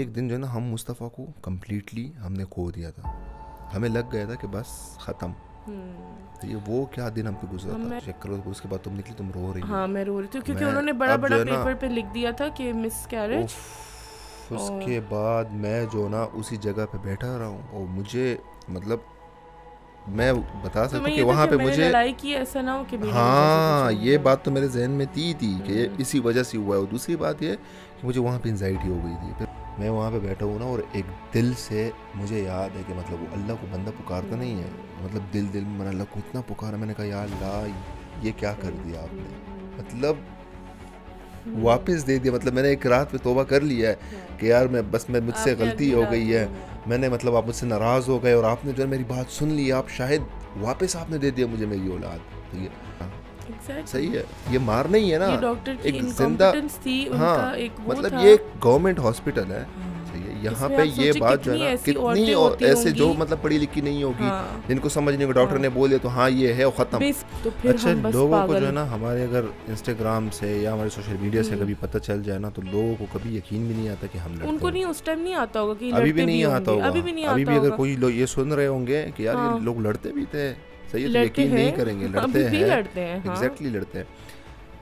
एक दिन जो है ना हम मुस्तफ़ा को कम्प्लीटली हमने खो दिया था हमें लग गया था कि बस ख़त्म हम्म। तो ये वो क्या दिन हम पे गुजरा था चेक करो उसके बाद तुम निकली तुम रो रही हो हाँ मैं रो रही थी क्योंकि उन्होंने बड़ा बड़ा पेपर पे लिख दिया था कि मिस कैरेज उसके बाद मैं जो ना उसी जगह पे बैठा रहा हूँ और मुझे मतलब मैं बता तो सकता हूँ कि तो वहाँ पे मुझे लड़ाई की ऐसा ना हो कि हाँ ये बात तो मेरे जहन में थी थी कि हम्म। इसी वजह से हुआ है और दूसरी बात ये मुझे वहाँ पे एनजाइटी हो गई थी मैं वहाँ पे बैठा हूँ ना और एक दिल से मुझे याद है कि मतलब वो अल्लाह को बंदा पुकारता नहीं है मतलब दिल दिल में मैंने अल्लाह को इतना पुकारा मैंने कहा यार ला ये क्या कर दिया आपने मतलब वापस दे दिया मतलब मैंने एक रात में तोबा कर लिया है कि यार मैं बस मैं मुझसे गलती हो गई है मैंने मतलब आप मुझसे नाराज़ हो गए और आपने जो है मेरी बात सुन ली आप शायद वापस आपने दे दिया मुझे मेरी औलाद ठीक तो है सही है ये मार नहीं है ना डॉक्टर एक जिंदा थी हाँ एक मतलब ये गवर्नमेंट हॉस्पिटल हाँ। है यहाँ पे ये बात जो है ना कितनी और ऐसे जो मतलब पढ़ी लिखी नहीं होगी हाँ। जिनको समझने को डॉक्टर ने हाँ। बोले तो हाँ ये है खत्म तो अच्छा लोगों को जो है ना हमारे अगर इंस्टाग्राम से या हमारे सोशल मीडिया से हम्म। कभी पता चल जाए ना तो लोगों को कभी यकीन भी नहीं आता कि हम उनको नहीं उस टाइम नहीं आता होगा कि अभी भी नहीं आता होगा अभी भी अगर कोई लोग ये सुन रहे होंगे कि यार ये लोग लड़ते भी थे सही है तो यकीन नहीं करेंगे लड़ते हैं एग्जैक्टली हाँ। लड़ते हैं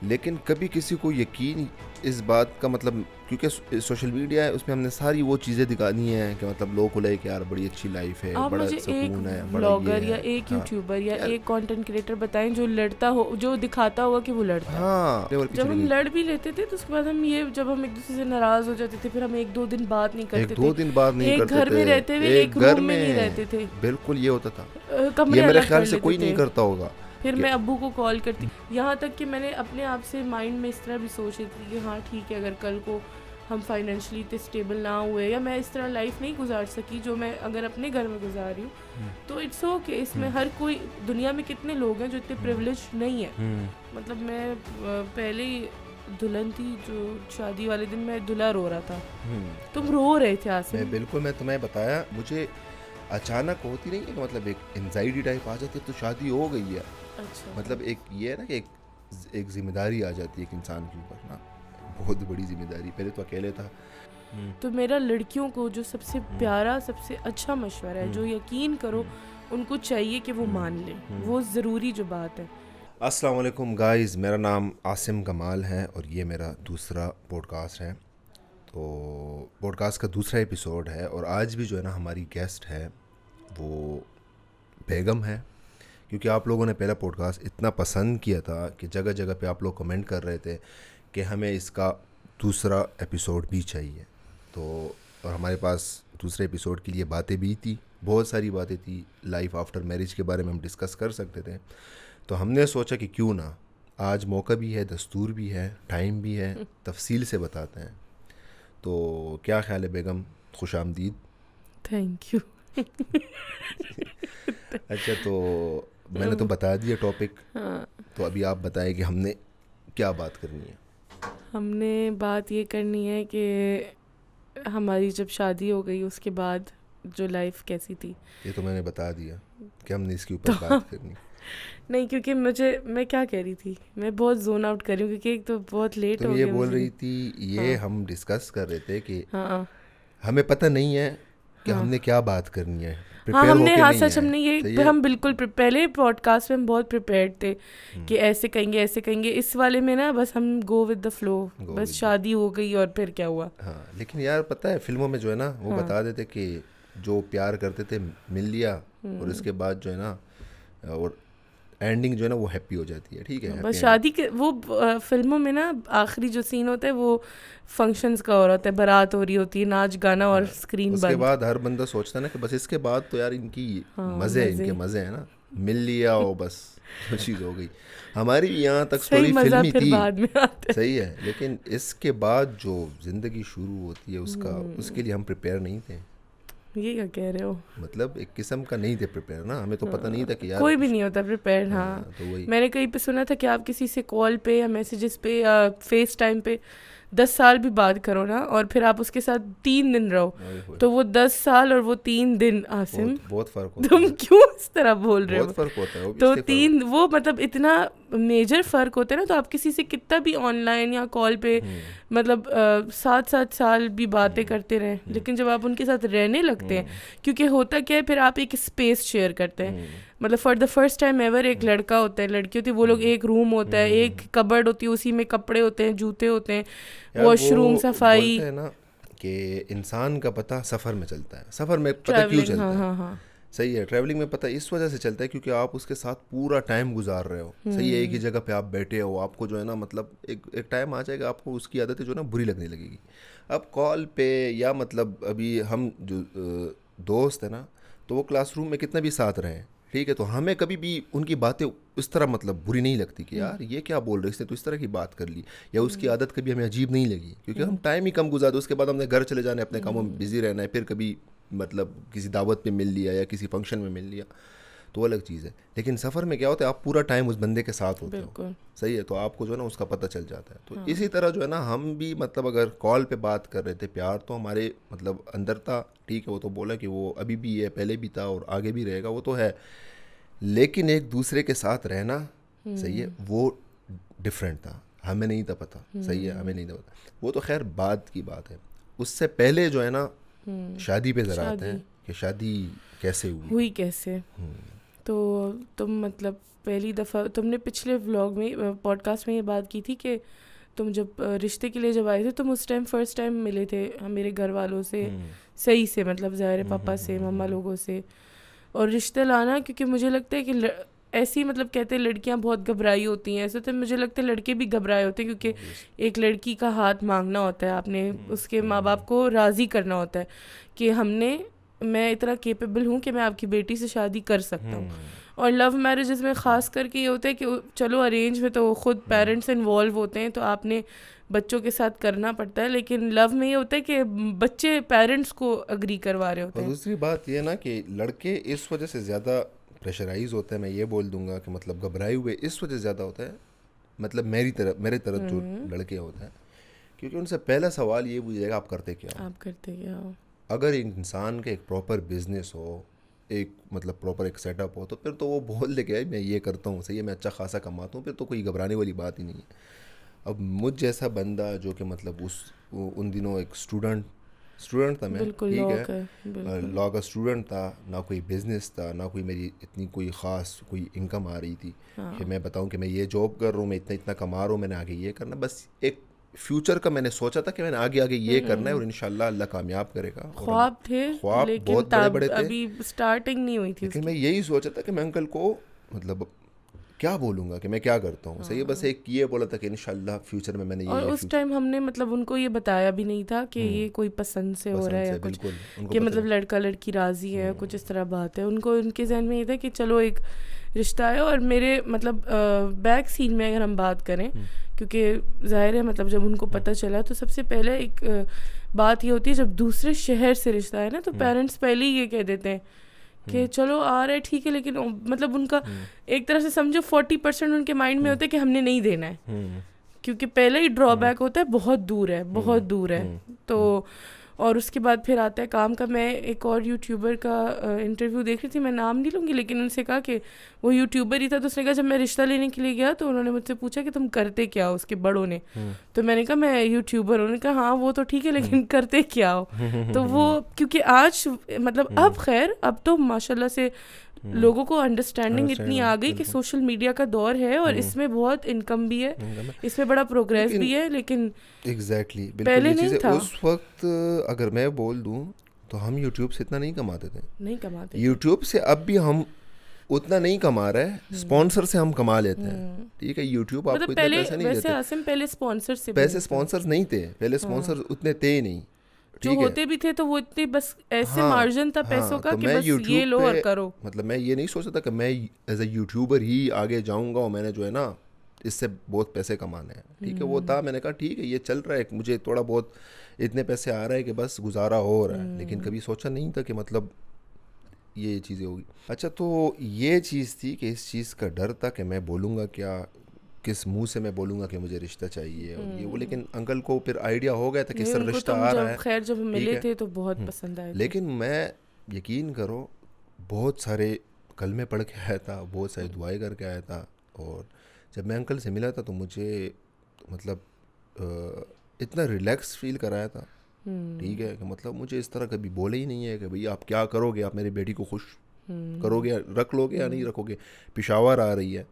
लेकिन कभी किसी को यकीन इस बात का मतलब क्योंकि सोशल मीडिया है उसमें हमने सारी वो चीज़ें दिखानी है कि मतलब लोग को लगे यार बड़ी अच्छी लाइफ है आप बड़ा मुझे एक है ब्लॉगर या एक यूट्यूबर हाँ। या एक कंटेंट क्रिएटर बताएं जो लड़ता हो जो दिखाता होगा कि वो लड़ता हाँ है जब हम लड़ भी लेते थे तो उसके बाद हम ये जब हम एक दूसरे से नाराज हो जाते थे फिर हम एक दो दिन बात नहीं करते दो दिन बाद नहीं एक घर में रहते हुए एक घर में नहीं रहते थे बिल्कुल ये होता था मेरे ख्याल से कोई नहीं करता होगा फिर मैं अबू को कॉल करती यहाँ तक कि मैंने अपने आप से माइंड में इस तरह भी सोच रही थी कि हाँ ठीक है अगर कल को हम फाइनेंशली इतने स्टेबल ना हुए या मैं इस तरह लाइफ नहीं गुजार सकी जो मैं अगर अपने घर में गुजार रही हूँ hmm. तो इट्स ओके इसमें hmm. हर कोई दुनिया में कितने लोग हैं जो इतने प्रिवलेज hmm. नहीं है मतलब मैं पहले ही दुल्हन थी जो शादी वाले दिन मैं दुल्हा रो रहा था तुम रो रहे थे आज मैं बिल्कुल मैं तुम्हें बताया मुझे अचानक होती नहीं है मतलब एक एनजाइटी टाइप आ जाती है तो शादी हो गई है अच्छा मतलब एक ये है ना कि एक एक जिम्मेदारी आ जाती है एक इंसान के ऊपर ना बहुत बड़ी जिम्मेदारी पहले तो अकेले था हम्म। तो मेरा लड़कियों को जो सबसे हम्म। प्यारा सबसे अच्छा मशवरा है जो हम्म। यकीन करो उनको चाहिए कि वो मान लें वो ज़रूरी जो बात है अस्सलाम वालेकुम गाइस मेरा नाम आसिम कमाल है और ये मेरा दूसरा पॉडकास्ट है तो पॉडकास्ट का दूसरा एपिसोड है और आज भी जो है ना हमारी गेस्ट है वो बेगम है क्योंकि आप लोगों ने पहला पॉडकास्ट इतना पसंद किया था कि जगह जगह पे आप लोग कमेंट कर रहे थे कि हमें इसका दूसरा एपिसोड भी चाहिए तो और हमारे पास दूसरे एपिसोड के लिए बातें भी थी बहुत सारी बातें थी लाइफ आफ्टर मैरिज के बारे में हम डिस्कस कर सकते थे तो हमने सोचा कि क्यों ना आज मौका भी है दस्तूर भी है टाइम भी है तफसील से बताते हैं तो क्या ख्याल है बेगम खुश आमदीद थैंक यू अच्छा तो मैंने तो बता दिया टॉपिक हाँ। तो अभी आप बताएं कि हमने क्या बात करनी है हमने बात ये करनी है कि हमारी जब शादी हो गई उसके बाद जो लाइफ कैसी थी ये तो मैंने बता दिया कि हमने इसके ऊपर तो बात करनी नहीं क्योंकि मुझे मैं क्या कह रही थी मैं बहुत जोन आउट कर रही हूँ क्योंकि एक तो बहुत लेट तो हो ये बोल रही थी ये हाँ। हम डिस्कस कर रहे थे कि हाँ। हमें पता नहीं है कि हाँ। हमने क्या बात करनी है हाँ हमने हाँ सच हमने तो ये हम बिल्कुल पहले पॉडकास्ट में हम बहुत प्रिपेयर्ड थे हम्म। कि ऐसे कहेंगे ऐसे कहेंगे इस वाले में ना बस हम गो विद द फ्लो बस शादी हो गई और फिर क्या हुआ हाँ, लेकिन यार पता है फिल्मों में जो है ना वो हाँ। बता देते कि जो प्यार करते थे मिल लिया हम्म। और इसके बाद जो है ना और एंडिंग जो है ना वो हैप्पी हो जाती है ठीक है हाँ, बस शादी के वो फिल्मों में ना आखिरी जो सीन होता है वो फंक्शंस का हो रहा होता है बारात हो रही होती है नाच गाना और स्क्रीन हाँ, उसके बाद हर बंदा सोचता है ना कि बस इसके बाद तो यार इनकी हाँ, मज़े हैं इनके मज़े हैं ना मिल लिया हो बस चीज़ हो गई हमारी भी यहाँ तक स्टोरी फिल्मी थी बाद में आते सही है लेकिन इसके बाद जो ज़िंदगी शुरू होती है उसका हम्म। उसके लिए हम प्रिपेयर नहीं थे ये क्या कह रहे हो मतलब एक किस्म का नहीं थे प्रिपेयर ना हमें तो पता नहीं था कि यार कोई भी नहीं होता प्रिपेयर हाँ, हाँ तो वही मैंने कहीं पे सुना था कि आप किसी से कॉल पे या मैसेजेस पे या फेस टाइम पे दस साल भी बात करो ना और फिर आप उसके साथ तीन दिन रहो तो वो दस साल और वो तीन दिन आसिम बहुत, बहुत फर्क होता तुम क्यों इस तरह बोल रहे हो फर्क होता है तो तीन वो मतलब इतना मेजर फर्क होता है ना तो आप किसी से कितना भी ऑनलाइन या कॉल पे हम्म। मतलब सात सात साल भी बातें हम्म। करते रहें हम्म। लेकिन जब आप उनके साथ रहने लगते हैं क्योंकि होता क्या है फिर आप एक स्पेस शेयर करते हैं मतलब for the first time ever एक hmm. लड़का होता है लड़की होती है वो लोग hmm. एक रूम होता है एक कबर्ड hmm. होती है उसी में कपड़े होते हैं जूते होते हैं वॉशरूम सफाई है ना कि इंसान का पता सफ़र में चलता है सफ़र में पता क्यों चलता हाँ, है हाँ, हाँ. सही है ट्रैवलिंग में पता इस वजह से चलता है क्योंकि आप उसके साथ पूरा टाइम गुजार रहे हो सही है एक ही जगह पे आप बैठे हो आपको जो है ना मतलब एक एक टाइम आ जाएगा आपको उसकी आदतें जो है ना बुरी लगने लगेगी अब कॉल पे या मतलब अभी हम जो दोस्त है ना तो वो क्लासरूम में कितना भी साथ रहें ठीक है तो हमें कभी भी उनकी बातें इस तरह मतलब बुरी नहीं लगती कि हम्म। यार ये क्या बोल रहे इसने तो इस तरह की बात कर ली या हम्म। उसकी आदत कभी हमें अजीब नहीं लगी क्योंकि हम हम्म। टाइम ही कम गुजारते उसके बाद हमने घर चले जाने अपने कामों में बिजी रहना है फिर कभी मतलब किसी दावत पे मिल लिया या किसी फंक्शन में मिल लिया तो अलग चीज़ है लेकिन सफ़र में क्या होता है आप पूरा टाइम उस बंदे के साथ होते हो सही है तो आपको जो है ना उसका पता चल जाता है तो हाँ। इसी तरह जो है ना हम भी मतलब अगर कॉल पे बात कर रहे थे प्यार तो हमारे मतलब अंदर था ठीक है वो तो बोला कि वो अभी भी है पहले भी था और आगे भी रहेगा वो तो है लेकिन एक दूसरे के साथ रहना सही है वो डिफरेंट था हमें नहीं था पता सही है हमें नहीं था पता वो तो खैर बाद की बात है उससे पहले जो है ना हम्म। शादी पे ज़रा आते हैं कि शादी कैसे हुई हुई कैसे हम्म। तो तुम मतलब पहली दफ़ा तुमने पिछले व्लॉग में पॉडकास्ट में ये बात की थी कि तुम जब रिश्ते के लिए जब आए थे तुम उस टाइम फर्स्ट टाइम मिले थे मेरे घर वालों से हम्म। सही से मतलब ज़ाहिर पापा से मम्मा लोगों से और रिश्ते लाना क्योंकि मुझे लगता है कि ऐसी मतलब कहते हैं लड़कियां बहुत घबराई होती हैं ऐसे तो मुझे लगता है लड़के भी घबराए होते हैं क्योंकि एक लड़की का हाथ मांगना होता है आपने hmm. उसके hmm. माँ बाप को राज़ी करना होता है कि हमने मैं इतना केपेबल हूँ कि मैं आपकी बेटी से शादी कर सकता हूँ hmm. और लव मैरिज़ में ख़ास करके ये होता है कि चलो अरेंज में तो खुद पेरेंट्स इन्वॉल्व होते हैं तो आपने बच्चों के साथ करना पड़ता है लेकिन लव में ये होता है कि बच्चे पेरेंट्स को अग्री करवा रहे होते हैं दूसरी बात ये ना कि लड़के इस वजह से ज़्यादा प्रेशराइज होते हैं मैं ये बोल दूंगा कि मतलब घबराए हुए इस वजह से ज़्यादा होता है मतलब मेरी तरफ मेरे तरफ जो हम्म। लड़के होते हैं क्योंकि उनसे पहला सवाल ये पूछेगा आप करते क्या आप करते क्या हो अगर इंसान का एक प्रॉपर बिजनेस हो एक मतलब प्रॉपर एक सेटअप हो तो फिर तो वो बोल दे कि मैं ये करता हूँ सही है मैं अच्छा खासा कमाता हूँ फिर तो कोई घबराने वाली बात ही नहीं है अब मुझ जैसा बंदा जो कि मतलब उस उन दिनों एक स्टूडेंट स्टूडेंट था मैं ठीक है लॉ का स्टूडेंट था ना कोई बिजनेस था ना कोई मेरी इतनी कोई ख़ास कोई इनकम आ रही थी हाँ। कि मैं बताऊं कि मैं ये जॉब कर रहा हूँ मैं इतना इतना कमा रहा हूँ मैंने आगे ये करना बस एक फ्यूचर का मैंने सोचा था कि मैंने आगे आगे ये हम्म। करना है और इंशाल्लाह अल्लाह कामयाब करेगा ख्वाब थे ख्वाब बहुत बड़े बड़े थे अभी स्टार्टिंग नहीं हुई थी लेकिन मैं यही सोचा था कि मैं अंकल को मतलब क्या बोलूँगा कि मैं क्या करता हूँ सही है बस हाँ। एक ये बोला था कि इन फ्यूचर में मैंने ये और उस टाइम हमने मतलब उनको ये बताया भी नहीं था कि हम्म। ये कोई पसंद से हो रहा है या कुछ कि मतलब लड़का लड़की राज़ी है कुछ हम्म। इस तरह बात है उनको उनके जहन में ये था कि चलो एक रिश्ता है और मेरे मतलब बैक सीन में अगर हम बात करें हम्म। क्योंकि जाहिर है मतलब जब उनको पता चला तो सबसे पहले एक बात ये होती है जब दूसरे शहर से रिश्ता है ना तो पेरेंट्स पहले ही ये कह देते हैं कि हम्म। चलो आ रहा है ठीक है लेकिन मतलब उनका हम्म। एक तरह से समझो फोर्टी परसेंट उनके माइंड में हम्म। होते कि हमने नहीं देना है क्योंकि पहले ही ड्रॉबैक होता है बहुत दूर है बहुत दूर है तो और उसके बाद फिर आता है काम का मैं एक और यूट्यूबर का इंटरव्यू देख रही थी मैं नाम नहीं लूँगी लेकिन उनसे कहा कि वो यूट्यूबर ही था तो उसने कहा जब मैं रिश्ता लेने के लिए गया तो उन्होंने मुझसे पूछा कि तुम करते क्या हो उसके बड़ों ने हम्म। तो मैंने कहा मैं यूट्यूबर उन्होंने कहा हाँ वो तो ठीक है लेकिन हम्म। करते क्या हो तो वो क्योंकि आज मतलब हम्म। अब खैर अब तो माशाल्लाह से हम्म। लोगों को अंडरस्टैंडिंग इतनी आ गई कि सोशल मीडिया का दौर है और हम्म। इसमें बहुत इनकम भी है इसमें बड़ा प्रोग्रेस भी है लेकिन एग्जैक्टली पहले नहीं था उस वक्त अगर मैं बोल दूँ तो हम यूट्यूब से इतना नहीं कमाते थे नहीं कमाते यूट्यूब से अब भी हम उतना नहीं कमा रहे स्पॉन्सर हम्म। से हम कमा लेते हैं ठीक है यूट्यूब आपको मतलब पैसे नहीं देते पहले स्पॉन्सर से पैसे स्पॉन्सर नहीं थे पहले स्पॉन्सर हाँ। उतने थे ही नहीं जो होते भी थे तो वो इतने बस ऐसे हाँ, मार्जिन था हाँ, पैसों हाँ, का तो कि बस ये लो और करो मतलब मैं ये नहीं सोचता था कि मैं एज ए यूट्यूबर ही आगे जाऊंगा और मैंने जो है ना इससे बहुत पैसे कमाने हैं ठीक है वो था मैंने कहा ठीक है ये चल रहा है मुझे थोड़ा बहुत इतने पैसे आ रहे हैं कि बस गुजारा हो रहा है लेकिन कभी सोचा नहीं था कि मतलब ये चीज़ें होगी अच्छा तो ये चीज़ थी कि इस चीज़ का डर था कि मैं बोलूँगा क्या किस मुंह से मैं बोलूँगा कि मुझे रिश्ता चाहिए और ये वो हम्म। लेकिन अंकल को फिर आइडिया हो गया था किस तरह तो रिश्ता आ रहा है खैर जब मिले थे तो बहुत हम्म। पसंद आया लेकिन मैं यकीन करो बहुत सारे कलमे पढ़ के आया था बहुत सारी दुआएं करके आया था और जब मैं अंकल से मिला था तो मुझे मतलब इतना रिलैक्स फील कराया था ठीक है हम्म। कि मतलब मुझे इस तरह कभी बोले ही नहीं है कि भैया आप क्या करोगे आप मेरी बेटी को खुश करोगे रख लोगे या नहीं रखोगे पिशावर आ रही है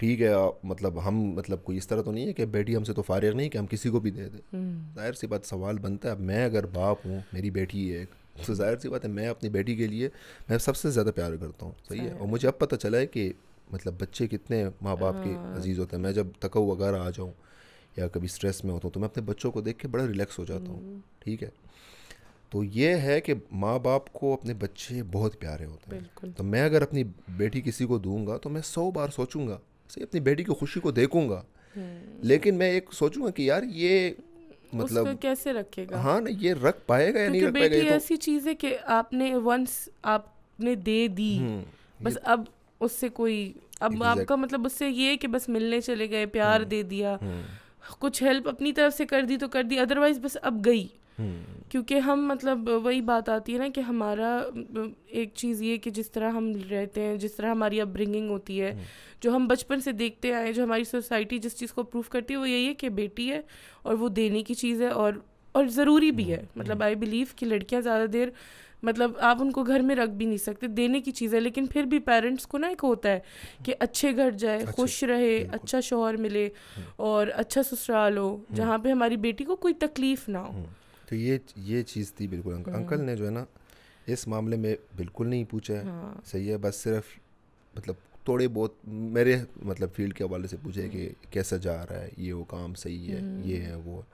ठीक है मतलब हम मतलब कोई इस तरह तो नहीं है कि बेटी हमसे तो फारिग नहीं कि हम किसी को भी दे दें हम्म। जाहिर सी बात सवाल बनता है अब मैं अगर बाप हूँ मेरी बेटी है तो जाहिर सी बात है मैं अपनी बेटी के लिए मैं सबसे ज़्यादा प्यार करता हूँ सही है और मुझे अब पता चला है कि मतलब बच्चे कितने माँ बाप के हाँ। अजीज़ होते हैं मैं जब तक वगैरह आ जाऊँ या कभी स्ट्रेस में होता हूँ तो मैं अपने बच्चों को देख के बड़ा रिलैक्स हो जाता हूँ हम्म। ठीक है तो ये है कि माँ बाप को अपने बच्चे बहुत प्यारे होते हैं तो मैं अगर अपनी बेटी किसी को दूंगा तो मैं सौ बार सोचूंगा सही अपनी बेटी की खुशी को देखूंगा हम्म। लेकिन मैं एक सोचूंगा कि यार ये मतलब कैसे रखेगा हाँ ना ये रख पाएगा या नहीं रख पाएगा बेटी तो ऐसी चीज है कि आपने वंस आपने दे दी हम्म, बस अब उससे कोई अब exactly. आपका मतलब उससे ये कि बस मिलने चले गए प्यार हम्म, दे दिया कुछ हेल्प अपनी तरफ से कर दी तो कर दी अदरवाइज बस अब गई हम्म। क्योंकि हम मतलब वही बात आती है ना कि हमारा एक चीज़ ये कि जिस तरह हम रहते हैं जिस तरह हमारी अपब्रिंगिंग होती है हम्म। जो हम बचपन से देखते आए जो हमारी सोसाइटी जिस चीज़ को प्रूव करती है वो यही है कि बेटी है और वो देने की चीज़ है और और ज़रूरी भी है हम्म। मतलब आई बिलीव कि लड़कियाँ ज़्यादा देर मतलब आप उनको घर में रख भी नहीं सकते देने की चीज़ है लेकिन फिर भी पेरेंट्स को ना एक होता है कि अच्छे घर जाए खुश रहे अच्छा शोहर मिले और अच्छा ससुराल हो जहाँ पे हमारी बेटी को कोई तकलीफ़ ना हो तो ये ये चीज़ थी बिल्कुल अंकल हम्म। अंकल ने जो है ना इस मामले में बिल्कुल नहीं पूछा है हाँ। सही है बस सिर्फ मतलब थोड़े बहुत मेरे मतलब फील्ड के हवाले से पूछे कि हम्म। कैसा जा रहा है ये वो काम सही है हम्म। ये है वो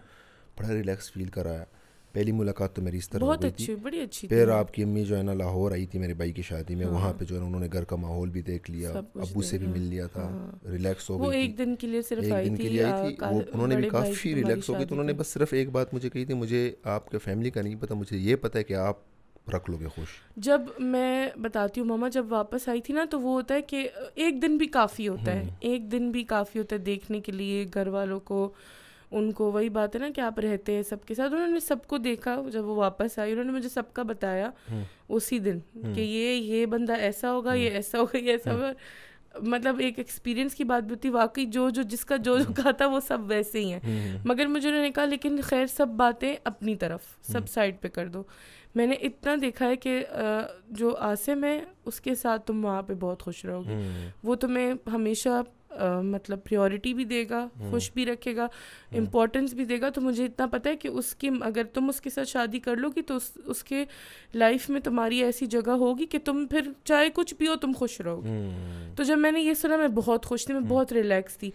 बड़ा रिलैक्स फील कर रहा है पहली मुलाकात तो मेरी इस तरह बहुत अच्छी बड़ी अच्छी फिर आपकी अम्मी जो है ना लाहौर आई थी मेरे भाई की शादी में वहाँ हाँ। पे जो है उन्होंने घर का माहौल भी देख लिया अबू से भी मिल लिया था रिलैक्स हाँ। हो गई एक दिन के लिए सिर्फ एक दिन के लिए आई थी उन्होंने भी काफ़ी रिलैक्स हो गई तो उन्होंने बस सिर्फ एक बात मुझे कही थी मुझे आपके फैमिली का नहीं पता मुझे ये पता है कि आप रख लोगे खुश जब मैं बताती हूँ मामा जब वापस आई थी ना तो वो होता है कि एक दिन भी काफ़ी होता है हम्म। एक दिन भी काफ़ी होता है देखने के लिए घर वालों को उनको वही बात है ना कि आप रहते हैं सबके साथ उन्होंने सबको देखा जब वो वापस आई उन्होंने मुझे सबका बताया हम्म। उसी दिन हम्म। कि ये ये बंदा ऐसा होगा ये हम्म। ऐसा होगा ये ऐसा होगा मतलब एक एक्सपीरियंस की बात भी होती वाकई जो जो जिसका जो जो कहा था वो सब वैसे ही हैं मगर मुझे उन्होंने कहा लेकिन खैर सब बातें अपनी तरफ सब साइड पे कर दो मैंने इतना देखा है कि जो आसिम है उसके साथ तुम वहाँ पे बहुत खुश रहोगे वो तुम्हें हमेशा मतलब प्रियोरिटी भी देगा हम्म। खुश भी रखेगा इम्पोर्टेंस हम्म। भी देगा तो मुझे इतना पता है कि उसकी अगर तुम उसके साथ शादी कर लोगी तो उस, उसके लाइफ में तुम्हारी ऐसी जगह होगी कि तुम फिर चाहे कुछ भी हो तुम खुश रहोगे हम्म। तो जब मैंने ये सुना मैं बहुत खुश थी मैं बहुत रिलैक्स थी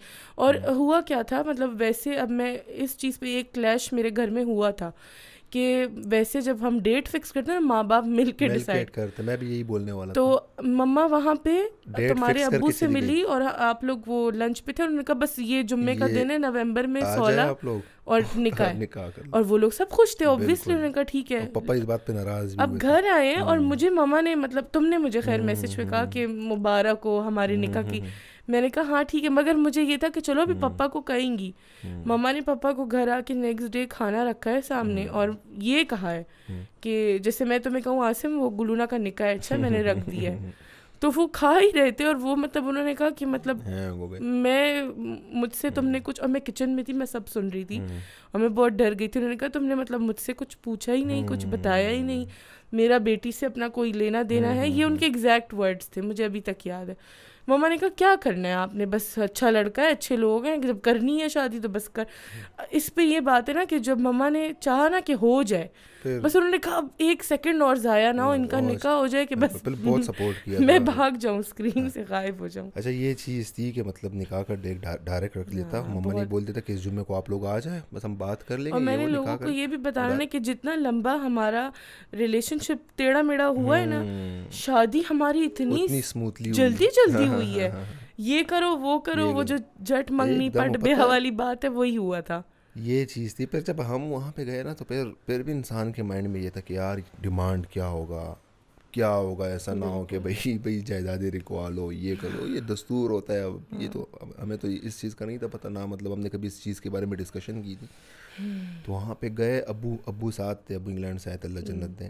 और हुआ क्या था मतलब वैसे अब मैं इस चीज़ पर एक क्लैश मेरे घर में हुआ था कि वैसे जब हम डेट फिक्स करते हैं माँ बाप मिल के डिसाइड करते मैं भी यही बोलने वाला तो मम्मा वहाँ पे तुम्हारे अबू से मिली और आप लोग वो लंच पे थे उन्होंने कहा बस ये जुम्मे का दिन है नवंबर में सोलह और निकाह निकाह और वो लोग सब खुश थे ऑब्वियसली उन्होंने कहा ठीक है पापा इस बात पे नाराज अब घर आए और हम्म। मुझे मामा ने मतलब तुमने मुझे खैर मैसेज हम्म, पे हम्म, कहा कि मुबारक हो हमारे निकाह की मैंने कहा हाँ ठीक है मगर मुझे ये था कि चलो अभी हम्म। पापा को कहेंगी हम्म। मम्मा ने पापा को घर आके नेक्स्ट डे खाना रखा है सामने हम्म। और ये कहा है कि जैसे मैं तुम्हें कहूँ आसिम वो गुलूना का निकाय अच्छा मैंने रख दिया है तो वो खा ही रहे थे और वो मतलब उन्होंने कहा कि मतलब मैं मुझसे तुमने कुछ और मैं किचन में थी मैं सब सुन रही थी और मैं बहुत डर गई थी उन्होंने कहा तुमने मतलब मुझसे कुछ पूछा ही नहीं कुछ बताया ही नहीं मेरा बेटी से अपना कोई लेना देना है ये उनके एग्जैक्ट वर्ड्स थे मुझे अभी तक याद है मम्मा ने कहा क्या करना है आपने बस अच्छा लड़का है अच्छे लोग हैं जब करनी है शादी तो बस कर इस पर यह बात है ना कि जब मम्मा ने चाहा ना कि हो जाए बस उन्होंने कहा एक सेकंड और जाया ना हाँ, इनका निकाह हो जाए कि हाँ, बस मतलब बहुत सपोर्ट किया मैं भाग जाऊं स्क्रीन हाँ। से गायब हो जाऊं अच्छा ये चीज़ थी कि मतलब निकाह का डेट डायरेक्ट रख लेता मम्मा ने बोल देता कि इस जुम्मे को आप लोग आ जाए बस हम बात कर लेंगे और मैंने लोगों को ये भी बताना है कि जितना लंबा हमारा रिलेशनशिप टेढ़ा मेढ़ा हुआ है ना हम्म। शादी हमारी इतनी स्मूथली जल्दी जल्दी हुई है ये करो वो करो वो जो जट मंगनी पट ब्याह वाली बात है वही हुआ था ये चीज़ थी पर जब हम वहाँ पे गए ना तो फिर फिर भी इंसान के माइंड में ये था कि यार डिमांड क्या होगा क्या होगा ऐसा ना हो कि भाई भाई जायदादें रिकवा लो ये करो ये दस्तूर होता है अब ये तो हाँ। अब हमें तो इस चीज़ का नहीं था पता ना मतलब हमने कभी इस चीज़ के बारे में डिस्कशन की थी हम्म। तो वहाँ पे गए अबू अबू साथ थे अबू इंग्लैंड से आए थे हम्म। जन्नत दें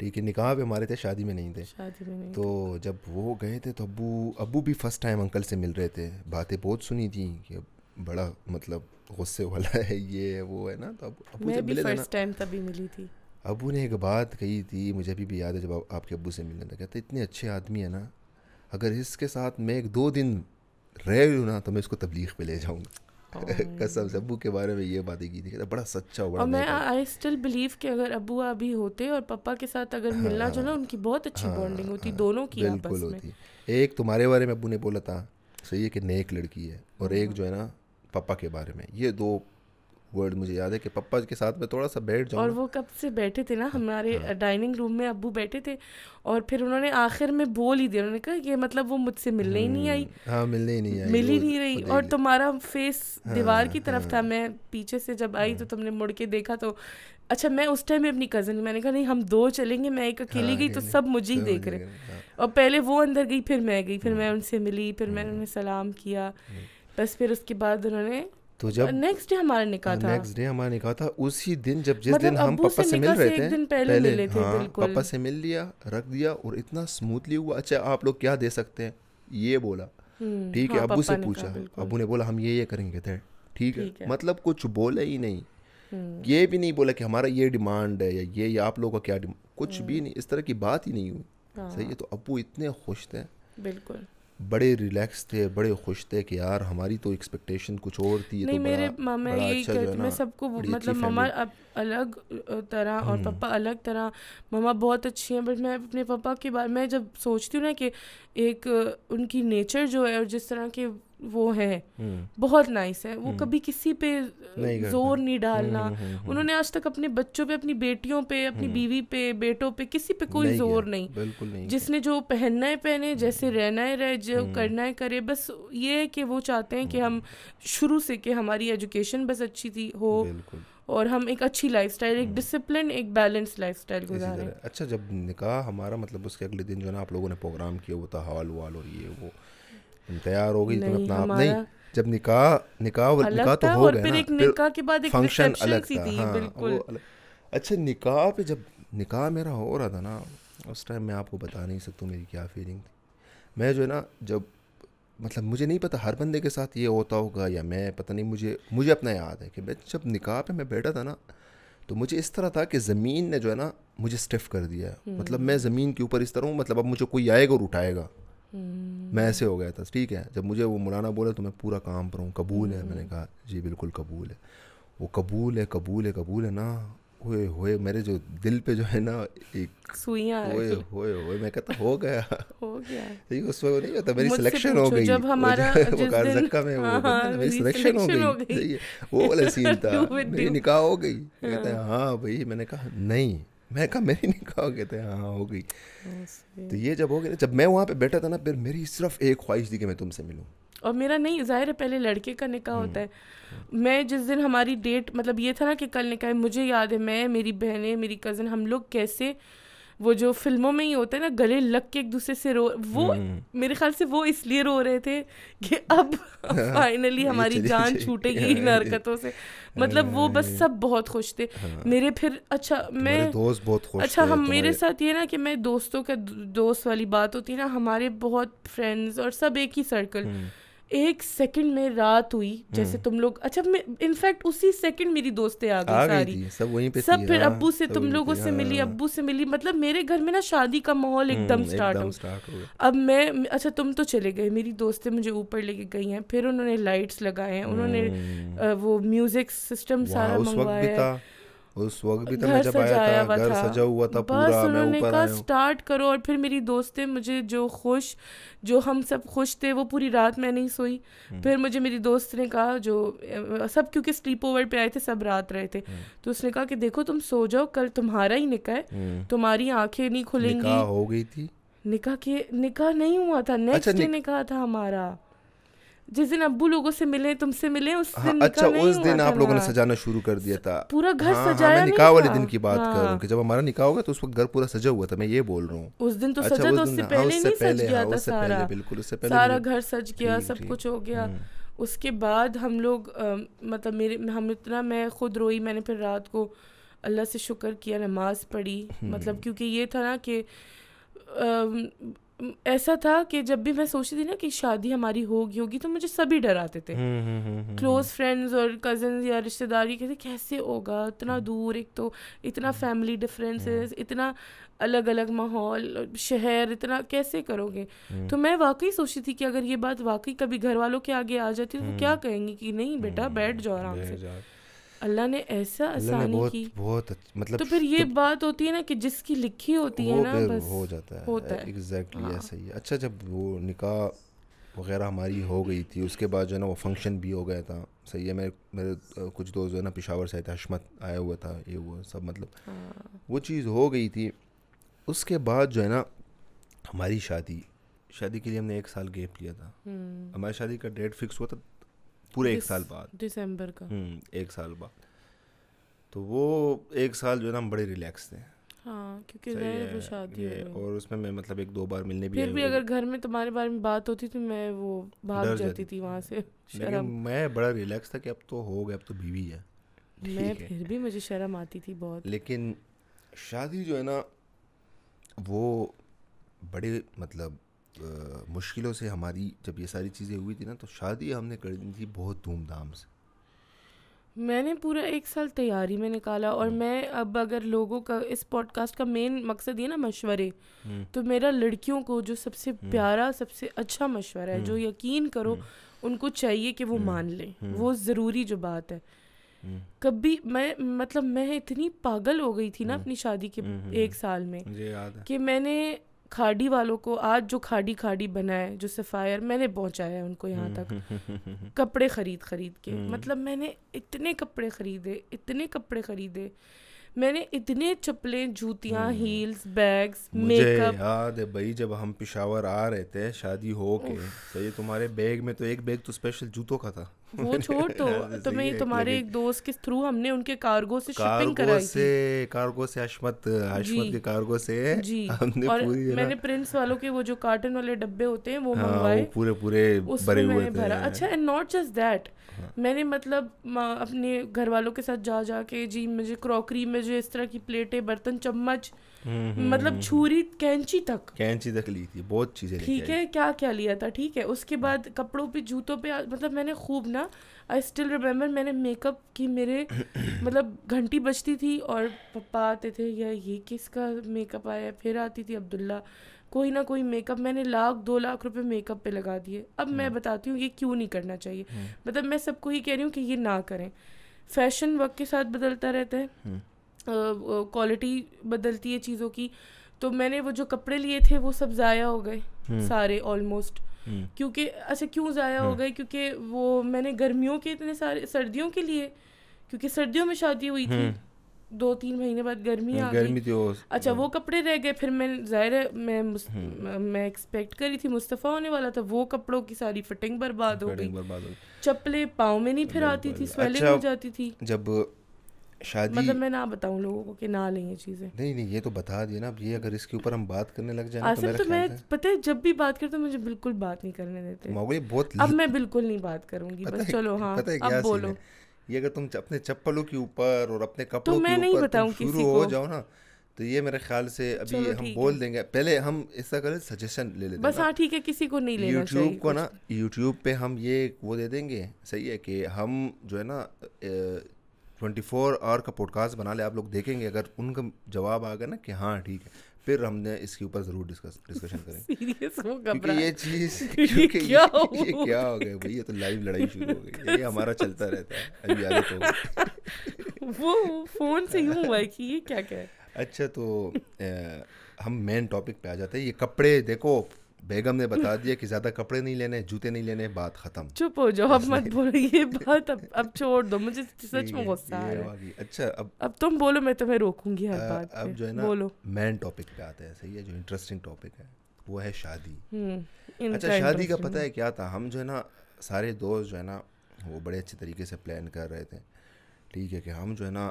ठीक है निकाह भी हमारे थे शादी में नहीं थे में नहीं तो जब वो गए थे तो अबू अबू भी फर्स्ट टाइम अंकल से मिल रहे थे बातें बहुत सुनी थी कि बड़ा मतलब गुस्से वाला है ये है वो है ना तो अब अबू मैं भी फर्स्ट टाइम तभी मिली थी अबू ने एक बात कही थी मुझे अभी भी याद है जब आप, आपके अबू से मिलने लगा तो इतने अच्छे आदमी है ना अगर इसके साथ मैं एक दो दिन रह लूँ ना तो मैं इसको तबलीग पे ले जाऊँगा कसम अबू के बारे में ये बातें की थी बड़ा सच्चा और मैं आई स्टिल बिलीव कि अगर अबू अभी होते और पापा के साथ अगर हाँ, मिलना ना उनकी बहुत अच्छी हाँ, बॉन्डिंग होती हाँ, दोनों की बिल्कुल होती एक तुम्हारे बारे में अबू ने बोला था सही है कि नेक लड़की है और एक जो है ना पापा के बारे में ये दो वर्ड मुझे याद है कि पापा के साथ में थोड़ा सा बैठ जाऊँ और वो कब से बैठे थे ना हमारे हाँ। डाइनिंग रूम में अबू बैठे थे और फिर उन्होंने आखिर में बोल ही दिया उन्होंने कहा ये मतलब वो मुझसे मिलने ही नहीं हम्म, आई हाँ मिलने ही नहीं आई मिल ही नहीं रही और तुम्हारा फेस हाँ, दीवार की तरफ हाँ, था मैं पीछे से जब आई तो हाँ। तुमने मुड़ के देखा तो अच्छा मैं उस टाइम में अपनी कज़न मैंने कहा नहीं हम दो चलेंगे मैं एक अकेली हाँ, गई तो सब मुझे ही देख रहे हाँ। और पहले वो अंदर गई फिर मैं गई फिर मैं उनसे मिली फिर मैंने उन्हें सलाम किया बस फिर उसके बाद उन्होंने तो जब नेक्स्ट डे हमारा निकाह था नेक्स्ट डे हमारा निकाह था उसी दिन जब जिस मतलब दिन हम पापा से, से मिल रहे थे दिन पहले, पहले मिले थे हाँ, बिल्कुल पापा से मिल लिया रख दिया और इतना स्मूथली हुआ अच्छा आप लोग क्या दे सकते हैं ये बोला हम्म, ठीक है हाँ, अबू से पूछा अबू ने बोला हम ये ये करेंगे थे ठीक है मतलब कुछ बोला ही नहीं हम्म। ये भी नहीं बोला कि हमारा ये डिमांड है या ये या आप लोगों का क्या कुछ भी हम्म। नहीं इस तरह की बात ही नहीं हुई हाँ। सही है तो अबू इतने खुश थे बिल्कुल बड़े रिलैक्स थे बड़े खुश थे कि यार हमारी तो एक्सपेक्टेशन कुछ और थी तो नहीं तो मेरे मामा यही अच्छा करते मैं सबको मतलब मामा अब अलग तरह और हम्म। पापा अलग तरह मामा बहुत अच्छी हैं बट मैं अपने पापा के बारे में जब सोचती हूँ ना कि एक उनकी नेचर जो है और जिस तरह के वो है हम्म। बहुत नाइस है वो हम्म। कभी किसी पे नहीं जोर नहीं हम्म, डालना उन्होंने आज तक अपने बच्चों पे अपनी बेटियों पे अपनी बीवी पे बेटों पे किसी पे कोई नहीं जोर नहीं बिल्कुल नहीं जिसने जो पहनना है पहने जैसे रहना है रहे जो करना है करे बस ये है कि वो चाहते हैं कि हम शुरू से कि हमारी एजुकेशन बस अच्छी थी हो और हम एक अच्छी लाइफ स्टाइल एक डिसिप्लिन एक बैलेंस लाइफ स्टाइल अच्छा जब निकाह हमारा मतलब उसके अगले दिन जो ना आप लोगों ने प्रोग्राम किया वो था हॉल वाल और ये वो तैयार हो गई तुम्हें अपना आप नहीं जब निकाह निकाह निकाह तो हो गया निकाह के बाद एक फंक्शन अलग था हाँ, बिल्कुल अच्छा निकाह पे जब निकाह मेरा हो रहा था ना उस टाइम मैं आपको बता नहीं सकता मेरी क्या फीलिंग थी मैं जो है ना जब मतलब मुझे नहीं पता हर बंदे के साथ ये होता होगा या मैं पता नहीं मुझे मुझे अपना याद है कि मैं जब निकाह पे मैं बैठा था ना तो मुझे इस तरह था कि ज़मीन ने जो है ना मुझे स्टिफ कर दिया मतलब हम्म। मैं ज़मीन के ऊपर इस तरह हूँ मतलब अब मुझे कोई आएगा और उठाएगा हम्म। मैं ऐसे हो गया था ठीक है जब मुझे वो मौलाना बोला तो मैं पूरा काम पर हूँ कबूल है मैंने हम्म। कहा जी बिल्कुल कबूल है वो कबूल है कबूल है कबूल है ना होए होए मेरे जो दिल पे जो है ना एक सुइयां होए होए होए मैं कहता हो गया हो गया ठीक उस वक्त नहीं होता मेरी सिलेक्शन हाँ, हाँ, हो गई जब हमारा जिस दिन जक्का में वो मेरी सिलेक्शन हो गई ठीक है वो वाला सीन था मेरी निकाह हो गई कहता है हाँ।, हाँ भाई मैंने कहा नहीं मैं कहा मेरी निकाह हो तो गए थे हाँ हो गई तो ये जब हो गया जब मैं वहाँ पे बैठा था ना फिर मेरी सिर्फ एक ख्वाहिश थी कि मैं तुमसे मिलूँ और मेरा नहीं जाहिर है पहले लड़के का निकाह हम्म। होता है मैं जिस दिन हमारी डेट मतलब ये था ना कि कल निकाह मुझे याद है मैं मेरी बहनें मेरी कज़न हम लोग कैसे वो जो फिल्मों में ही होता है ना गले लग के एक दूसरे से रो वो हम्म। मेरे ख्याल से वो इसलिए रो रहे थे कि अब फाइनली हमारी जान छूटेगी इन हरकतों से मतलब वो बस सब बहुत खुश थे हाँ। मेरे फिर अच्छा मैं दोस्त बहुत खुश अच्छा हम मेरे साथ ये ना कि मैं दोस्तों का दोस्त वाली बात होती है ना हमारे बहुत फ्रेंड्स और सब एक ही सर्कल एक सेकंड में रात हुई जैसे हम्म। तुम लोग अच्छा मैं इनफैक्ट उसी सेकंड मेरी दोस्तें आ गई सारी सब वहीं पे सब फिर हाँ, अब्बू से तुम लोगों से मिली हाँ। अब्बू से मिली मतलब मेरे घर में ना शादी का माहौल हम्म, एकदम स्टार्ट हो अब मैं अच्छा तुम तो चले गए मेरी दोस्तें मुझे ऊपर लेके गई हैं फिर उन्होंने लाइट्स लगाए हैं उन्होंने हम्म। वो म्यूजिक सिस्टम सारा मंगवाया उस वक्त भी तो मैं जब आया था घर सजा हुआ था पूरा मैं ऊपर आया स्टार्ट करो और फिर मेरी दोस्तें मुझे जो खुश जो हम सब खुश थे वो पूरी रात मैं नहीं सोई हम्म। फिर मुझे मेरी दोस्त ने कहा जो सब क्योंकि स्लीप ओवर पे आए थे सब रात रहे थे हम्म। तो उसने कहा कि देखो तुम सो जाओ कल तुम्हारा ही निकाह है हम्म। तुम्हारी आंखें नहीं खुलेंगी निकाह हो गई थी निकाह के निकाह नहीं हुआ था अच्छा, नेक्स्ट डे निकाह था हमारा जिस दिन अब्बू लोगों से मिले तुमसे मिले उस हाँ, दिन अच्छा उस दिन अच्छा, आप लोगों ने हाँ। सजाना शुरू कर दिया था पूरा घर हाँ, हाँ सजाया हाँ, निकाह वाले दिन की बात हाँ, कर रहा हूँ जब हमारा निकाह होगा तो उस वक्त घर पूरा सजा हुआ था मैं ये बोल रहा हूँ उस दिन तो अच्छा, सजा उससे पहले उससे पहले बिल्कुल उससे पहले सारा घर सज गया सब कुछ हो हम्म। गया उसके बाद हम लोग मतलब मेरे हम इतना मैं खुद रोई मैंने फिर रात को अल्लाह से शुक्र किया नमाज पढ़ी हम्म। मतलब क्योंकि ये था ना कि ऐसा था कि जब भी मैं सोचती थी ना कि शादी हमारी होगी होगी तो मुझे सभी डराते थे क्लोज हम्म, फ्रेंड्स हम्म, हम्म, और कजन या रिश्तेदार कहते कैसे होगा इतना दूर एक तो इतना फैमिली डिफरेंसेस इतना अलग अलग माहौल शहर इतना कैसे करोगे तो मैं वाकई सोचती थी कि अगर ये बात वाकई कभी घर वालों के आगे आ जाती तो क्या कहेंगे कि नहीं बेटा बैठ जाओ आराम से अल्लाह ने ऐसा आसानी बहुत, की बहुत अच्छा, मतलब तो फिर ये तो, बात होती है ना कि जिसकी लिखी होती है ना बस हो जाता है होता है एग्जैक्टली exactly हाँ। ऐसा ही अच्छा जब वो निकाह वगैरह हमारी हो गई थी उसके बाद जो है ना वो फंक्शन भी हो गया था सही है मेरे मेरे कुछ दोस्त जो है ना पिशावर से थे हशमत आया हुआ था ये वो सब मतलब हाँ। वो चीज़ हो गई थी उसके बाद जो है ना हमारी शादी शादी के लिए हमने एक साल गैप लिया था हम्म। हमारी शादी का डेट फिक्स हुआ था पूरे एक साल बाद दिसंबर का हम्म, एक साल बाद तो वो एक साल जो है ना हम बड़े रिलैक्स थे हाँ क्योंकि वो शादी है और उसमें मैं मतलब एक दो बार मिलने भी फिर भी अगर घर में तुम्हारे बारे में बात होती तो मैं वो भाग जाती थी वहाँ से शर्म मैं बड़ा रिलैक्स था कि अब तो हो गया अब तो बीवी है मैं फिर भी मुझे शर्म आती थी बहुत लेकिन शादी जो है ना वो बड़े मतलब मुश्किलों से हमारी जब ये सारी चीज़ें हुई थी ना तो शादी हमने कर दी थी बहुत धूमधाम से मैंने पूरा एक साल तैयारी में निकाला और हम्म। मैं अब अगर लोगों का इस पॉडकास्ट का मेन मकसद ये ना मशवरे हम्म। तो मेरा लड़कियों को जो सबसे हम्म। प्यारा सबसे अच्छा मशवरा है जो यकीन करो उनको चाहिए कि वो मान लें वो ज़रूरी जो बात है कभी मैं मतलब मैं इतनी पागल हो गई थी ना अपनी शादी के एक साल में कि मैंने खाड़ी वालों को आज जो खाड़ी खाड़ी बनाए जो सफ़ायर मैंने पहुंचाया है उनको यहाँ तक कपड़े ख़रीद ख़रीद के हम्म। मतलब मैंने इतने कपड़े ख़रीदे इतने कपड़े ख़रीदे मैंने इतने चप्पलें जूतियाँ हम्म। हील्स बैग्स मेकअप याद है भाई जब हम पिशावर आ रहे थे शादी हो के तो ये तुम्हारे बैग में तो एक बैग तो स्पेशल जूतों का था वो छोड़ तो तुम्हें तुम्हारे एक दोस्त के थ्रू हमने उनके कार्गो से शिपिंग कराई से कार्गो से अश्मत अश्मत के कार्गो से जी हमने और पूरी मैंने प्रिंस वालों के वो जो कार्टन वाले डब्बे होते हैं वो हाँ, मंगवाए पूरे पूरे भरे हुए थे अच्छा एंड नॉट जस्ट दैट मैंने मतलब अपने घर वालों के साथ जा जा के जी मुझे क्रॉकरी में जो इस तरह की प्लेटें बर्तन चम्मच हम्म, मतलब हम्म, हम्म। छुरी कैंची तक कैंची तक ली थी बहुत चीजें ठीक है क्या क्या लिया था ठीक है उसके बाद कपड़ों पे जूतों पे मतलब मैंने खूब ना आई स्टिल रिमेम्बर मैंने मेकअप की मेरे मतलब घंटी बजती थी और पप्पा आते थे या ये किसका मेकअप आया फिर आती थी अब्दुल्ला कोई ना कोई मेकअप मैंने लाख दो लाख रुपए मेकअप पे लगा दिए अब मैं बताती हूँ ये क्यों नहीं करना चाहिए मतलब मैं सबको ही कह रही हूँ कि ये ना करें फैशन वक्त के साथ बदलता रहता है क्वालिटी बदलती है चीज़ों की तो मैंने वो जो कपड़े लिए थे वो सब ज़ाया हो गए हम्म। सारे ऑलमोस्ट हम्म। क्योंकि अच्छा क्यों ज़ाया हो हम्म। गए क्योंकि वो मैंने गर्मियों के इतने सारे सर्दियों के लिए क्योंकि सर्दियों में शादी हुई थी दो तीन महीने बाद गर्मी आ गई अच्छा वो कपड़े रह गए फिर मैं जाहिर है मैं मैं एक्सपेक्ट करी थी मुस्तफ़ा होने वाला था तो वो कपड़ों की सारी फिटिंग बर्बाद हो गई चप्पलें पाँव में नहीं फिर आती थी स्वेलिंग अच्छा, हो जाती थी जब शादी मतलब मैं ना बताऊं लोगों को कि ना लें ये चीज़ें नहीं नहीं ये तो बता दिए ना अब ये अगर इसके ऊपर हम बात करने लग जाए तो, तो मैं पता है जब भी बात करता तो मुझे बिल्कुल बात नहीं करने देते मोगली बहुत अब मैं बिल्कुल नहीं बात करूंगी बस चलो हाँ अब बोलो ये अगर तुम अपने चप्पलों के ऊपर और अपने कपड़ों तो मैं नहीं बताऊं शुरू हो जाओ ना तो ये मेरे ख्याल से अभी हम बोल देंगे पहले हम ऐसा करें सजेशन ले लेते बस हाँ ठीक है किसी को नहीं लेना यूट्यूब को ना यूट्यूब पे हम ये वो दे देंगे सही है कि हम जो है ना ट्वेंटी फोर आवर का पॉडकास्ट बना ले आप लोग देखेंगे अगर उनका जवाब आ गया ना कि हाँ ठीक है फिर हमने इसके ऊपर जरूर डिस्कस डिस्कशन करेंगे ये चीज क्योंकि ये, ये क्या हो गया भाई ये तो लाइव लड़ाई शुरू हो गई ये हमारा चलता रहता है अभी आदत हो वो फोन से ही हुआ कि ये क्या क्या है अच्छा तो हम मेन टॉपिक पे आ जाते हैं ये कपड़े देखो बेगम ने बता दिया कि ज्यादा कपड़े नहीं लेने जूते नहीं लेने बात खत्म चुप हो जाओ अब मत बोलो ये बात अब अब छोड़ दो मुझे सच में गुस्सा आ रहा है अच्छा अब अब तुम बोलो मैं तुम्हें रोकूंगी हर बात अब जो है ना बोलो मेन टॉपिक पे आते हैं सही है जो इंटरेस्टिंग टॉपिक है वो है शादी हम्म, अच्छा शादी का पता है क्या था हम जो है ना सारे दोस्त जो है ना वो बड़े अच्छे तरीके से प्लान कर रहे थे ठीक है कि हम जो है ना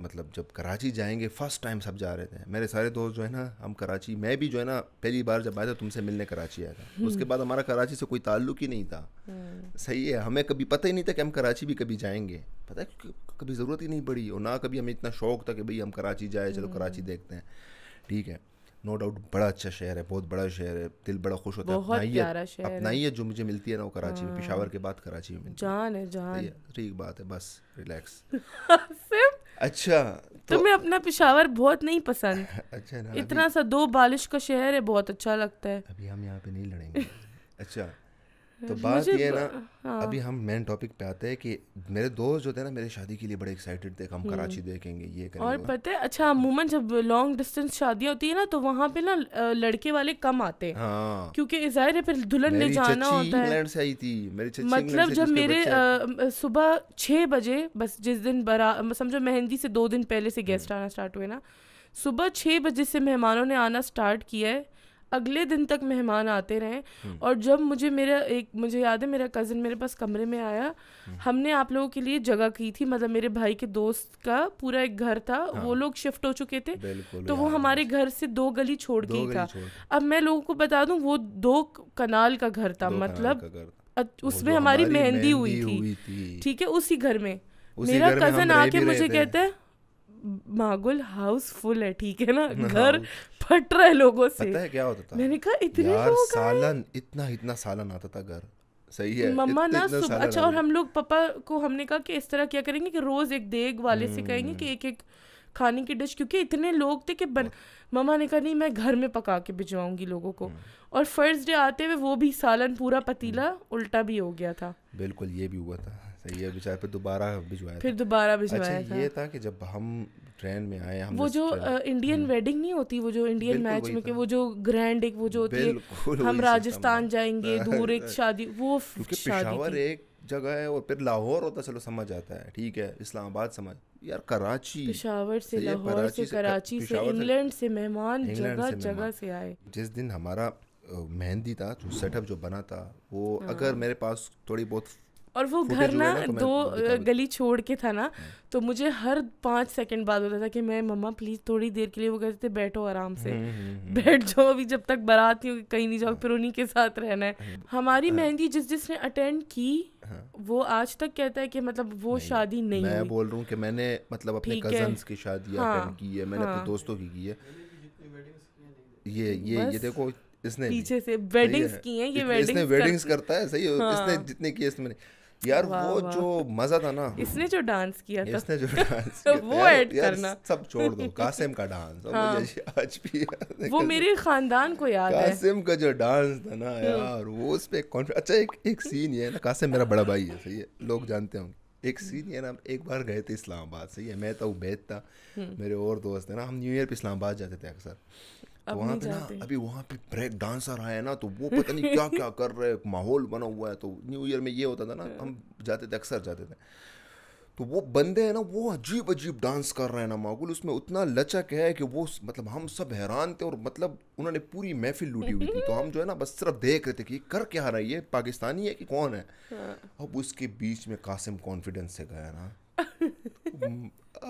मतलब जब कराची जाएंगे फ़र्स्ट टाइम सब जा रहे थे मेरे सारे दोस्त जो है ना हम कराची मैं भी जो है ना पहली बार जब आया था तुमसे मिलने कराची आया था हम्म। उसके बाद हमारा कराची से कोई ताल्लुक ही नहीं था हम्म। सही है हमें कभी पता ही नहीं था कि हम कराची भी कभी जाएंगे पता है कभी ज़रूरत ही नहीं पड़ी और ना कभी हमें इतना शौक था कि भाई हम कराची जाए चलो कराची हम्म। देखते हैं ठीक है नो डाउट बड़ा अच्छा शहर है बहुत बड़ा शहर है दिल बड़ा खुश होता बहुत है अपनाइयत जो मुझे मिलती है ना वो कराची में हाँ। पिशावर के बाद कराची में मिलती जान है जान ठीक बात है बस रिलैक्स अच्छा तो, तो अपना पिशावर बहुत नहीं पसंद अच्छा ना इतना सा दो बालिश का शहर है बहुत अच्छा लगता है अभी हम यहाँ पे नहीं लड़ेंगे अच्छा तो बात ये ना हाँ। अभी हम मेन टॉपिक पे आते हैं कि मेरे दोस्त जो थे ना मेरे शादी के लिए बड़े एक्साइटेड थे हम हम्म। कराची देखेंगे ये करेंगे और पता है अच्छा अमूमन जब लॉन्ग डिस्टेंस शादी होती है ना तो वहाँ पे ना लड़के वाले कम आते हैं हाँ। क्योंकि जाहिर है फिर दुल्हन ले जाना होता है से आई थी मेरी मतलब जब मेरे सुबह छह बजे बस जिस दिन बरा समझो मेहंदी से दो दिन पहले से गेस्ट हम्म। आना स्टार्ट हुए ना सुबह छह बजे से मेहमानों ने आना स्टार्ट किया है अगले दिन तक मेहमान आते रहे हम्म। और जब मुझे मेरा एक मुझे याद है मेरा कज़न मेरे पास कमरे में आया हम्म। हमने आप लोगों के लिए जगह की थी मतलब मेरे भाई के दोस्त का पूरा एक घर था हाँ। वो लोग शिफ्ट हो चुके थे तो वो हमारे घर से दो गली छोड़ के ही था अब मैं लोगों को बता दूं वो दो कनाल का घर था मतलब उसमें हमारी मेहंदी हुई थी ठीक है उसी घर में मेरा कजन आके मुझे कहता है मागुल हाउस फुल है ठीक है ना घर फट रहा है लोगों से पता है क्या होता था मैंने कहा इतने यार सालन इतना इतना सालन आता था घर सही है मम्मा ना सुबह अच्छा और हम लोग पापा को हमने कहा कि इस तरह क्या करेंगे कि रोज एक देग वाले से कहेंगे हम्म। कि एक एक खाने की डिश क्योंकि इतने लोग थे कि बन हम्म। मम्मा ने कहा नहीं मैं घर में पका के भिजवाऊंगी लोगों को हम्म। और फर्स्ट डे आते हुए वो भी सालन पूरा पतीला उल्टा भी हो गया था बिल्कुल ये भी हुआ था सही है बेचारे पे दोबारा भिजवाया फिर दोबारा अच्छा, भिजवाया अच्छा था ये था कि जब हम ट्रेन में आए हम वो जो इंडियन वेडिंग हम्म। नहीं होती वो जो इंडियन मैच में के वो जो ग्रैंड एक वो जो होती है हम राजस्थान जाएंगे दूर एक शादी वो पेशावर एक जगह है और फिर लाहौर होता चलो समझ आता है ठीक है इस्लामाबाद समझ यार कराची पिशावर से लाहौर से कराची से इंग्लैंड से मेहमान जगह जगह से आए जिस दिन हमारा मेहंदी था जो सेटअप जो बना था वो हाँ। अगर मेरे पास थोड़ी बहुत और वो घर ना तो दो गली छोड़ के था ना हाँ। तो मुझे हर पाँच सेकंड बाद होता था कि मैं मम्मा प्लीज़ थोड़ी देर के लिए वो कहते थे बैठो आराम से हम्म, हम्म, हम्म। बैठ जाओ अभी जब तक बरात नहीं होगी कहीं नहीं जाओ हाँ। फिर उन्हीं के साथ रहना है हाँ। हमारी मेहंदी जिस जिसने अटेंड की वो आज तक कहता है कि मतलब वो नहीं, शादी नहीं मैं बोल रहा हूँ कि मैंने मतलब अपने कजन्स की शादी हाँ, की है मैंने अपने दोस्तों की की है ये ये ये देखो इसने पीछे से वेडिंग्स की हैं ये वेडिंग्स करता है सही है इसने जितने किए इसमें यार वाँ, वो वाँ। जो मजा था ना इसने जो डांस किया था इसने जो डांस किया वो ऐड करना सब छोड़ दो कासिम का डांस हाँ। मुझे आज भी याद वो मेरे खानदान को याद है कासिम का जो डांस था ना हाँ। यार वो उस पे अच्छा एक एक सीन ये है ना कासिम मेरा बड़ा भाई है सही है लोग जानते होंगे एक सीन ये ना एक बार गए थे इस्लामाबाद सही है मैं था उबैद था हम्म। मेरे और दोस्त है ना हम न्यू ईयर पे इस्लामाबाद जाते थे अक्सर तो वहाँ पे ना अभी वहाँ पे ब्रेक डांसर आया ना तो वो पता नहीं क्या क्या कर रहे माहौल बना हुआ है तो न्यू ईयर में ये होता था ना हम हाँ। जाते थे अक्सर जाते थे तो वो बंदे हैं ना वो अजीब अजीब डांस कर रहे हैं ना मागुल उसमें उतना लचक है कि वो मतलब हम सब हैरान थे और मतलब उन्होंने पूरी महफिल लूटी हुई थी तो हम जो है ना बस सिर्फ देख रहे थे कि कर क्या रहा है ये पाकिस्तानी है कि कौन है हाँ। अब उसके बीच में कासिम कॉन्फिडेंस से गया ना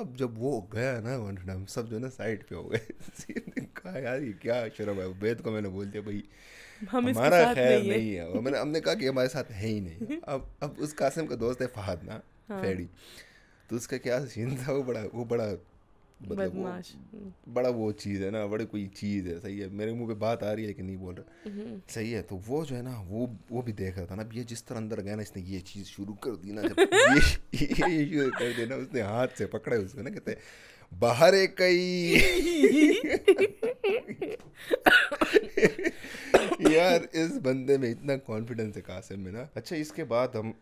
अब जब वो गया ना सब जो है ना साइड पे हो गए कहा यार ये क्या शर्म है वेद को मैंने बोल दिया भाई हमारा खैर नहीं, नहीं है और मैंने हमने कहा कि हमारे साथ है ही नहीं अब अब उस कासिम का दोस्त है फहद ना हाँ। फैडी तो उसका क्या सीन था वो बड़ा वो बड़ा मतलब वो बड़ा वो चीज़ है ना बड़ी कोई चीज़ है सही है मेरे मुंह पे बात आ रही है लेकिन नहीं बोल रहा हम्म। सही है तो वो जो है ना वो वो भी देख रहा था ना ये जिस तरह अंदर गया ना इसने ये चीज़ शुरू कर दी ना जब ये ये, ये शुरू कर देना उसने हाथ से पकड़े उसको ना कहते बाहर एक कई यार इस बंदे में इतना कॉन्फिडेंस है कासिम में ना अच्छा इसके बाद हम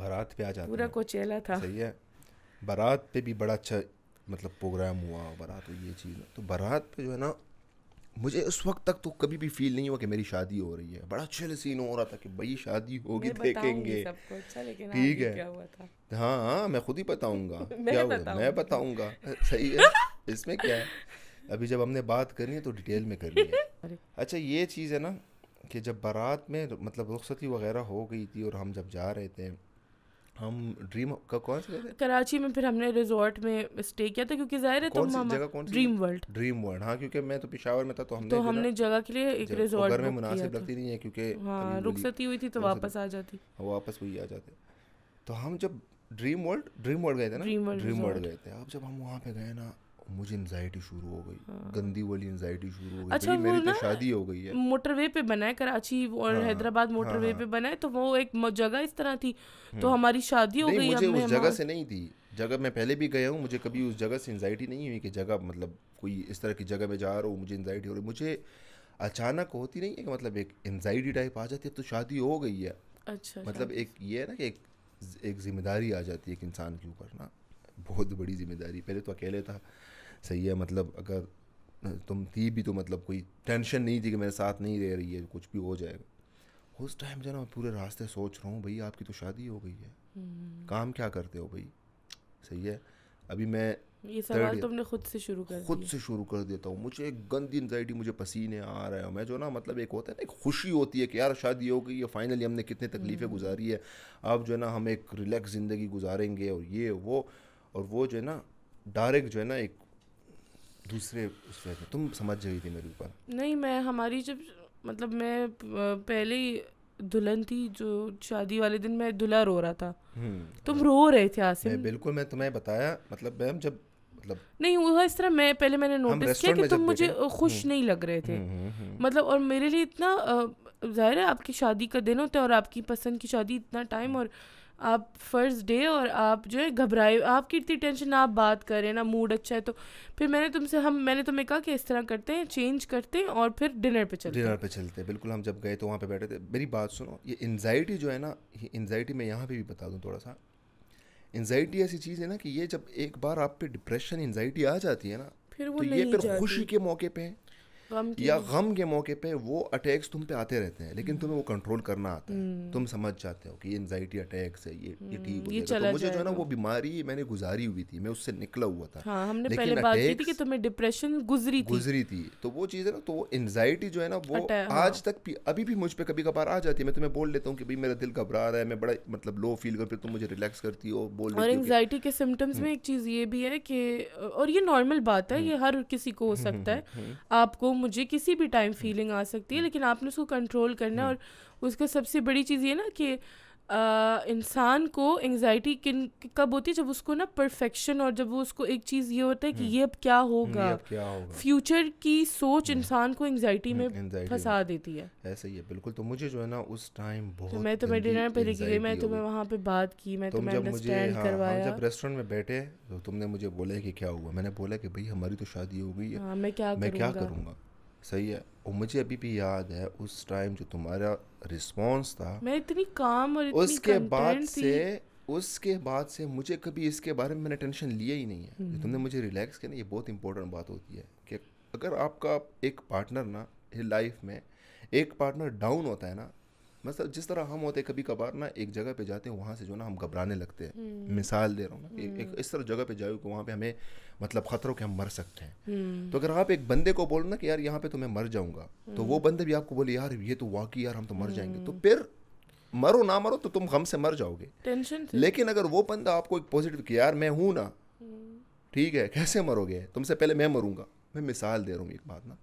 बारात पे आ जाते पूरा कोचेला था सही है बारात पे भी बड़ा अच्छा मतलब प्रोग्राम हुआ बारात ये चीज़ तो बारात पे जो है ना मुझे उस वक्त तक तो कभी भी फील नहीं हुआ कि मेरी शादी हो रही है बड़ा चिल सीन हो रहा था कि भाई शादी होगी देखेंगे ठीक है क्या हुआ था हाँ हाँ मैं खुद ही बताऊंगा क्या हुआ मैं बताऊंगा सही है इसमें क्या है अभी जब हमने बात करनी है तो डिटेल में करनी है अच्छा ये चीज़ है ना कि जब बारात में मतलब रुखसती वगैरह हो गई थी और हम जब जा रहे थे हम ड्रीम का कौन सा जगह कराची में फिर हमने रिजॉर्ट में स्टे किया था क्योंकि जाहिर है तुम तो जगह कौन सी ड्रीम वर्ल्ड ड्रीम वर्ल्ड हाँ क्योंकि मैं तो पिशावर में था तो हमने तो हमने जगह के लिए एक रिजॉर्ट में मुनासिब लगती नहीं है क्योंकि हाँ रुखसती हुई थी तो वापस आ जाती हाँ, वापस वही आ जाते तो हम जब ड्रीम वर्ल्ड ड्रीम वर्ल्ड गए थे ना ड्रीम वर्ल्ड गए थे अब जब हम वहाँ पे गए ना मुझे एनजाइटी शुरू हो गई हाँ। गंदी वाली एनजाइटी शुरू हो गई अच्छा मेरी तो शादी हो गई है मोटरवे पे बना है कराची और हाँ, हैदराबाद मोटरवे हाँ, हाँ, पे बना है तो वो एक जगह इस तरह थी हम्म। तो हमारी शादी हो गई मुझे उस जगह से नहीं थी जगह मैं पहले भी गया हूँ मुझे कभी उस जगह से एनजाइटी नहीं हुई कि जगह मतलब कोई इस तरह की जगह में जा रहा हूँ मुझे एनजाइटी हो रही मुझे अचानक होती नहीं है कि मतलब एक एनजाइटी टाइप आ जाती है तो शादी हो गई है अच्छा, अच्छा मतलब एक ये है ना कि एक एक जिम्मेदारी आ जाती है एक इंसान के ऊपर ना बहुत बड़ी जिम्मेदारी पहले तो अकेले था सही है मतलब अगर तुम थी भी तो मतलब कोई टेंशन नहीं थी कि मेरे साथ नहीं रह रही है कुछ भी हो जाएगा उस टाइम जो ना पूरे रास्ते सोच रहा हूँ भाई आपकी तो शादी हो गई है हम्म। काम क्या करते हो भाई सही है अभी मैं ये सवाल तुमने खुद से शुरू कर खुद से शुरू कर देता हूँ मुझे एक गंदी एनजाइटी मुझे पसीने आ रहा है मैं जो ना मतलब एक होता है ना एक खुशी होती है कि यार शादी हो गई है फाइनली हमने कितने तकलीफ़ें हम्म। गुजारी है अब जो है ना हम एक रिलैक्स ज़िंदगी गुजारेंगे और ये वो और वो जो है ना डायरेक्ट जो है ना एक दूसरे उस उसमें तुम समझ गई थी मेरे ऊपर नहीं मैं हमारी जब मतलब मैं पहले ही दुल्हन थी जो शादी वाले दिन मैं दुल्हा रो रहा था हम्म। तुम रो रहे थे आसिम मैं बिल्कुल मैं तुम्हें बताया मतलब मैम जब मतलब नहीं वो इस तरह मैं पहले मैंने नोटिस किया कि तुम मुझे खुश हम्म। नहीं लग रहे थे हम्म, मतलब और मेरे लिए इतना जाहिर है आपकी शादी का दिन होता है और आपकी पसंद की शादी इतना टाइम और आप फर्स्ट डे और आप जो है घबराए आपकी इतनी टेंशन ना आप बात करें ना मूड अच्छा है तो फिर मैंने तुमसे हम मैंने तुम्हें कहा कि इस तरह करते हैं चेंज करते हैं और फिर डिनर पे चलते डिनर पे चलते हैं बिल्कुल हम जब गए तो वहाँ पे बैठे थे मेरी बात सुनो ये एनजाइटी जो है ना ये एनजाइटी मैं यहाँ पर भी बता दूँ थोड़ा सा एनजाइटी ऐसी चीज़ है ना कि ये जब एक बार आप पे डिप्रेशन एनजाइटी आ जाती है ना फिर वो तो ये फिर खुशी के मौके पर या गम के मौके पे वो अटैक्स तुम पे आते रहते हैं लेकिन तुम्हें वो कंट्रोल करना आता है हम्म। तुम समझ जाते हो कि ये एनजाइटी अटैक्स है ये ये ठीक हम्म, हो तो मुझे जो है ना वो बीमारी मैंने गुजारी हुई थी मैं उससे निकला हुआ था हाँ, हमने पहले बात की थी कि तुम्हें डिप्रेशन गुजरी थी गुजरी थी तो वो चीज़ है ना तो एनजाइटी जो है ना वो हाँ। आज तक अभी भी मुझ पर कभी कभार आ जाती है मैं तुम्हें बोल लेता हूँ कि भाई मेरा दिल घबरा रहा है मैं बड़ा मतलब लो फील कर फिर तुम मुझे रिलैक्स करती हो बोल और एंगजाइटी के सिम्टम्स में हम्म। एक चीज़ ये भी है कि और ये नॉर्मल बात है ये हर किसी को हो सकता है आपको मुझे किसी भी टाइम हम्म। फीलिंग आ सकती है हम्म। लेकिन आपने उसको कंट्रोल करना है हम्म। और उसका सबसे बड़ी चीज़ ये ना कि इंसान को एंगजाइटी किन कब होती है जब उसको ना परफेक्शन और जब वो उसको एक चीज़ ये होता है कि ये अब क्या होगा फ्यूचर की सोच इंसान को एंगजाइटी में फंसा देती है ऐसे ही है बिल्कुल तो मुझे जो है ना उस टाइम तो बहुत मैं तो मैं डिनर पर लेके गई मैं तुम्हें तो वहाँ पे बात की मैं तो तुम्हें अंडरस्टैंड हाँ, करवाया जब रेस्टोरेंट में बैठे तो तुमने मुझे बोला कि क्या हुआ मैंने बोला कि भाई हमारी तो शादी हो गई है हाँ, मैं क्या करूँगा सही है और मुझे अभी भी याद है उस टाइम जो तुम्हारा रिस्पॉन्स था मैं इतनी काम और इतनी उसके बाद से उसके बाद से मुझे कभी इसके बारे में मैंने टेंशन लिया ही नहीं है हम्म। तुमने मुझे रिलैक्स किया ना ये बहुत इंपॉर्टेंट बात होती है कि अगर आपका एक पार्टनर ना लाइफ में एक पार्टनर डाउन होता है ना मतलब जिस तरह हम होते कभी कभार ना एक जगह पे जाते हैं वहाँ से जो ना हम घबराने लगते हैं हम्म। मिसाल दे रहा हूँ ना एक हम्म। इस तरह जगह पे जाओ कि वहाँ पे हमें मतलब खतरों के हम मर सकते हैं हम्म। तो अगर आप एक बंदे को बोलो ना कि यार यहाँ पे तो मैं मर जाऊँगा तो वो बंदे भी आपको बोले यार ये तो वाकई यार हम तो मर जाएंगे तो फिर मरो ना मरो तो तुम गम से मर जाओगे टेंशन लेकिन अगर वो बंदा आपको एक पॉजिटिव कि यार मैं हूँ ना ठीक है कैसे मरोगे तुमसे पहले मैं मरूंगा मैं मिसाल दे रहा हूँ एक बात ना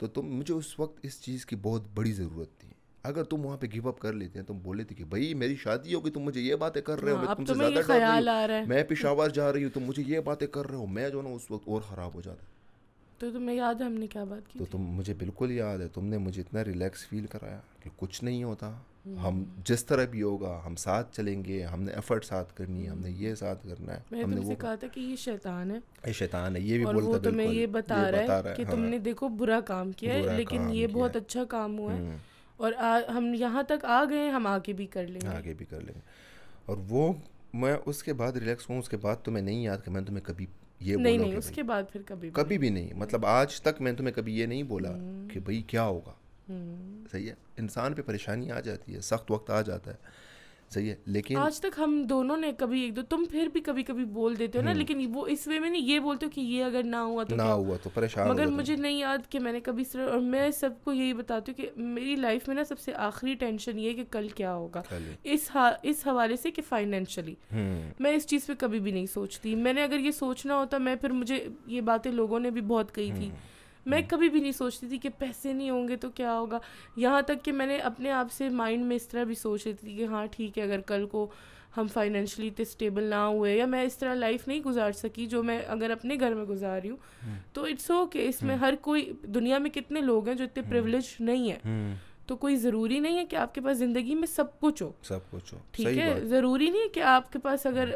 तो तुम मुझे उस वक्त इस चीज़ की बहुत बड़ी ज़रूरत थी अगर तुम वहाँ पे गिव अप कर लेते हैं तुम बोले थे कि भाई मेरी शादी होगी तुम मुझे ये बातें कर रहे हो हाँ, मैं तुमसे तो ज्यादा डर रही हूँ मैं पिशावर जा रही हूँ तुम मुझे ये बातें कर रहे हो मैं जो ना उस वक्त और ख़राब हो जाता तो तुम्हें याद है हमने क्या बात की तो तुम मुझे बिल्कुल याद है तुमने मुझे इतना रिलैक्स फील कराया कि कुछ नहीं होता हम हम्म। जिस तरह भी होगा हम साथ चलेंगे हमने एफर्ट साथ करनी है हमने ये हम्म। साथ करना है मैंने हमने वो कहा था कि ये शैतान है ये शैतान है ये भी और वो तुम्हें ये बता, ये बता रहा है कि हाँ। तुमने देखो बुरा काम किया है लेकिन ये बहुत अच्छा काम हुआ है हम्म। और आ, हम यहाँ तक आ गए हम आगे भी कर लेंगे आगे भी कर लेंगे और वो मैं उसके बाद रिलैक्स हूँ उसके बाद तो मैं नहीं याद कि मैंने तुम्हें कभी ये नहीं नहीं उसके बाद फिर कभी भी कभी भी नहीं मतलब आज तक मैंने तुम्हें कभी ये नहीं बोला हम्म। कि भाई क्या होगा हम्म। सही है इंसान पे परेशानी आ जाती है सख्त वक्त आ जाता है सही है लेकिन आज तक हम दोनों ने कभी एक दो तुम फिर भी कभी कभी बोल देते हो ना हम्म। लेकिन वो इस वे में नहीं ये बोलते हो कि ये अगर ना हुआ तो ना हुआ तो परेशान मगर मुझे नहीं याद कि मैंने कभी सर और मैं सबको यही बताती हूँ कि मेरी लाइफ में ना सबसे आखिरी टेंशन ये कि कल क्या होगा इस हा, इस हवाले से कि फाइनेंशली हम्म। मैं इस चीज़ पर कभी भी नहीं सोचती मैंने अगर ये सोचना होता मैं फिर मुझे ये बातें लोगों ने भी बहुत कही थी हम्म। मैं हम्म। कभी भी नहीं सोचती थी कि पैसे नहीं होंगे तो क्या होगा यहाँ तक कि मैंने अपने आप से माइंड में इस तरह भी सोच रही थी कि हाँ ठीक है अगर कल को हम फाइनेंशली इतने स्टेबल ना हुए या मैं इस तरह लाइफ नहीं गुजार सकी जो मैं अगर अपने घर में गुजार रही हूँ हम्म। तो इट्स ओके okay, इसमें हम्म। हर कोई दुनिया में कितने लोग हैं जो इतने प्रिवलेज नहीं है तो कोई ज़रूरी नहीं है कि आपके पास ज़िंदगी में सब कुछ हो सब कुछ हो ठीक है ज़रूरी नहीं है कि आपके पास अगर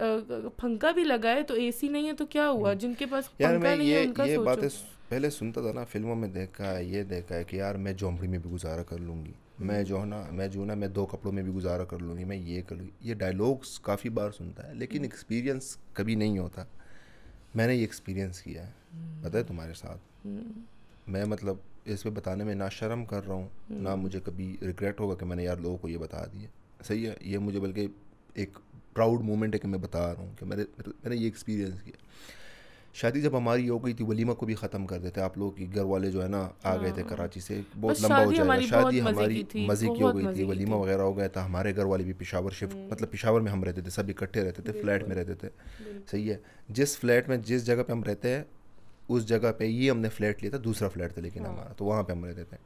पंखा भी लगा है तो एसी नहीं है तो क्या हुआ जिनके पास पंखा नहीं है उनका ये सोचो पहले सुनता था ना फिल्मों में देखा है ये देखा है कि यार मैं झोंपड़ी में भी गुजारा कर लूँगी मैं हम्म। जो है ना मैं जो ना मैं दो कपड़ों में भी गुजारा कर लूँगी मैं ये कर लूँगी ये डायलॉग्स काफ़ी बार सुनता है लेकिन एक्सपीरियंस हम्म। कभी नहीं होता मैंने ये एक्सपीरियंस किया है हम्म। पता है तुम्हारे साथ मैं मतलब इस पर बताने में ना शर्म कर रहा हूँ ना मुझे कभी रिग्रेट होगा कि मैंने यार लोगों को ये बता दिया सही है ये मुझे बल्कि एक प्राउड मोमेंट है कि मैं बता रहा हूँ कि मैंने मैंने ये एक्सपीरियंस किया शादी जब हमारी हो गई थी वलीमा को भी ख़त्म कर देते आप लोग घर वाले जो है ना आ गए थे हाँ। कराची से बहुत लंबा हो जाएगा शादी हमारी मज़े की हो गई थी वलीमा वगैरह हो गया था हमारे घर वाले भी पिशावर शिफ्ट हम्म। मतलब पिशावर में हम रहते थे सब इकट्ठे रहते थे फ्लैट में रहते थे सही है जिस फ्लैट में जिस जगह पर हम रहते हैं उस जगह पे ये हमने फ्लैट लिया था दूसरा फ्लैट था लेकिन हाँ। हमारा तो वहाँ पे हम रहते थे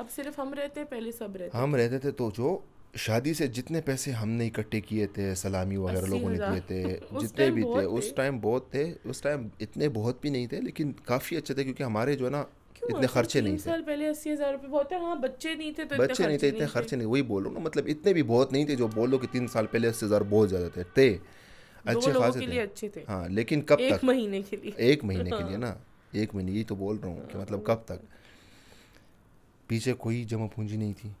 अब सिर्फ हम रहते हैं पहले सब रहते हम रहते थे तो जो शादी से जितने पैसे हमने इकट्ठे किए थे सलामी वगैरह लोगों ने किए थे जितने भी थे उस टाइम बहुत थे उस टाइम इतने बहुत भी नहीं थे लेकिन काफ़ी अच्छे थे क्योंकि हमारे जो है ना इतने खर्चे नहीं थे साल पहले अस्सी हज़ार रुपये बहुत थे हाँ बच्चे नहीं थे तो बच्चे नहीं थे इतने खर्चे नहीं वही बोलो ना मतलब इतने भी बहुत नहीं थे जो बोलो कि तीन साल पहले अस्सी हज़ार बहुत ज़्यादा थे थे अच्छे खास थे अच्छे थे हाँ लेकिन कब तक महीने के लिए एक महीने के लिए हाँ। ना एक महीने यही तो बोल रहा हूँ कि मतलब कब तक पीछे कोई जमा पूंजी नहीं थी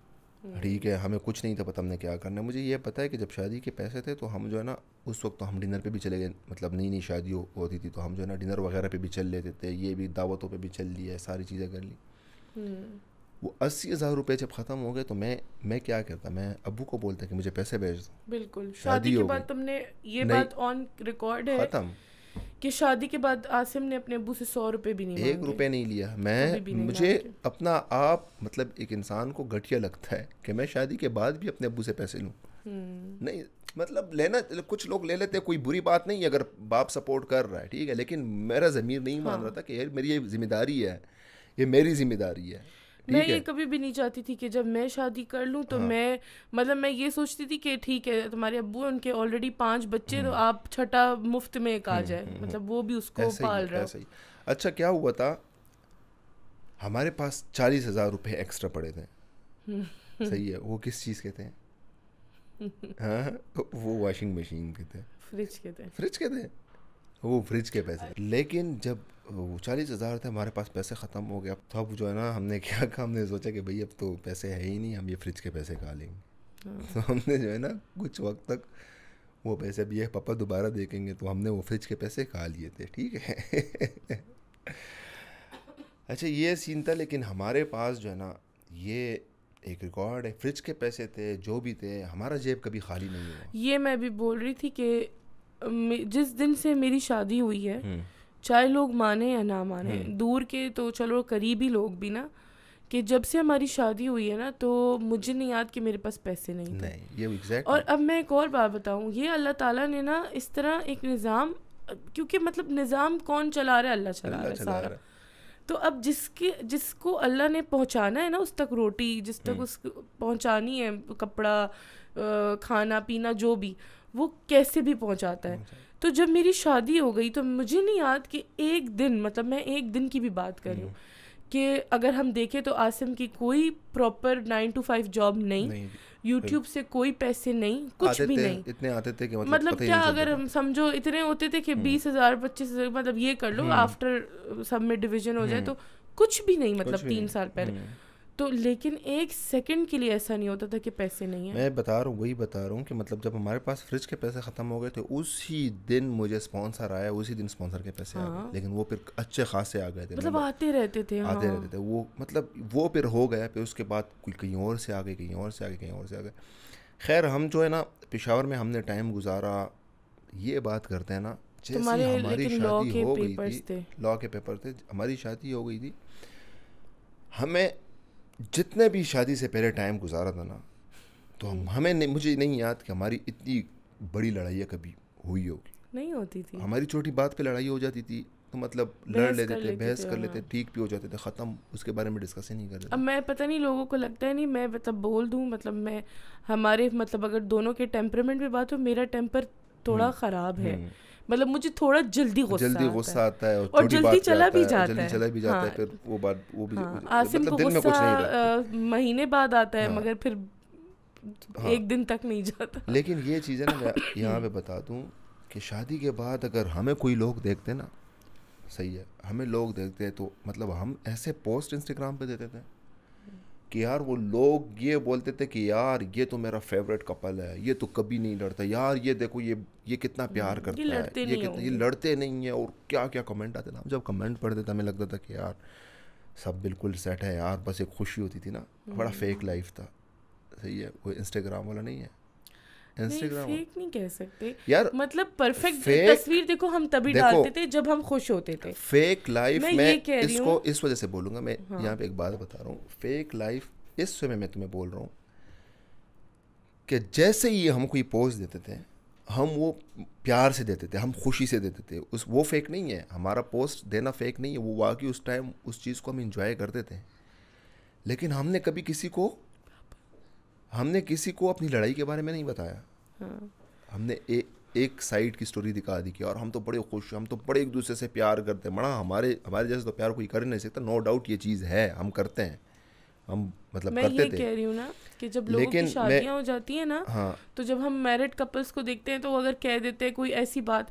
ठीक है हमें कुछ नहीं था पता हमने क्या करना है मुझे ये पता है कि जब शादी के पैसे थे तो हम जो है ना उस वक्त तो हम डिनर पे भी चले गए मतलब नई नई शादी होती थी तो हम जो है ना डिनर वगैरह पे भी चल लेते थे ये भी दावतों पे भी चल लिया सारी चीज़ें कर ली हम्म। वो अस्सी हज़ार रुपये जब ख़त्म हो गए तो मैं मैं क्या करता मैं अबू को बोलता कि मुझे पैसे भेज दो बिल्कुल शादी, शादी के बाद तुमने ये बात ऑन रिकॉर्ड है ख़त्म कि शादी के बाद आसिम ने अपने अबू से सौ रुपये भी नहीं एक रुपये नहीं लिया तो मैं तो मुझे अपना आप मतलब एक इंसान को घटिया लगता है कि मैं शादी के बाद भी अपने अबू से पैसे लूँ हम्म। नहीं मतलब लेना कुछ लोग ले लेते कोई बुरी बात नहीं अगर बाप सपोर्ट कर रहा है ठीक है लेकिन मेरा ज़मीर नहीं हाँ। मान रहा हाँ। था कि यार मेरी ये जिम्मेदारी है ये मेरी जिम्मेदारी है मैं ये कभी भी नहीं चाहती थी कि जब मैं शादी कर लूँ तो हाँ। मैं मतलब मैं ये सोचती थी कि ठीक है तुम्हारे अबू है उनके ऑलरेडी पांच बच्चे तो हम्म। आप छठा मुफ्त में एक आ हम्म, जाए हम्म, मतलब वो भी उसको पाल रहा है अच्छा क्या हुआ था हमारे पास चालीस हजार रुपये एक्स्ट्रा पड़े थे सही है वो किस चीज़ के थे हाँ वो वॉशिंग मशीन के थे फ्रिज के थे फ्रिज के थे वो फ्रिज के पैसे लेकिन जब वो चालीस हज़ार थे हमारे पास पैसे ख़त्म हो गया तो अब जो है ना हमने क्या कहा हमने सोचा कि भाई अब तो पैसे है ही नहीं हम ये फ्रिज के पैसे खा लेंगे तो हमने जो है ना कुछ वक्त तक वो पैसे अब ये पापा दोबारा देखेंगे तो हमने वो फ्रिज के पैसे खा लिए थे ठीक है अच्छा ये सीन था लेकिन हमारे पास जो है ना ये एक रिकॉर्ड है फ्रिज के पैसे थे जो भी थे हमारा जेब कभी खाली नहीं हुआ ये मैं भी बोल रही थी कि जिस दिन से मेरी शादी हुई है हम्म। चाहे लोग माने या ना माने हम्म। दूर के तो चलो करीबी लोग भी ना कि जब से हमारी शादी हुई है ना तो मुझे नहीं याद कि मेरे पास पैसे नहीं थे नहीं, ये exactly. और अब मैं एक और बात बताऊँ ये अल्लाह ताला ने ना इस तरह एक निज़ाम क्योंकि मतलब निज़ाम कौन चला रहा है अल्लाह चला रहा है सारा रहा। तो अब जिसके जिसको अल्लाह ने पहुँचाना है ना उस तक रोटी जिस तक हम्म। उस पहुँचानी है कपड़ा खाना पीना जो भी वो कैसे भी पहुंचाता है तो जब मेरी शादी हो गई तो मुझे नहीं याद कि एक दिन मतलब मैं एक दिन की भी बात कर रही हूँ हम्म। कि अगर हम देखें तो आसिम की कोई proper nine to five job नहीं यूट्यूब से कोई पैसे नहीं कुछ भी नहीं इतने आते थे कि मतलब, मतलब क्या अगर हम समझो इतने होते थे कि हम्म। बीस हजार पच्चीस हजार मतलब ये कर लो आफ्टर हम्म। uh, सब में डिविजन हो जाए तो कुछ भी नहीं मतलब तीन साल पहले तो लेकिन एक सेकंड के लिए ऐसा नहीं होता था कि पैसे नहीं है मैं बता रहा हूँ वही बता रहा हूँ कि मतलब जब हमारे पास फ्रिज के पैसे ख़त्म हो गए थे उसी दिन मुझे स्पॉन्सर आया उसी दिन स्पॉन्सर के पैसे हाँ। आ गए हाँ। लेकिन वो फिर अच्छे खासे आ गए थे मतलब आते रहते थे हाँ। आते रहते थे वो मतलब वो फिर हो गया फिर उसके बाद कहीं और से आ गए कहीं और से आ गए कहीं और से आ गए खैर हम जो है ना पेशावर में हमने टाइम गुजारा ये बात करते हैं ना जैसे हमारी शादी हो गई थी लॉ के पेपर थे हमारी शादी हो गई थी हमें जितने भी शादी से पहले टाइम गुजारा था ना तो हम हमें नहीं, मुझे नहीं याद कि हमारी इतनी बड़ी लड़ाइयाँ कभी हुई होगी नहीं होती थी हमारी छोटी बात पे लड़ाई हो जाती थी तो मतलब लड़ लेते थे बहस कर लेते हाँ। ठीक भी हो जाते थे ख़त्म उसके बारे में डिस्कस ही नहीं करते अब मैं पता नहीं लोगों को लगता है नहीं मैं मतलब बोल दूँ मतलब मैं हमारे मतलब अगर दोनों के टेम्परमेंट पर बात हो मेरा टेम्पर थोड़ा हम्म। ख़राब है हम्म। मतलब मुझे थोड़ा जल्दी गुस्सा जल्दी गुस्सा आता है और जल्दी चला भी जाता है जल्दी चला भी जाता है फिर वो बात वो भी हाँ, मतलब आसिम को गुस्सा महीने बाद आता है हाँ। मगर फिर हाँ। एक दिन तक नहीं जाता लेकिन ये चीज़ है ना मैं यहाँ पे बता दू कि शादी के बाद अगर हमें कोई लोग देखते ना सही है हमें लोग देखते हैं तो मतलब हम ऐसे पोस्ट इंस्टाग्राम पे देते थे कि यार वो लोग ये बोलते थे कि यार ये तो मेरा फेवरेट कपल है ये तो कभी नहीं लड़ता यार ये देखो ये ये कितना हम्म, प्यार करता ये है ये कितना ये लड़ते नहीं है और क्या क्या कमेंट आते ना जब कमेंट पढ़ते थे हमें लगता था कि यार सब बिल्कुल सेट है यार बस एक खुशी होती थी ना बड़ा फेक हम्म। लाइफ था सही है कोई इंस्टाग्राम वाला नहीं है इंस्टाग्राम फेक नहीं कह सकते यार मतलब परफेक्ट तस्वीर देखो हम तभी देखो, डालते थे जब हम खुश होते थे फेक लाइफ मैं, इसको इस वजह से बोलूंगा मैं हाँ. यहाँ पे एक बात बता रहा हूँ फेक लाइफ इस समय मैं तुम्हें बोल रहा हूँ कि जैसे ही हम कोई पोज देते थे हम वो प्यार से देते थे हम खुशी से देते थे उस वो फेक नहीं है हमारा पोस्ट देना फेक नहीं है वो वाकई उस टाइम उस चीज़ को हम इंजॉय करते थे लेकिन हमने कभी किसी को हमने किसी को अपनी लड़ाई के बारे में नहीं बताया हाँ। हमने ए, एक साइड की स्टोरी दिखा दी कि और हम तो बड़े खुश हम तो बड़े एक दूसरे से प्यार करते हैं बड़ा हमारे हमारे जैसे तो प्यार कोई कर नहीं सकता नो डाउट ये चीज़ है हम करते हैं हम मतलब मैं करते ये थे। कह रही हूँ ना कि जब लोगों की शादियाँ हो जाती है ना हाँ, तो जब हम मैरिड कपल्स को देखते हैं तो अगर कह देते हैं कोई ऐसी बात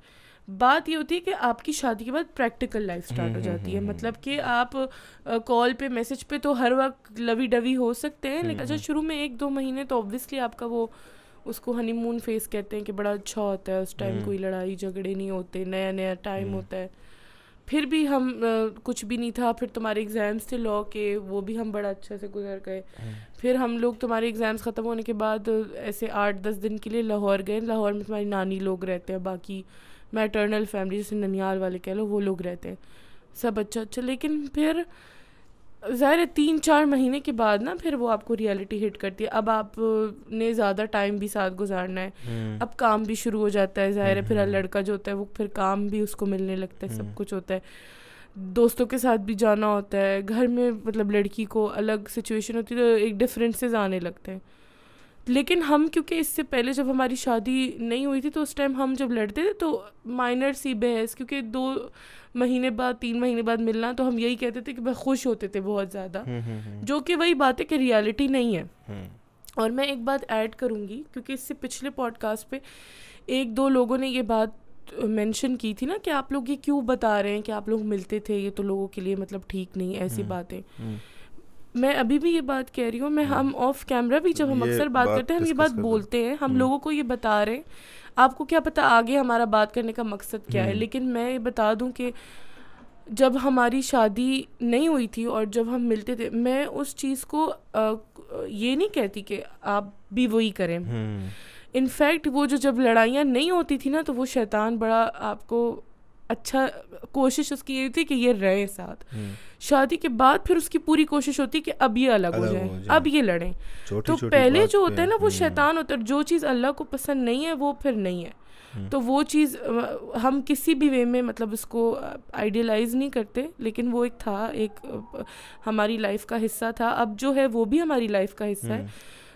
बात ये होती है कि आपकी शादी के बाद प्रैक्टिकल लाइफ स्टार्ट हो हम्म, जाती है हम्म, हम्म। मतलब कि आप कॉल पे मैसेज पे तो हर वक्त लवी डवी हो सकते हैं लेकिन अच्छा शुरू में एक दो महीने तो ऑब्वियसली आपका वो उसको हनीमून फेस कहते हैं कि बड़ा अच्छा होता है उस टाइम कोई लड़ाई झगड़े नहीं होते नया नया टाइम होता है फिर भी हम आ, कुछ भी नहीं था फिर तुम्हारे एग्ज़ाम्स थे लॉ के वो भी हम बड़ा अच्छे से गुजर गए फिर हम लोग तुम्हारे एग्ज़ाम्स ख़त्म होने के बाद ऐसे आठ दस दिन के लिए लाहौर गए लाहौर में तुम्हारी नानी लोग रहते हैं बाकी मैटर्नल फैमिली जैसे ननियाल वाले कह लो वो लोग रहते हैं सब अच्छा अच्छा लेकिन फिर ज़ाहिर है तीन चार महीने के बाद ना फिर वो आपको रियलिटी हिट करती है अब आप ने ज़्यादा टाइम भी साथ गुजारना है हम्म। अब काम भी शुरू हो जाता है ज़ाहिर है फिर हम्म। लड़का जो होता है वो फिर काम भी उसको मिलने लगता है सब हम्म। कुछ होता है दोस्तों के साथ भी जाना होता है घर में मतलब लड़की को अलग सिचुएशन होती है तो एक डिफरेंसेज आने लगते हैं लेकिन हम क्योंकि इससे पहले जब हमारी शादी नहीं हुई थी तो उस टाइम हम जब लड़ते थे तो माइनर सी बहस क्योंकि दो महीने बाद तीन महीने बाद मिलना तो हम यही कहते थे कि भाई खुश होते थे बहुत ज़्यादा हम्म, हम्म, हम्म। जो कि वही बात है कि रियलिटी नहीं है और मैं एक बात ऐड करूँगी क्योंकि इससे पिछले पॉडकास्ट पे एक दो लोगों ने ये बात मेंशन की थी ना कि आप लोग ये क्यों बता रहे हैं कि आप लोग मिलते थे ये तो लोगों के लिए मतलब ठीक नहीं ऐसी बातें मैं अभी भी ये बात कह रही हूँ मैं हाँ। हम ऑफ कैमरा भी जब हम अक्सर बात, करते हैं हम ये बात बोलते हैं हम हम्म। लोगों को ये बता रहे हैं आपको क्या पता आगे हमारा बात करने का मकसद क्या है हम्म। लेकिन मैं ये बता दूँ कि जब हमारी शादी नहीं हुई थी और जब हम मिलते थे मैं उस चीज़ को आ, ये नहीं कहती कि आप भी वही करें इनफैक्ट हम्म। वो जो जब लड़ाइयाँ नहीं होती थी ना तो वो शैतान बड़ा आपको अच्छा कोशिश उसकी ये थी कि ये रहे साथ हम्म। शादी के बाद फिर उसकी पूरी कोशिश होती कि अब ये अलग, अलग हो जाए अब ये लड़ें तो पहले जो होता है ना वो हम्म। शैतान होता है जो चीज़ अल्लाह को पसंद नहीं है वो फिर नहीं है हम्म। तो वो चीज़ हम किसी भी वे में मतलब उसको आइडियलाइज नहीं करते लेकिन वो एक था एक हमारी लाइफ का हिस्सा था अब जो है वो भी हमारी लाइफ का हिस्सा है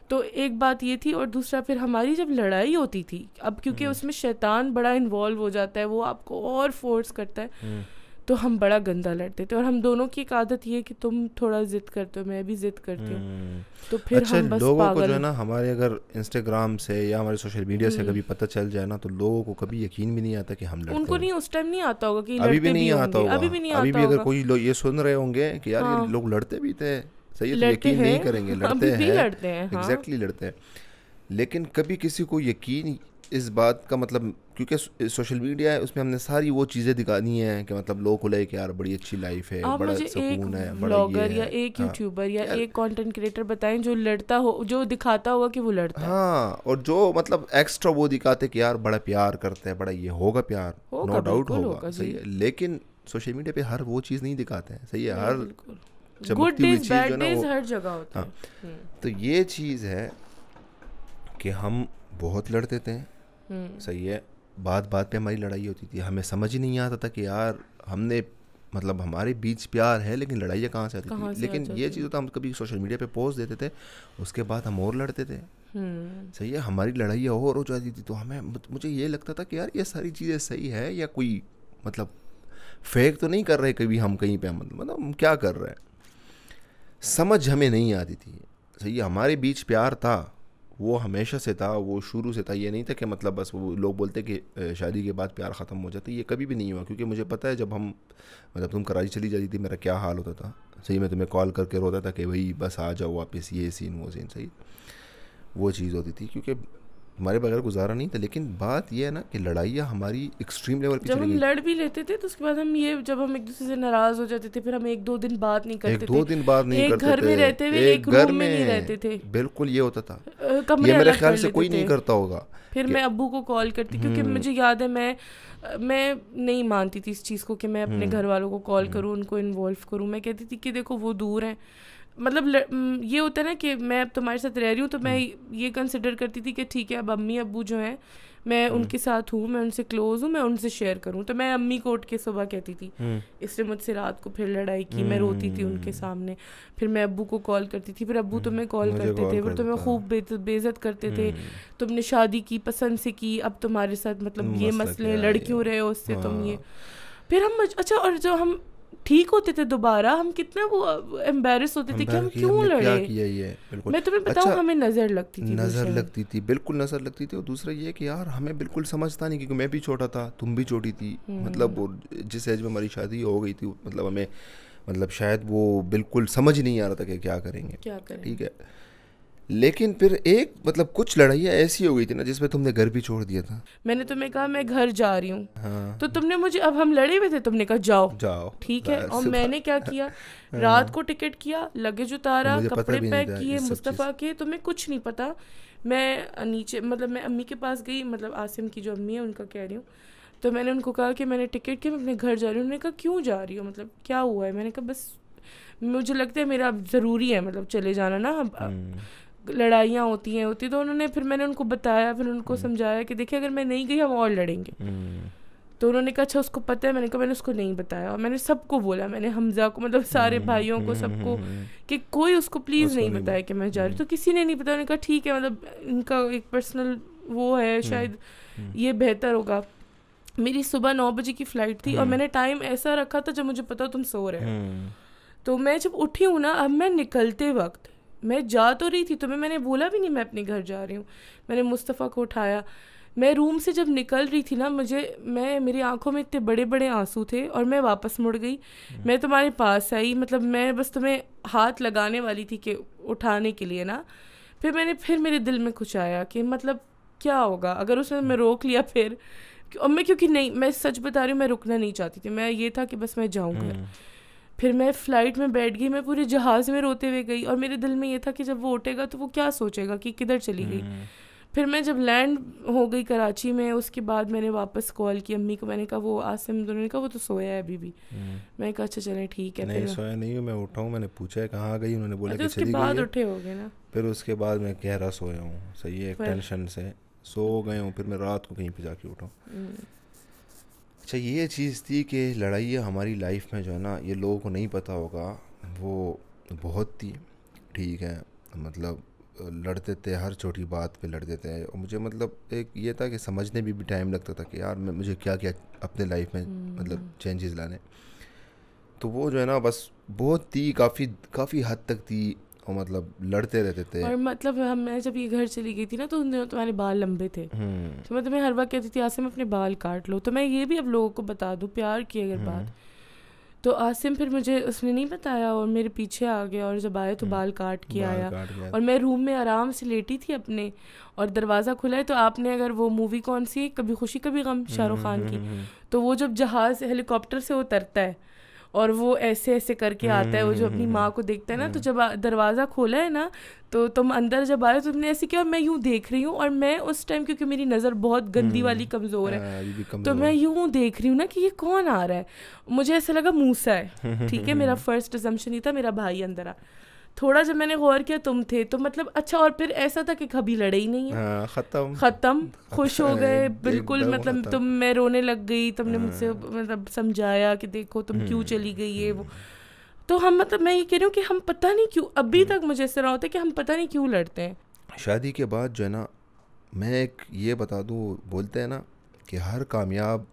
तो एक बात ये थी और दूसरा फिर हमारी जब लड़ाई होती थी अब क्योंकि हम्म। उसमें शैतान बड़ा इन्वॉल्व हो जाता है वो आपको और फोर्स करता है हम्म। तो हम बड़ा गंदा लड़ते थे और हम दोनों की एक आदत ये कि तुम थोड़ा जिद करते हो मैं भी जिद करती हूँ हम्म। तो फिर अच्छा, हम बस लोगों को जो है ना हमारे अगर इंस्टाग्राम से या हमारे सोशल मीडिया से कभी पता चल जाए ना तो लोगों को कभी यकीन भी नहीं आता कि हम लड़ते उनको नहीं उस टाइम नहीं आता होगा कि अभी भी नहीं आता होगा अभी भी नहीं आता अभी भी अगर कोई ये सुन रहे होंगे कि यार ये हाँ। लोग लड़ते भी थे सही है तो यकीन नहीं करेंगे लड़ते हैं लड़ते हैं एग्जैक्टली हाँ। exactly लड़ते हैं लेकिन कभी किसी को यकीन इस बात का मतलब क्योंकि सोशल मीडिया है उसमें हमने सारी वो चीज़ें दिखानी है कि मतलब लोग को कि यार बड़ी अच्छी लाइफ है बड़ा सुकून है ब्लॉगर या एक यूट्यूबर हाँ। या एक कंटेंट क्रिएटर बताएं जो लड़ता हो जो दिखाता होगा कि वो लड़ता है हाँ और जो मतलब एक्स्ट्रा वो दिखाते कि यार बड़ा प्यार करते हैं बड़ा ये होगा प्यार नो डाउट होगा सही है लेकिन सोशल मीडिया पे हर वो चीज़ नहीं दिखाते हैं सही है हर गुड डेज बैड डेज हर जगह होता हाँ। है हम्म। तो ये चीज़ है कि हम बहुत लड़ते थे हम्म। सही है बात बात पे हमारी लड़ाई होती थी हमें समझ ही नहीं आता था कि यार हमने मतलब हमारे बीच प्यार है लेकिन लड़ाइयाँ कहाँ से आती थी से लेकिन ये चीज़ होता तो हम कभी सोशल मीडिया पे पोस्ट देते थे उसके बाद हम और लड़ते थे हम्म। सही है हमारी लड़ाइयाँ और हो जाती थी तो हमें मुझे ये लगता था कि यार ये सारी चीज़ें सही है या कोई मतलब फेक तो नहीं कर रहे कभी हम कहीं पे मतलब, मतलब हम क्या कर रहे हैं समझ हमें नहीं आती थी सही हमारे बीच प्यार था वो हमेशा से था वो शुरू से था ये नहीं था कि मतलब बस वो लोग बोलते कि शादी के बाद प्यार ख़त्म हो जाता ये कभी भी नहीं हुआ क्योंकि मुझे पता है जब हम मतलब तुम कराची चली जाती थी मेरा क्या हाल होता था सही मैं तुम्हें कॉल करके रोता था कि भाई बस आ जाओ वापस ये सीन वो सीन सही वो चीज़ होती थी क्योंकि हमारे बगैर गुजारा नहीं था लेकिन बात यह है ना कि लड़ाइयाँ हमारी एक्सट्रीम लेवल जब हम लड़ भी लेते थे तो उसके बाद हम ये जब हम एक दूसरे से नाराज हो जाते थे फिर हम एक दो दिन बात नहीं करते दो दिन बात नहीं एक घर में रहते हुए एक घर में नहीं रहते थे बिल्कुल ये होता था ये मेरे ख्याल से कोई नहीं करता होगा फिर मैं अबू को कॉल करती क्योंकि हम्म। मुझे याद है मैं मैं नहीं मानती थी इस चीज़ को कि मैं अपने हम्म। घर वालों को कॉल हम्म। करूँ उनको इन्वॉल्व करूँ मैं कहती थी कि देखो वो दूर हैं मतलब ये होता है ना कि मैं अब तुम्हारे साथ रह रही हूँ तो मैं हम्म। ये कंसिडर करती थी कि ठीक है अब अम्मी अबू जो हैं मैं हम्म। उनके साथ हूँ मैं उनसे क्लोज हूँ मैं उनसे शेयर करूँ तो मैं अम्मी को उठ के सुबह कहती थी हम्म। इसने मुझसे रात को फिर लड़ाई की मैं रोती थी उनके सामने फिर मैं अबू को कॉल करती थी फिर अबू तुम्हें कॉल करते थे फिर तुम्हें खूब बेजत करते थे तुमने शादी की पसंद से की अब तुम्हारे साथ मतलब ये मसले लड़कियों रहे हो उससे तुम ये हाँ। फिर हम अच्छा और जो हम ठीक होते थे दोबारा हम कितने वो एम्बेरस होते थे कि हम क्यों लड़े किया ये बिल्कुल मैं तुम्हें बताऊं अच्छा, हमें नज़र लगती थी नज़र लगती थी बिल्कुल नज़र लगती थी और दूसरा ये कि यार हमें बिल्कुल समझता नहीं क्योंकि मैं भी छोटा था तुम भी छोटी थी हम्म। मतलब जिस एज में हमारी शादी हो गई थी मतलब हमें मतलब शायद वो बिल्कुल समझ नहीं आ रहा था कि क्या करेंगे क्या करेंगे ठीक है लेकिन फिर एक मतलब कुछ लड़ाइया ऐसी हो गई थी ना जिसमें तुमने घर भी छोड़ दिया था मैंने तुम्हें कहा मैं घर जा रही हूँ हाँ। तो तुमने मुझे अब हम लड़े हुए थे तुमने कहा जाओ जाओ ठीक है और मैंने क्या किया हाँ। रात को टिकट किया लगेज उतारा कपड़े पैक किए मुस्तफ़ा के तुम्हें कुछ नहीं पता मैं नीचे मतलब मैं अम्मी के पास गई मतलब आसिम की जो अम्मी है उनका कह रही हूँ तो मैंने उनको कहा कि मैंने टिकट किया मैं अपने घर जा रही हूँ उन्होंने कहा क्यों जा रही हो मतलब क्या हुआ है मैंने कहा बस मुझे लगता है मेरा अब ज़रूरी है मतलब चले जाना ना अब हम्म। लड़ाइयाँ होती हैं होती तो उन्होंने फिर मैंने उनको बताया फिर उनको हम्म। समझाया कि देखिए अगर मैं नहीं गई हम और लड़ेंगे हम्म। तो उन्होंने कहा अच्छा उसको पता है मैंने कहा मैंने उसको नहीं बताया और मैंने सबको बोला मैंने हमजा को मतलब हम्म, सारे भाइयों को सबको कि कोई उसको प्लीज़ नहीं बताया कि मैं जा रही तो किसी ने नहीं बताया उन्होंने कहा ठीक है मतलब इनका एक पर्सनल वो है शायद ये बेहतर होगा मेरी सुबह नौ बजे की फ़्लाइट थी और मैंने टाइम ऐसा रखा था जब मुझे पता तुम सो रहे हो तो मैं जब उठी हूँ ना अब मैं निकलते वक्त मैं जा तो रही थी तुम्हें मैंने बोला भी नहीं मैं अपने घर जा रही हूँ मैंने मुस्तफ़ा को उठाया मैं रूम से जब निकल रही थी ना मुझे मैं मेरी आंखों में इतने बड़े बड़े आंसू थे और मैं वापस मुड़ गई हम्म। मैं तुम्हारे पास आई मतलब मैं बस तुम्हें हाथ लगाने वाली थी कि उठाने के लिए ना फिर मैंने फिर मेरे दिल में कुछ आया कि मतलब क्या होगा अगर उसने मैं हम्म। रोक लिया फिर और मैं क्योंकि नहीं मैं सच बता रही हूँ मैं रुकना नहीं चाहती थी मैं ये था कि बस मैं जाऊँ घर हम्म। फिर मैं फ़्लाइट में बैठ गई मैं पूरे जहाज़ में रोते हुए गई और मेरे दिल में ये था कि जब वो उठेगा तो वो क्या सोचेगा कि किधर चली गई हम्म। फिर मैं जब लैंड हो गई कराची में उसके बाद मैंने वापस कॉल की अम्मी को मैंने कहा वो आसिम उन्होंने कहा वो तो सोया है अभी भी हम्म। मैंने कहा अच्छा चले ठीक है नहीं सोया नहीं हूँ मैं उठा हूँ मैंने पूछा है कहाँ गई उन्होंने बोला कि उसके बाद उठे हो गए ना फिर उसके बाद मैं गहरा सोया हूँ सही है टेंशन से सो गए हूँ फिर मैं रात को कहीं पर जाके उठाऊँ अच्छा ये चीज़ थी कि लड़ाई हमारी लाइफ में जो है ना ये लोगों को नहीं पता होगा वो बहुत थी ठीक है मतलब लड़ते थे हर छोटी बात पे लड़ते थे और मुझे मतलब एक ये था कि समझने भी, भी टाइम लगता था कि यार मैं मुझे क्या क्या अपने लाइफ में मतलब चेंजेस हम्म। लाने तो वो जो है ना बस बहुत थी काफ़ी काफ़ी हद तक थी को मतलब लड़ते रहते थे और मतलब हम मैं जब ये घर चली गई थी ना तो उन दिनों तुम्हारे बाल लंबे थे हम्म। तो मैं तुम्हें हर वक्त कहती थी आसिम अपने बाल काट लो तो मैं ये भी अब लोगों को बता दूँ प्यार की अगर बात हम्म। तो आसिम फिर मुझे उसने नहीं बताया और मेरे पीछे आ गया और जब आया तो हम्म। बाल काट के आया और मैं रूम में आराम से लेटी थी अपने और दरवाज़ा खुला है तो आपने अगर वो मूवी कौन सी कभी खुशी कभी गम शाहरुख खान की तो वो जब जहाज़ हेलीकॉप्टर से उतरता है और वो ऐसे ऐसे करके आता है वो जो अपनी माँ को देखता है ना तो हम्म। जब दरवाज़ा खोला है ना तो तुम अंदर जब आए तो तुमने ऐसे किया मैं यूँ देख रही हूँ और मैं उस टाइम क्योंकि मेरी नज़र बहुत गंदी वाली हम्म। कमज़ोर है तो मैं यूँ देख रही हूँ ना कि ये कौन आ रहा है मुझे ऐसा लगा मूसा है ठीक है मेरा फर्स्ट एजम्पन ही था मेरा भाई अंदर आ थोड़ा जब मैंने गौर किया तुम थे तो मतलब अच्छा और फिर ऐसा था कि कभी लड़े ही नहीं है हाँ, खत्म खत्म खुश हो गए बिल्कुल मतलब तुम मैं रोने लग गई तुमने हाँ। मुझसे मतलब समझाया कि देखो तुम क्यों हम्म। चली गई ये वो हम्म। तो हम मतलब मैं ये कह रही हूँ कि हम पता नहीं क्यों अभी हम्म। तक मुझे इस तरह होता है कि हम पता नहीं क्यों लड़ते हैं शादी के बाद जो है ना मैं एक ये बता दूँ बोलते हैं ना कि हर कामयाब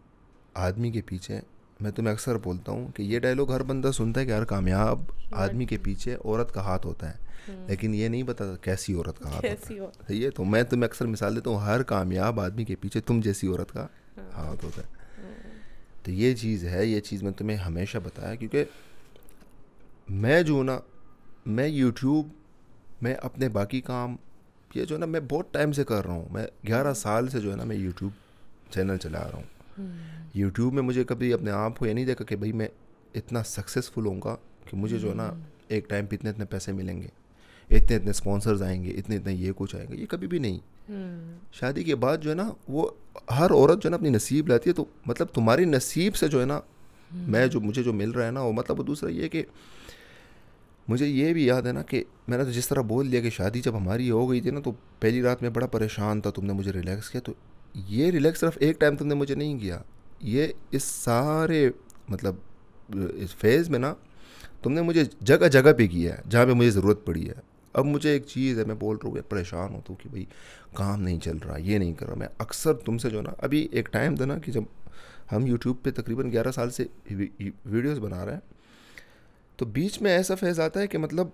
आदमी के पीछे मैं तुम्हें अक्सर बोलता हूँ कि ये डायलॉग हर बंदा सुनता है कि हर कामयाब आदमी के पीछे औरत का हाथ होता है हम्म। लेकिन ये नहीं पता कैसी औरत का हाथ होता है ये तो मैं तुम्हें अक्सर मिसाल देता हूँ हर कामयाब आदमी के पीछे तुम जैसी औरत का हाँ। हाथ होता है हम्म। तो ये चीज़ है ये चीज़ मैंने तुम्हें हमेशा बताया क्योंकि मैं जो ना मैं यूट्यूब मैं अपने बाकी काम ये जो ना मैं बहुत टाइम से कर रहा हूँ मैं ग्यारह हम्म। साल से जो है ना मैं यूट्यूब चैनल चला रहा हूँ यूट्यूब में मुझे कभी अपने आप को ये नहीं देखा कि भाई मैं इतना सक्सेसफुल हूँ कि मुझे जो है ना हम्म। एक टाइम पर इतने इतने पैसे मिलेंगे इतने इतने स्पॉन्सर्स आएंगे इतने इतने ये कुछ आएंगे ये कभी भी नहीं हम्म। शादी के बाद जो है ना वो हर औरत जो है ना अपनी नसीब लाती है तो मतलब तुम्हारी नसीब से जो है ना हम्म। मैं जो मुझे जो मिल रहा है ना वो मतलब वो दूसरा ये कि मुझे ये भी याद है ना कि मैंने तो जिस तरह बोल दिया कि शादी जब हमारी हो गई थी ना तो पहली रात में बड़ा परेशान था तुमने मुझे रिलैक्स किया तो ये रिलैक्स सिर्फ एक टाइम तुमने मुझे नहीं किया ये इस सारे मतलब इस फेज़ में ना तुमने मुझे जगह जगह पे किया है जहाँ पे मुझे ज़रूरत पड़ी है अब मुझे एक चीज़ है मैं बोल रहा हूँ परेशान हो तो कि भाई काम नहीं चल रहा ये नहीं कर रहा मैं अक्सर तुमसे जो ना अभी एक टाइम था ना कि जब हम यूट्यूब पे तकरीबन 11 साल से वीडियोस बना रहे हैं तो बीच में ऐसा फेज़ आता है कि मतलब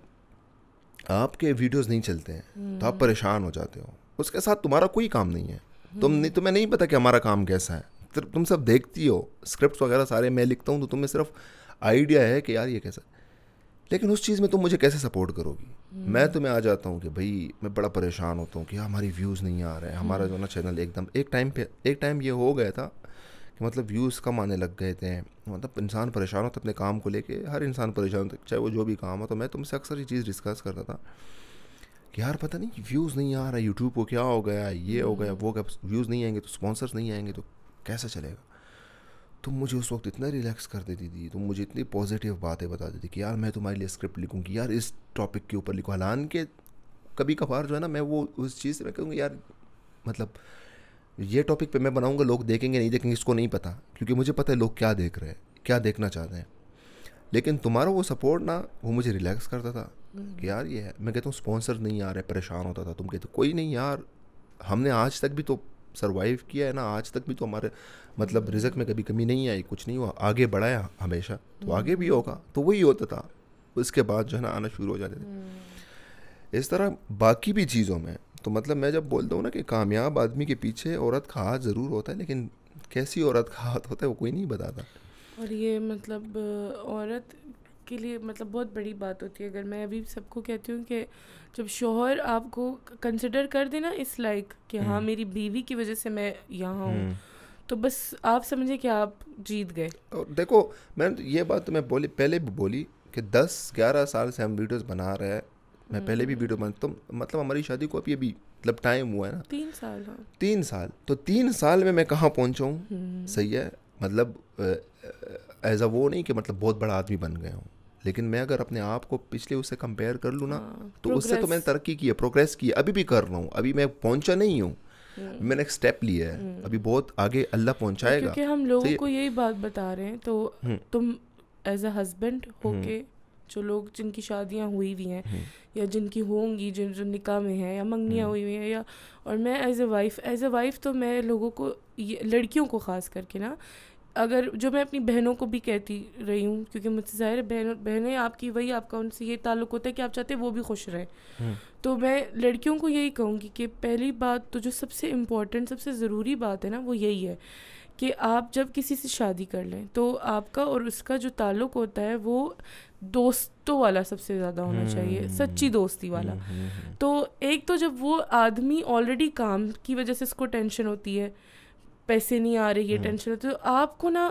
आपके वीडियोस नहीं चलते हैं तो आप हम्म। परेशान हो जाते हो उसके साथ तुम्हारा कोई काम नहीं है तुम हम्म। नहीं तुम्हें नहीं पता कि हमारा काम कैसा है तुम सब देखती हो स्क्रिप्ट वगैरह सारे मैं लिखता हूँ तो तुम्हें सिर्फ आइडिया है कि यार ये कैसा लेकिन उस चीज़ में तुम मुझे कैसे सपोर्ट करोगी हम्म। मैं तुम्हें आ जाता हूँ कि भाई मैं बड़ा परेशान होता हूँ कि हमारी व्यूज़ नहीं आ रहे हैं हमारा जो ना चैनल हम्म। एकदम एक टाइम पे एक टाइम ये हो गया था कि मतलब व्यूज़ कम आने लग गए थे मतलब इंसान परेशान होता अपने काम को लेके हर इंसान परेशान होता चाहे वो जो भी काम हो तो मैं तुमसे अक्सर ये चीज़ डिस्कस करता था कि यार पता नहीं व्यूज़ नहीं आ रहा यूट्यूब को क्या हो गया ये हो गया हम्म। वो गया व्यूज़ नहीं आएंगे तो स्पॉन्सर्स नहीं आएंगे तो कैसे चलेगा तुम मुझे उस वक्त इतना रिलैक्स कर देती थी तुम मुझे इतनी पॉजिटिव बातें बता देती कि यार मैं तुम्हारे लिए स्क्रिप्ट लिखूँगी यार इस टॉपिक के ऊपर लिखूँ हालान के कभी कभार जो है ना मैं वो उस चीज़ से मैं कहूँगी यार मतलब ये टॉपिक पे मैं बनाऊँगा लोग देखेंगे नहीं देखेंगे इसको नहीं पता क्योंकि मुझे पता है लोग क्या देख रहे हैं क्या देखना चाहते हैं लेकिन तुम्हारा वो सपोर्ट ना वो मुझे रिलैक्स करता था हम्म। कि यार ये है मैं कहता हूँ स्पॉन्सर नहीं आ रहे परेशान होता था तुम कहते कोई नहीं यार हमने आज तक भी तो सर्वाइव किया है ना आज तक भी तो हमारे मतलब रिजक में कभी कमी नहीं आई कुछ नहीं हुआ आगे बढ़ाया हमेशा तो हम्म। आगे भी होगा तो वही होता था उसके बाद जो है ना आना शुरू हो जाते थे हम्म। इस तरह बाकी भी चीज़ों में तो मतलब मैं जब बोलता हूँ ना कि कामयाब आदमी के पीछे औरत का हाथ ज़रूर होता है लेकिन कैसी औरत का हाथ होता है वो कोई नहीं बताता और ये मतलब औरत के लिए मतलब बहुत बड़ी बात होती है अगर मैं अभी सबको कहती हूँ कि जब शोहर आपको कंसिडर कर देना इस लाइक कि हाँ हम्म। मेरी बीवी की वजह से मैं यहाँ हूँ हम्म। तो बस आप समझे कि आप जीत गए और देखो मैं ये बात तो मैं बोली पहले भी बोली कि दस ग्यारह साल से हम वीडियोस बना रहे हैं मैं हम्म। पहले भी वीडियो बनाता तो मतलब हमारी शादी को अभी अभी मतलब टाइम हुआ है ना तीन साल हाँ। तीन साल तो तीन साल में मैं कहाँ पहुँचाऊँ सही है मतलब एज अ वो नहीं कि मतलब बहुत बड़ा आदमी बन गया हूँ लेकिन मैं अगर अपने आप को पिछले उससे कंपेयर कर लूँ ना हाँ, तो उससे तो मैंने तरक्की की है प्रोग्रेस की है अभी भी कर रहा हूँ अभी मैं पहुँचा नहीं हूँ हम्म। मैंने एक स्टेप लिया है हम्म। अभी बहुत आगे अल्लाह पहुँचाएगा क्योंकि हम लोगों को यही बात बता रहे हैं तो हम्म। तुम एज अ हस्बैंड होके जो लोग जिनकी शादियाँ हुई हुई हैं या जिनकी होंगी जिन जो निकाह में हैं या मंगनियाँ हुई हुई हैं या और मैं as a wife as a wife तो मैं लोगों को लड़कियों को ख़ास करके ना अगर जो मैं अपनी बहनों को भी कहती रही हूँ क्योंकि मुझसे ज़ाहिर है बहन बहनें आपकी वही आपका उनसे ये ताल्लुक होता है कि आप चाहते हैं वो भी खुश रहें हम्म। तो मैं लड़कियों को यही कहूँगी कि पहली बात तो जो सबसे इम्पोर्टेंट सबसे ज़रूरी बात है ना वो यही है कि आप जब किसी से शादी कर लें तो आपका और उसका जो ताल्लुक होता है वो दोस्तों वाला सबसे ज़्यादा होना हम्म। चाहिए सच्ची दोस्ती वाला हम्म, तो एक तो जब वो आदमी ऑलरेडी काम की वजह से उसको टेंशन होती है पैसे नहीं आ रहे ये टेंशन हम्म। है तो आपको ना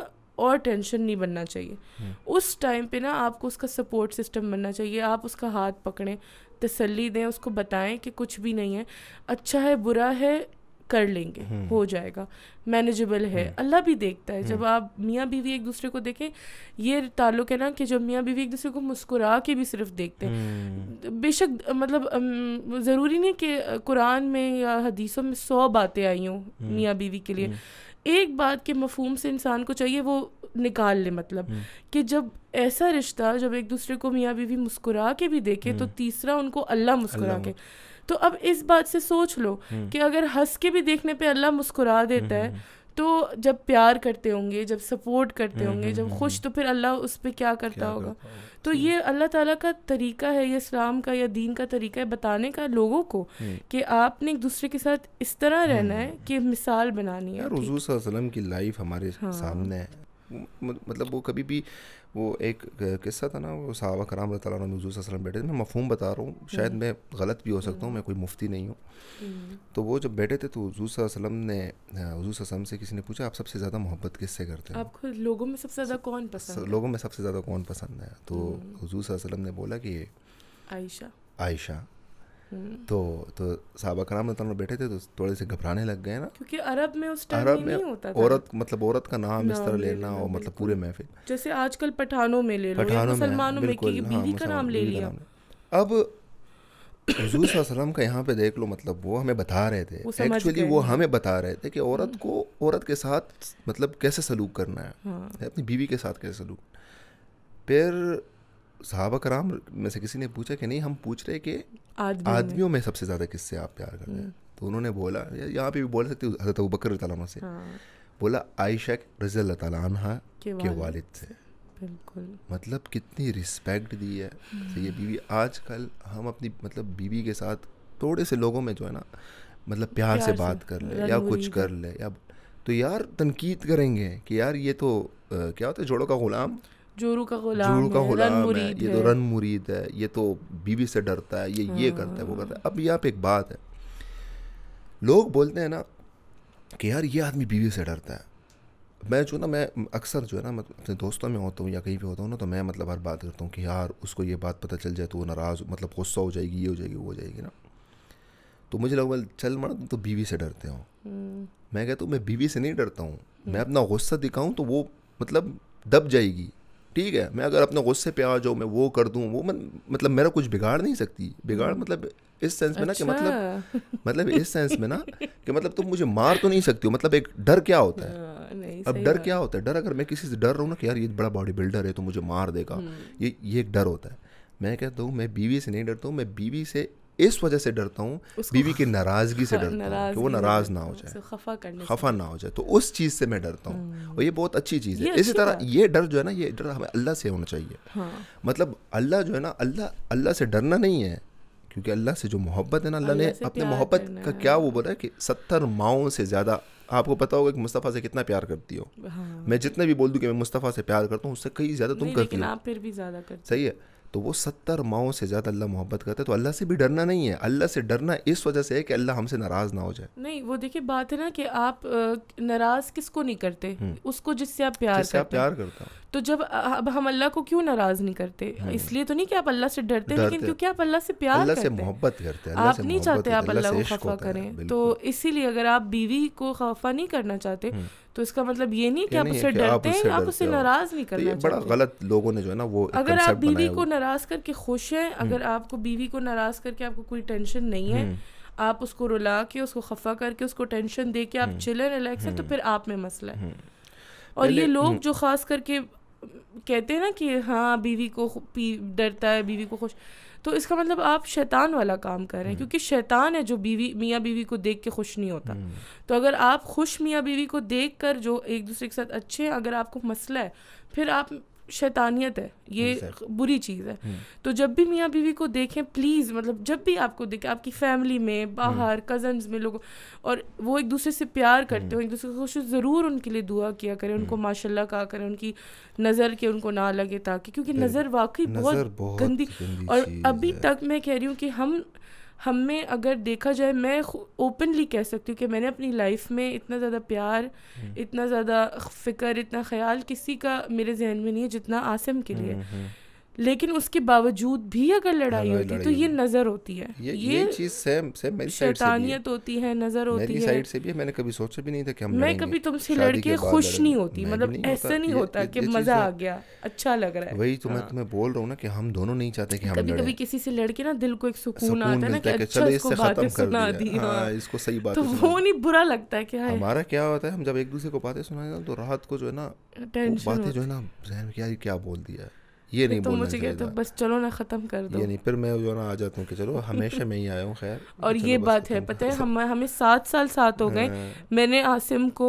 और टेंशन नहीं बनना चाहिए हम्म। उस टाइम पे ना आपको उसका सपोर्ट सिस्टम बनना चाहिए आप उसका हाथ पकड़ें तसल्ली दें उसको बताएं कि कुछ भी नहीं है अच्छा है बुरा है कर लेंगे हम्म। हो जाएगा मैनेजेबल है हम्म। अल्लाह भी देखता है जब हम्म। आप मियाँ बीवी एक दूसरे को देखें ये ताल्लुक है ना कि जब मियाँ बीवी एक दूसरे को मुस्कुरा के भी सिर्फ देखते हैं बेशक मतलब ज़रूरी नहीं कि कुरान में या हदीसों में सौ बातें आई हों मियाँ बीवी के लिए एक बात के मफहम से इंसान को चाहिए वो निकाल ले मतलब कि जब ऐसा रिश्ता जब एक दूसरे को मियाँ बीवी मुस्कुरा के भी देखे तो तीसरा उनको अल्लाह मुस्कुरा के तो अब इस बात से सोच लो हम्म। कि अगर हंस के भी देखने पे अल्लाह मुस्कुरा देता है हम्म, हम्म, तो जब प्यार करते होंगे जब सपोर्ट करते होंगे जब खुश तो फिर अल्लाह उस पर क्या करता क्या होगा तो ये अल्लाह ताला का तरीका है ये इस्लाम का या दीन का तरीका है बताने का लोगों को कि आपने एक दूसरे के साथ इस तरह रहना है कि मिसाल बनानी है की लाइफ हमारे हाँ। सामने है मतलब वो कभी भी वो एक किस्सा था ना वो सहाबा कराम तजूसम बैठे थे मैं मफहूम बता रहा हूँ हम्म। शायद मैं गलत भी हो सकता हूँ मैं कोई मुफ्ती नहीं हूँ हम्म। तो वो जब बैठे थे तो हजूर वसलम ने हजूर वसलम से किसी ने पूछा आप सबसे ज़्यादा मोहब्बत किससे करते हैं आपको लोगों में सबसे ज़्यादा कौन पसंद लोगों में सबसे ज़्यादा कौन पसंद है तो हजूर हम्म। वसलम ने बोला कि आयशा आयशा हम्म। तो तो साहबा कराम तो रतन बैठे थे तो थोड़े से घबराने लग गए ना क्योंकि अरब में उस टाइम में नहीं होता था औरत मतलब औरत का नाम इस तरह लेना और मतलब पूरे महफिल जैसे आजकल पठानों में ले लो पठानों मुसलमानों में कि हाँ, बीवी का नाम ले लिया अब हजूर वसलम का यहाँ पे देख लो मतलब वो हमें बता रहे थे एक्चुअली वो हमें बता रहे थे कि हम्म। औरत को औरत के साथ मतलब कैसे सलूक करना है हाँ। अपनी बीवी के साथ कैसे सलूक फिर साहबा कराम में से किसी ने पूछा कि नहीं हम पूछ रहे कि आदमियों में सबसे ज़्यादा किससे आप प्यार करते हैं हम्म। तो उन्होंने बोला यहाँ पे भी बोल सकते हजरत अबू बकर तला से हाँ। बोला आयशा रजी अल्लाह तला के वालिद से बिल्कुल मतलब कितनी रिस्पेक्ट दी है तो ये बीवी हम्म। आजकल हम अपनी मतलब बीवी के साथ थोड़े से लोगों में जो है ना मतलब प्यार, प्यार से बात कर ले या कुछ कर ले या तो यार तनकीद करेंगे कि यार ये तो आ, क्या होता है जोड़ों का गुलाम जोरू का गुलाम जोरू का गुलाम है, है ये तो रन मुरीद है ये तो बीवी से डरता है ये ये करता है वो करता है अब यहाँ पे एक बात है लोग बोलते हैं ना कि यार ये आदमी बीवी से डरता है मैं जो ना मैं अक्सर जो है ना मतलब अपने दोस्तों में होता हूँ या कहीं भी होता हूँ ना तो मैं मतलब हर बात करता हूँ कि यार उसको ये बात पता चल जाए तो वो नाराज़ मतलब गुस्सा हो जाएगी ये हो जाएगी वो हो जाएगी ना तो मुझे लगा चल मना तुम तो बीवी से डरते हो हम्म। मैं कहता हूँ मैं बीवी से नहीं डरता हूँ मैं हम्म। अपना गुस्सा दिखाऊँ तो वो मतलब दब जाएगी ठीक है मैं अगर अपने गुस्से पे आ जाऊँ मैं वो कर दूँ वो मतलब मेरा कुछ बिगाड़ नहीं सकती बिगाड़ हम्म। मतलब इस सेंस में ना कि मतलब अच्छा। मतलब इस सेंस में ना कि मतलब तुम मुझे मार तो नहीं सकती हो मतलब एक डर क्या होता है हाँ, अब डर क्या होता है डर अगर मैं किसी से डर रहा हूँ ना कि यार ये बड़ा बॉडी बिल्डर है तो मुझे मार देगा हम्म। ये ये एक डर होता है मैं कहता हूँ मैं बीवी से नहीं डरता हूँ मैं बीवी से इस वजह से डरता हूँ बीवी की नाराज़गी से हाँ, डरता हूँ कि वो नाराज़ ना हो जाए खफा करने खफा ना हो जाए तो उस चीज़ से मैं डरता हूँ हम्म। और ये बहुत अच्छी चीज़ है इसी तरह ये डर जो है ना ये डर हमें अल्लाह से होना चाहिए हाँ। मतलब अल्लाह जो है ना अल्लाह अल्लाह से डरना नहीं है क्योंकि अल्लाह से जो मोहब्बत है ना अल्लाह ने अपने मोहब्बत का क्या वो बोला है कि सत्तर माओ से ज़्यादा आपको पता होगा कि मुस्तफ़ा से कितना प्यार करती हो हाँ। मैं जितने भी बोल दूँ कि मैं मुस्तफ़ा से प्यार करता हूँ उससे कहीं ज़्यादा तुम करती हो आप फिर भी ज़्यादा सही है तो वो सत्तर माओं से ज़्यादा अल्लाह मोहब्बत करते है तो अल्लाह से भी डरना नहीं है अल्लाह से डरना इस वजह से है कि अल्लाह हमसे नाराज़ ना हो जाए नहीं वो देखिए बात है ना कि आप नाराज़ किसको नहीं करते हम्म। उसको जिससे आप प्यार जिससे आप प्यार करता हूँ तो जब अब हम अल्लाह को क्यों नाराज नहीं करते हाँ इसलिए तो नहीं कि आप अल्लाह से डरते लेकिन क्योंकि आप अल्लाह से प्यार करते मोहब्बत करते हैं आप नहीं चाहते आप अल्लाह को खफा करें तो इसीलिए अगर आप बीवी को खफा नहीं करना चाहते हम्म। तो इसका मतलब ये नहीं कि आप उसे डरते हैं आप उसे नाराज नहीं तो करते बड़ा गलत लोगों ने जो है ना वो अगर आप बीवी को नाराज करके खुश हैं हम्म। अगर आपको बीवी को नाराज करके आपको कोई टेंशन नहीं है हम्म। आप उसको रुला के उसको खफा करके उसको टेंशन दे के आप चिले रिलैक्स है तो फिर आप में मसला है और ये लोग जो खास करके कहते हैं ना कि हाँ बीवी को पी डरता है बीवी को खुश तो इसका मतलब आप शैतान वाला काम कर रहे हैं हम्म। क्योंकि शैतान है जो बीवी मियाँ बीवी को देख के खुश नहीं होता हम्म। तो अगर आप खुश मियाँ बीवी को देख कर जो एक दूसरे के साथ अच्छे हैं अगर आपको मसला है फिर आप शैतानियत है ये बुरी चीज़ है हम्म। तो जब भी मियाँ बीवी को देखें प्लीज़ मतलब जब भी आपको देखें आपकी फैमिली में हम्म। बाहर कज़न्स में लोगों और वो एक दूसरे से प्यार करते हम्म। हो एक दूसरे को खुश ज़रूर उनके लिए दुआ किया करें उनको माशाल्लाह कहा करें उनकी नज़र के उनको ना लगे ताकि क्योंकि नज़र वाकई बहुत गंदी और अभी तक मैं कह रही हूँ कि हम हम में अगर देखा जाए मैं ओपनली कह सकती हूँ कि मैंने अपनी लाइफ में इतना ज़्यादा प्यार हम्म। इतना ज़्यादा फ़िक्र इतना ख्याल किसी का मेरे जहन में नहीं है जितना आसम के लिए हम्म, हम्म। लेकिन उसके बावजूद भी अगर लड़ाई होती तो ये नजर होती है ये, ये, ये चीज सेम सेम मेरी साइड से भी है। होती है नजर होती मेरी है साइड से भी है मैंने कभी सोचा भी नहीं था कि हम मैं कभी तुमसे लड़के खुश नहीं होती मतलब ऐसा नहीं होता कि मजा आ गया अच्छा लग रहा है वही तो मैं हाँ। तुम्हें बोल रहा हूँ ना कि हम दोनों नहीं चाहते कि हम कभी कभी किसी से लड़के ना दिल को एक सुकून आता है ना अच्छा बातें सुना दी हाँ। हाँ, इसको सही बात तो वो नहीं बुरा लगता है क्या हमारा क्या होता है हम जब एक दूसरे को बातें सुना तो रात को जो है ना बातें जो है ना क्या क्या बोल दिया है ये नहीं तो मुझे कहते बस चलो ना ख़त्म कर दो ये नहीं फिर मैं जो ना आ जाता हूँ कि चलो हमेशा मैं ही आया हूँ खैर और ये बात है पता है हम हमें सात साल साथ हो गए हाँ। मैंने आसिम को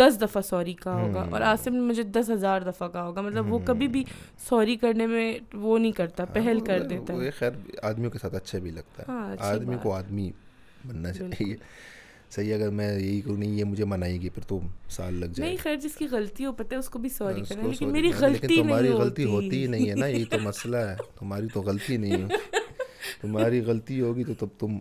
दस दफ़ा सॉरी कहा होगा हम्म। और आसिम ने मुझे दस हज़ार दफ़ा कहा होगा मतलब वो कभी भी हम्म। सॉरी करने में वो नहीं करता हाँ, पहल कर देता है खैर आदमियों के साथ अच्छा भी लगता है हाँ, आदमी को आदमी बनना चाहिए सही अगर मैं यही करूँ नहीं ये मुझे मनाएगी फिर तो साल लग जाए नहीं खैर जिसकी गलती हो पता है उसको भी सॉरी हाँ, करना लेकिन मेरी गलती लेकिन तुम्हारी नहीं गलती होती ही नहीं है ना ये तो मसला है तुम्हारी तो गलती नहीं है तुम्हारी गलती होगी तो तब तुम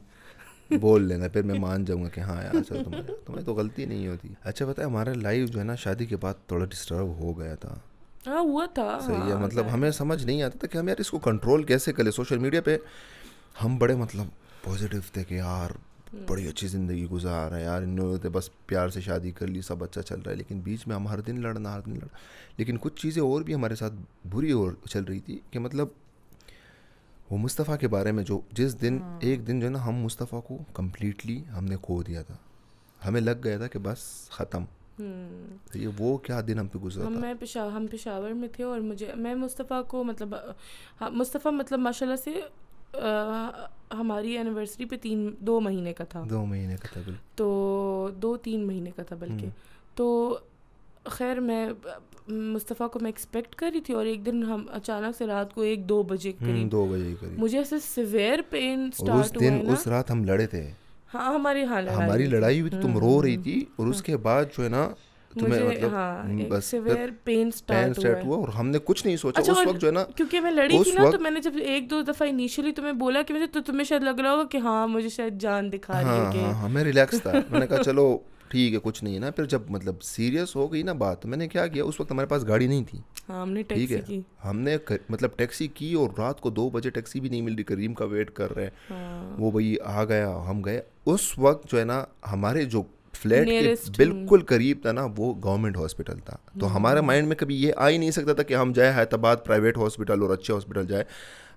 बोल लेना फिर मैं मान जाऊंगा कि हाँ यार सर तुम्हारी तुम्हारी तो गलती नहीं होती अच्छा बताए हमारा लाइफ जो है ना शादी के बाद थोड़ा डिस्टर्ब हो गया था हाँ हुआ था सही हाँ, है मतलब हमें समझ नहीं आता था कि हम यार इसको कंट्रोल कैसे करें सोशल मीडिया पे हम बड़े मतलब पॉजिटिव थे कि यार हम्म। बड़ी अच्छी ज़िंदगी गुजार रहे हैं यार इन लोगों ने तो बस प्यार से शादी कर ली सब अच्छा चल रहा है लेकिन बीच में हम हर दिन लड़ना हर दिन लड़ना लेकिन कुछ चीज़ें और भी हमारे साथ बुरी और चल रही थी कि मतलब वो मुस्तफ़ा के बारे में जो जिस दिन हाँ। एक दिन जो है ना हम मुस्तफ़ा को कम्प्लीटली हमने खो दिया था हमें लग गया था कि बस ख़त्म हम्म तो ये वो क्या दिन हम पे गुजरा हम मैं पिशा हम पिशावर में थे और मुझे मैं मुस्तफ़ा को मतलब हाँ, मुस्तफ़ा मतलब माशाल्लाह से हमारी एनिवर्सरी पे तीन दो महीने का था दो महीने का था तो दो तीन महीने का था बल्कि हम्म। तो खैर मैं मुस्तफ़ा को मैं एक्सपेक्ट कर रही थी और एक दिन हम अचानक से रात को एक दो बजे हम्म, दो बजे करीब मुझे ऐसे सिवेयर पेन स्टार्ट उस दिन उस रात हम लड़े थे हाँ हमारे हाँ लड़ाई हमारी लड़ाई हुई थी तुम रो हम्म, रही थी और उसके बाद जो है ना तुम्हें मतलब हाँ, हम्म, बस सिवियर पेन स्टार्ट हुआ, हुआ और हमने कुछ नहीं सोचा अच्छा, उस वक्त जो है ना क्योंकि मैं लड़ी थी ना तो मैंने जब एक दो दफा इनिशियली तुम्हें बोला कि मुझे तो तुम्हें शायद लग रहा होगा कि हाँ मुझे शायद जान दिखा रही हाँ, है हाँ, हाँ, मैं रिलैक्स था मैंने कहा चलो ठीक है कुछ नहीं है ना फिर जब मतलब सीरियस हो गई ना बात तो मैंने क्या किया उस वक्त हमारे पास गाड़ी नहीं थी हाँ, हमने टैक्सी की। हमने कर, मतलब टैक्सी की और रात को दो बजे टैक्सी भी नहीं मिल रही करीम का वेट कर रहे हैं हाँ। वो भाई आ गया हम गए उस वक्त जो है ना हमारे जो फ्लैट के बिल्कुल करीब था ना वो गवर्नमेंट हॉस्पिटल था तो hmm. हमारे माइंड में कभी ये आ ही नहीं सकता था कि हम जाए हैदराबाद प्राइवेट हॉस्पिटल और अच्छे हॉस्पिटल जाए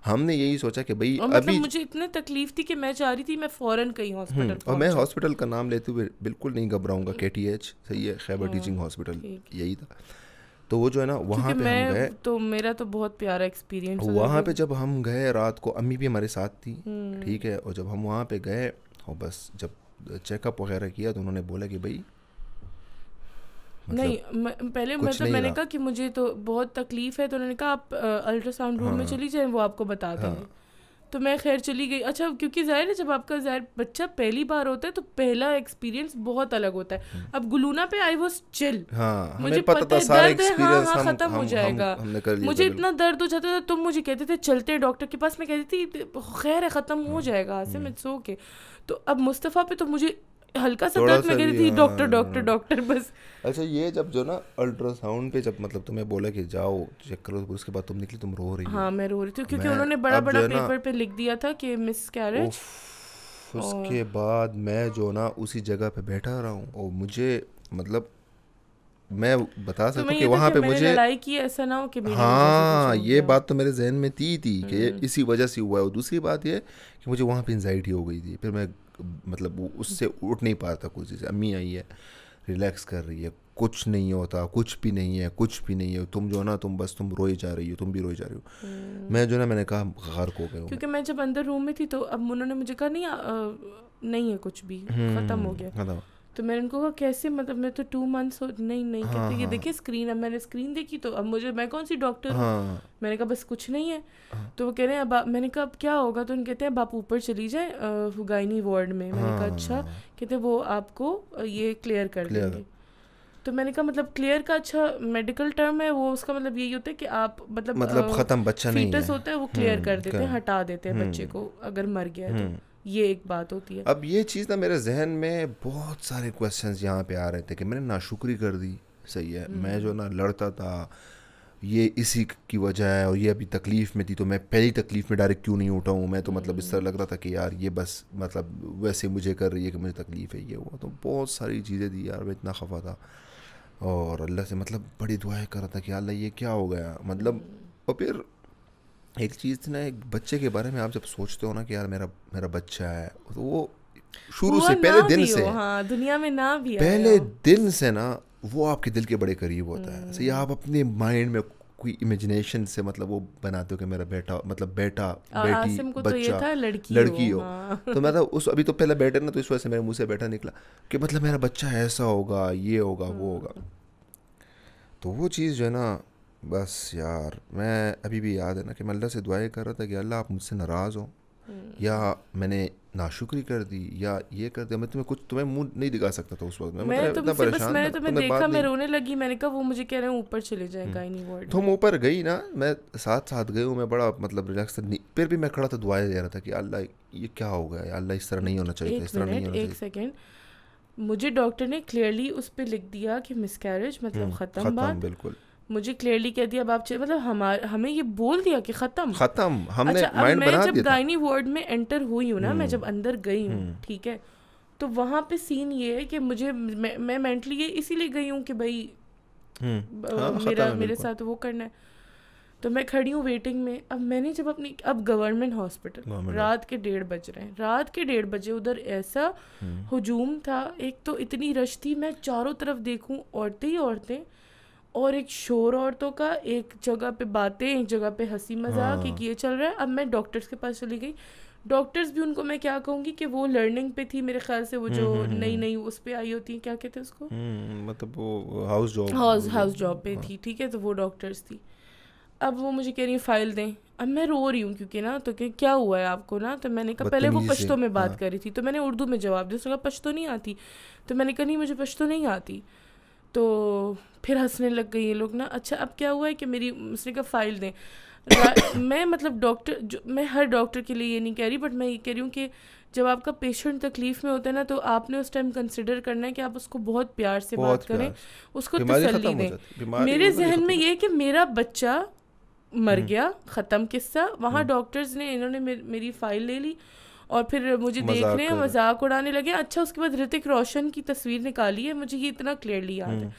हमने यही सोचा कि भाई मतलब अभी मुझे इतनी तकलीफ थी कि मैं जा रही थी मैं फौरन कहीं hmm. हॉस्पिटल और मैं हॉस्पिटल का नाम लेते हुए बिल्कुल नहीं घबराऊंगा के टी एच सही है खैबर hmm. टीचिंग हॉस्पिटल यही था तो वो जो है ना वहाँ पे हम गए तो मेरा तो बहुत प्यारा एक्सपीरियंस वहाँ पे जब हम गए रात को अम्मी भी हमारे साथ थी ठीक है और जब हम वहाँ पे गए और बस जब चेकअप वगैरह किया तो उन्होंने बोला कि भाई मतलब नहीं मैं, पहले मतलब मैंने कहा कि मुझे तो बहुत तकलीफ है तो उन्होंने कहा आप अल्ट्रासाउंड रूम हाँ, में चली जाएं वो आपको बता हाँ। देंगे हाँ, तो मैं खैर चली गई अच्छा क्योंकि ज़ाहिर है जब आपका ज़ाहिर बच्चा पहली बार होता है तो पहला एक्सपीरियंस बहुत अलग होता है हम्म। अब गुलूना पे आई वॉज चिल मुझे पता, पता दर्द है हाँ हाँ ख़त्म हो जाएगा मुझे इतना दर्द हो जाता था तुम तो मुझे कहते थे चलते डॉक्टर के पास मैं कहती थी खैर है ख़त्म हो हाँ। जाएगा आसिम इट्स ओके तो अब मुस्तफ़ा पे तो मुझे हल्का सा दर्द लग रही थी हाँ, डॉक्टर हाँ, डॉक्टर हाँ। डॉक्टर बस अच्छा ये जब जो ना अल्ट्रासाउंड पे जब मतलब तुम्हें बोला कि जाओ चेक करो तो उसके बाद तुम निकली तुम रो रही हो हाँ मैं रो रही थी क्योंकि उन्होंने बड़ा बड़ा पेपर पे लिख दिया था कि मिस कैरेज उसके बाद मैं जो ना उसी जगह पे बैठा रहा हूँ और मुझे मतलब मैं बता तो सकता हूँ कि तो वहाँ पे मुझे की ऐसा ना हो कि हाँ ये बात तो मेरे जहन में थी थी कि हम्म। इसी वजह से हुआ है और दूसरी बात ये कि मुझे वहाँ पे एनजाइटी हो गई थी फिर मैं मतलब उससे उठ नहीं पा पाता कुछ चीज़ अम्मी आई है रिलैक्स कर रही है कुछ नहीं होता कुछ भी नहीं है कुछ भी नहीं है तुम जो ना तुम बस तुम रोए जा रही हो तुम भी रोए जा रही हो हम्म। मैं जो ना मैंने कहा घर को गया क्योंकि मैं जब अंदर रूम में थी तो अब उन्होंने मुझे कहा नहीं नहीं है कुछ भी ख़त्म हो हम्म, गया तो मैंने उनको कहा कैसे मतलब मैं तो टू मंथ्स नहीं नहीं हाँ, कहते हाँ, ये देखिए स्क्रीन अब मैंने स्क्रीन देखी तो अब मुझे मैं कौन सी डॉक्टर हूँ हाँ, मैंने कहा बस कुछ नहीं है हाँ, तो वो कह रहे हैं अब मैंने कहा अब क्या होगा तो उन कहते हैं अब आप ऊपर चली जाए गायनी वार्ड में मैंने हाँ, कहा अच्छा हाँ। कहते वो आपको ये क्लियर कर देंगे तो मैंने कहा मतलब क्लियर का अच्छा मेडिकल टर्म है वो उसका मतलब यही होता है कि आप मतलब मतलब खत्म बच्चा नहीं है होता है वो क्लियर हम्म, कर देते हैं हटा देते हैं बच्चे हम्म। को अगर मर गया है तो हम्म। ये एक बात होती है अब ये चीज़ ना मेरे जहन में बहुत सारे क्वेश्चन यहाँ पे आ रहे थे कि मैंने नाशुक्री कर दी सही है मैं जो ना लड़ता था ये इसी की वजह है और ये अभी तकलीफ़ में थी तो मैं पहली तकलीफ़ में डायरेक्ट क्यों नहीं उठा हूँ मैं तो मतलब इस तरह लग रहा था कि यार ये बस मतलब वैसे मुझे कर रही है कि मुझे तकलीफ़ है ये हुआ तो बहुत सारी चीज़ें थी यार मैं इतना खफा था और अल्लाह से मतलब बड़ी दुआएं कर रहा था कि अल्लाह ये क्या हो गया मतलब और फिर एक चीज़ थी ना एक बच्चे के बारे में आप जब सोचते हो ना कि यार मेरा मेरा बच्चा है तो वो शुरू से पहले दिन से हाँ, दुनिया में ना भी पहले दिन से ना वो आपके दिल के बड़े करीब होता है सही आप हम्म। अपने माइंड में कोई इमेजिनेशन से मतलब वो बनाते हो कि मेरा बेटा मतलब बेटा बेटी तो बच्चा तो लड़की, लड़की हो, हो। हाँ। तो मतलब उस अभी तो पहले बेटा ना तो इस वजह से मेरे मुंह से बेटा निकला कि मतलब मेरा बच्चा ऐसा होगा ये होगा वो हम्म। होगा तो वो चीज़ जो है ना बस यार मैं अभी भी याद है ना कि मैं अल्लाह से दुआएं कर रहा था कि अल्लाह आप मुझसे नाराज़ हो हम्म। या मैंने नाशुक्री कर दी या ये कर दिया मैं तुम्हें कुछ तुम्हें मुंह नहीं दिखा सकता था उस वक्त मैं मतलब तो इतना परेशान मैंने तुम्हें देखा मैं रोने लगी मैंने कहा वो मुझे कह रहे हैं ऊपर चले जाए हम्म। नहीं वर्ड तुम तो ऊपर गई ना मैं साथ साथ गई हूँ मैं बड़ा मतलब रिलैक्स फिर भी मैं खड़ा था दुआएं दे रहा था कि अल्लाह ये क्या हो गया अल्लाह इस तरह नहीं होना चाहिए इस तरह नहीं होना चाहिए एक सेकेंड मुझे डॉक्टर ने क्लियरली उस पर लिख दिया कि मिसकैरेज मतलब हम्म, ख़त्म बात बिल्कुल मुझे क्लियरली कह दिया बाप मतलब हमारे हमें ये बोल दिया कि खत्म खत्म हमने अच्छा, माइंड बना दिया जब गायनी वर्ड में एंटर हुई हूँ ना मैं हम्म। जब अंदर गई हूँ हम्म। ठीक है तो वहाँ पे सीन ये है कि मुझे मैं, मेंटली ये इसीलिए गई हूँ कि भाई हम्म। हाँ, मेरा मेरे साथ वो करना है तो मैं खड़ी हूँ वेटिंग में अब मैंने जब अपनी अब गवर्नमेंट हॉस्पिटल रात के डेढ़ बज रहे हैं रात के डेढ़ बजे उधर ऐसा हजूम था एक तो इतनी रश थी मैं चारों तरफ देखूँ औरतें ही औरतें और एक शोर औरतों का एक जगह पे बातें एक जगह पे हंसी मजाक हाँ। एक ये चल रहा है अब मैं डॉक्टर्स के पास चली गई डॉक्टर्स भी उनको मैं क्या कहूँगी कि वो लर्निंग पे थी मेरे ख्याल से वो जो हम्म, हम्म, हम्म। नई नई उस पर आई होती हैं क्या कहते हैं उसको मतलब वो house job house house job पे हाँ। थी ठीक है तो वो डॉक्टर्स थी अब वो मुझे कह रही फाइल दें अब मैं रो रही हूँ क्योंकि ना तो क्या हुआ है आपको ना तो मैंने कहा पहले वो पश्तो में बात हाँ। कर रही थी तो मैंने उर्दू में जवाब दिया उसने कहा पश्तो नहीं आती तो मैंने कहा नहीं मुझे पश्तो नहीं आती तो फिर हंसने लग गई ये लोग ना अच्छा अब क्या हुआ है कि मेरी उसने कहा फाइल दें मैं मतलब डॉक्टर जो मैं हर डॉक्टर के लिए ये नहीं कह रही बट मैं ये कह रही हूँ कि जब आपका पेशेंट तकलीफ में होता है ना तो आपने उस टाइम कंसिडर करना है कि आप उसको बहुत प्यार से बहुत बात करें उसको तसल्ली दें मेरे जहन में ये कि मेरा बच्चा मर हम्म। गया ख़त्म किस्सा वहाँ डॉक्टर्स हम्म। ने इन्होंने मेरी फाइल ले ली और फिर मुझे देख रहे हैं मजाक उड़ाने लगे अच्छा उसके बाद ऋतिक रोशन की तस्वीर निकाली है मुझे ये इतना क्लियरली याद है हम्म।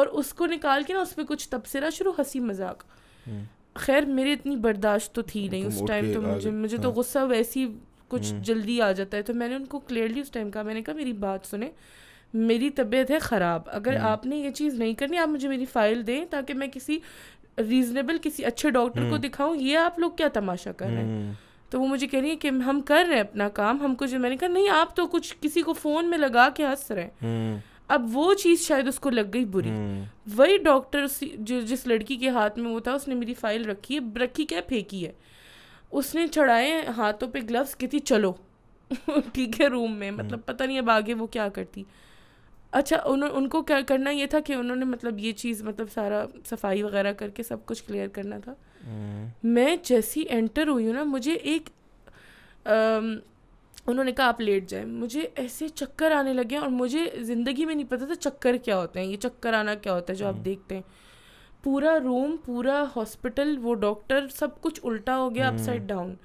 और उसको निकाल के ना उस पर कुछ तबसरा शुरू हंसी मजाक हम्म। खैर मेरी इतनी बर्दाश्त तो थी नहीं उस टाइम तो मुझे मुझे तो हाँ। गुस्सा वैसी कुछ हम्म। जल्दी आ जाता है तो मैंने उनको क्लियरली उस टाइम कहा मैंने कहा मेरी बात सुने मेरी तबीयत है ख़राब अगर आपने ये चीज़ नहीं करनी आप मुझे मेरी फ़ाइल दें ताकि मैं किसी रीज़नेबल किसी अच्छे डॉक्टर को दिखाऊं ये आप लोग क्या तमाशा कर रहे हैं तो वो मुझे कह रही है कि हम कर रहे हैं अपना काम हम कुछ मैंने कहा नहीं आप तो कुछ किसी को फ़ोन में लगा के हंस रहे हैं हम्म। अब वो चीज़ शायद उसको लग गई बुरी हम्म। वही डॉक्टर जो जिस लड़की के हाथ में वो था उसने मेरी फाइल रखी है रखी क्या फेंकी है उसने चढ़ाए हाथों पे ग्लव्स की थी चलो ठीक है रूम में मतलब हम्म। पता नहीं अब आगे वो क्या करती अच्छा उन, उनको क्या करना ये था कि उन्होंने मतलब ये चीज़ मतलब सारा सफाई वगैरह करके सब कुछ क्लियर करना था mm. मैं जैसी एंटर हुई हूँ ना मुझे एक आ, उन्होंने कहा आप लेट जाए मुझे ऐसे चक्कर आने लगे और मुझे ज़िंदगी में नहीं पता था चक्कर क्या होते हैं ये चक्कर आना क्या होता है जो mm. आप हम्म। देखते हैं पूरा रूम पूरा हॉस्पिटल वो डॉक्टर सब कुछ उल्टा हो गया अपसाइड mm. डाउन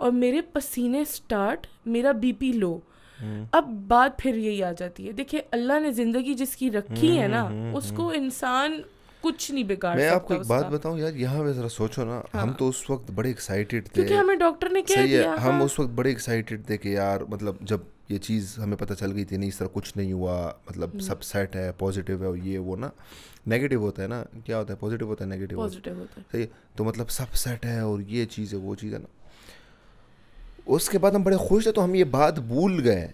और मेरे पसीने स्टार्ट मेरा बीपी लो हम्म। अब बात फिर यही आ जाती है देखिए अल्लाह ने जिंदगी जिसकी रखी है ना हम्म, हम्म, उसको इंसान कुछ नहीं बिगाड़ मैं आपको एक बात बताऊं यार यहाँ पे जरा सोचो ना हाँ। हम तो उस वक्त बड़े एक्साइटेड थे क्योंकि हमें डॉक्टर ने कह दिया हम हाँ। उस वक्त बड़े एक्साइटेड थे कि यार मतलब जब ये चीज़ हमें पता चल गई थी नहीं इस तरह कुछ नहीं हुआ मतलब सब सेट है पॉजिटिव है और ये वो ना नेगेटिव होता है ना क्या होता है पॉजिटिव होता है नेगेटिव होता है सही तो मतलब सब सेट है और ये चीज़ है वो चीज़ है ना उसके बाद हम बड़े खुश थे तो हम ये बात भूल गए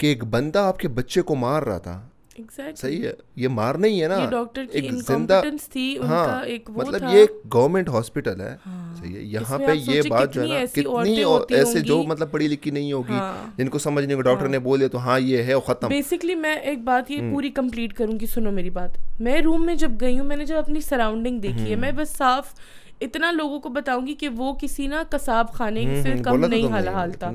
कि एक बंदा आपके बच्चे को मार रहा था Exactly. सही है ये मार नहीं है ना डॉक्टर की एक जिंदा थी हाँ एक वो मतलब था। ये गवर्नमेंट हॉस्पिटल है हाँ, सही है यहाँ पे ये बात जो है ना कितनी और ऐसे जो मतलब पढ़ी लिखी नहीं होगी हाँ, जिनको नहीं होगा डॉक्टर हाँ, ने बोले तो हाँ ये है खत्म बेसिकली मैं एक बात ये हम्म। पूरी कंप्लीट करूंगी सुनो मेरी बात मैं रूम में जब गई हूँ मैंने जब अपनी सराउंडिंग देखी है हम्म। मैं बस साफ इतना लोगों को बताऊंगी कि वो किसी ना कसाब खाने हम्म, से हम्म, कम तो नहीं हाल हाल था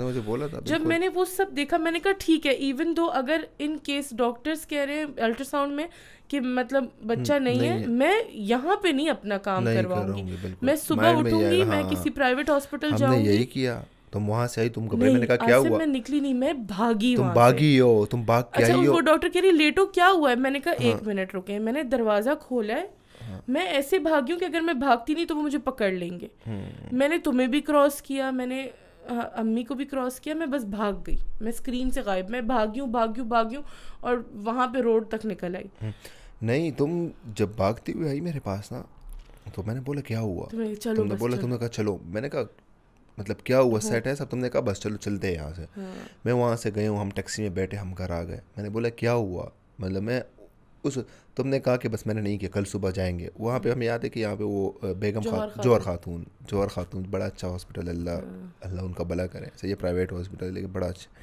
जब मैंने वो सब देखा मैंने कहा ठीक है इवन दो अगर इन केस डॉक्टर्स कह रहे हैं अल्ट्रासाउंड में कि मतलब बच्चा हम्म, नहीं, नहीं है।, मैं यहाँ पे नहीं अपना काम करवाऊंगी मैं सुबह उठूंगी मैं हाँ। किसी प्राइवेट हॉस्पिटल जाऊंगी यही किया तुम वहां से आई तुम घबराई मैंने कहा क्या हुआ मैं निकली नहीं मैं भागी तुम भागी हो तुम भाग अच्छा, क्या अच्छा, हो डॉक्टर कह रही लेटो क्या हुआ है मैंने कहा हाँ। एक मिनट रुके मैंने दरवाजा खोला है मैं ऐसे भागी हूँ कि अगर मैं भागती नहीं तो वो मुझे पकड़ लेंगे हम्म। मैंने तुम्हें भी क्रॉस किया मैंने अम्मी को भी क्रॉस किया मैं बस भाग गई मैं स्क्रीन से गायब मैं भागी हूँ भागी हूँ भागी हूँ और वहाँ पे रोड तक निकल आई हम्म। नहीं तुम जब भागती हुई आई मेरे पास ना तो मैंने बोला क्या हुआ तो चलो तुमने बोला तुमने कहा चलो मैंने कहा मतलब क्या हुआ सेट हाँ। है सब तुमने कहा बस चलो चलते हैं यहाँ से हाँ। मैं वहाँ से गए हूँ हम टैक्सी में बैठे हम घर आ गए मैंने बोला क्या हुआ मतलब मैं उस तुमने कहा कि बस मैंने नहीं किया कल सुबह जाएंगे वहाँ पे हमें याद है कि यहाँ पे वो बेगम जौहर जोहर खातून जोहर खातून बड़ा अच्छा हॉस्पिटल अल्लाह हाँ। अल्लाह उनका भला करे सही है प्राइवेट हॉस्पिटल लेकिन बड़ा अच्छा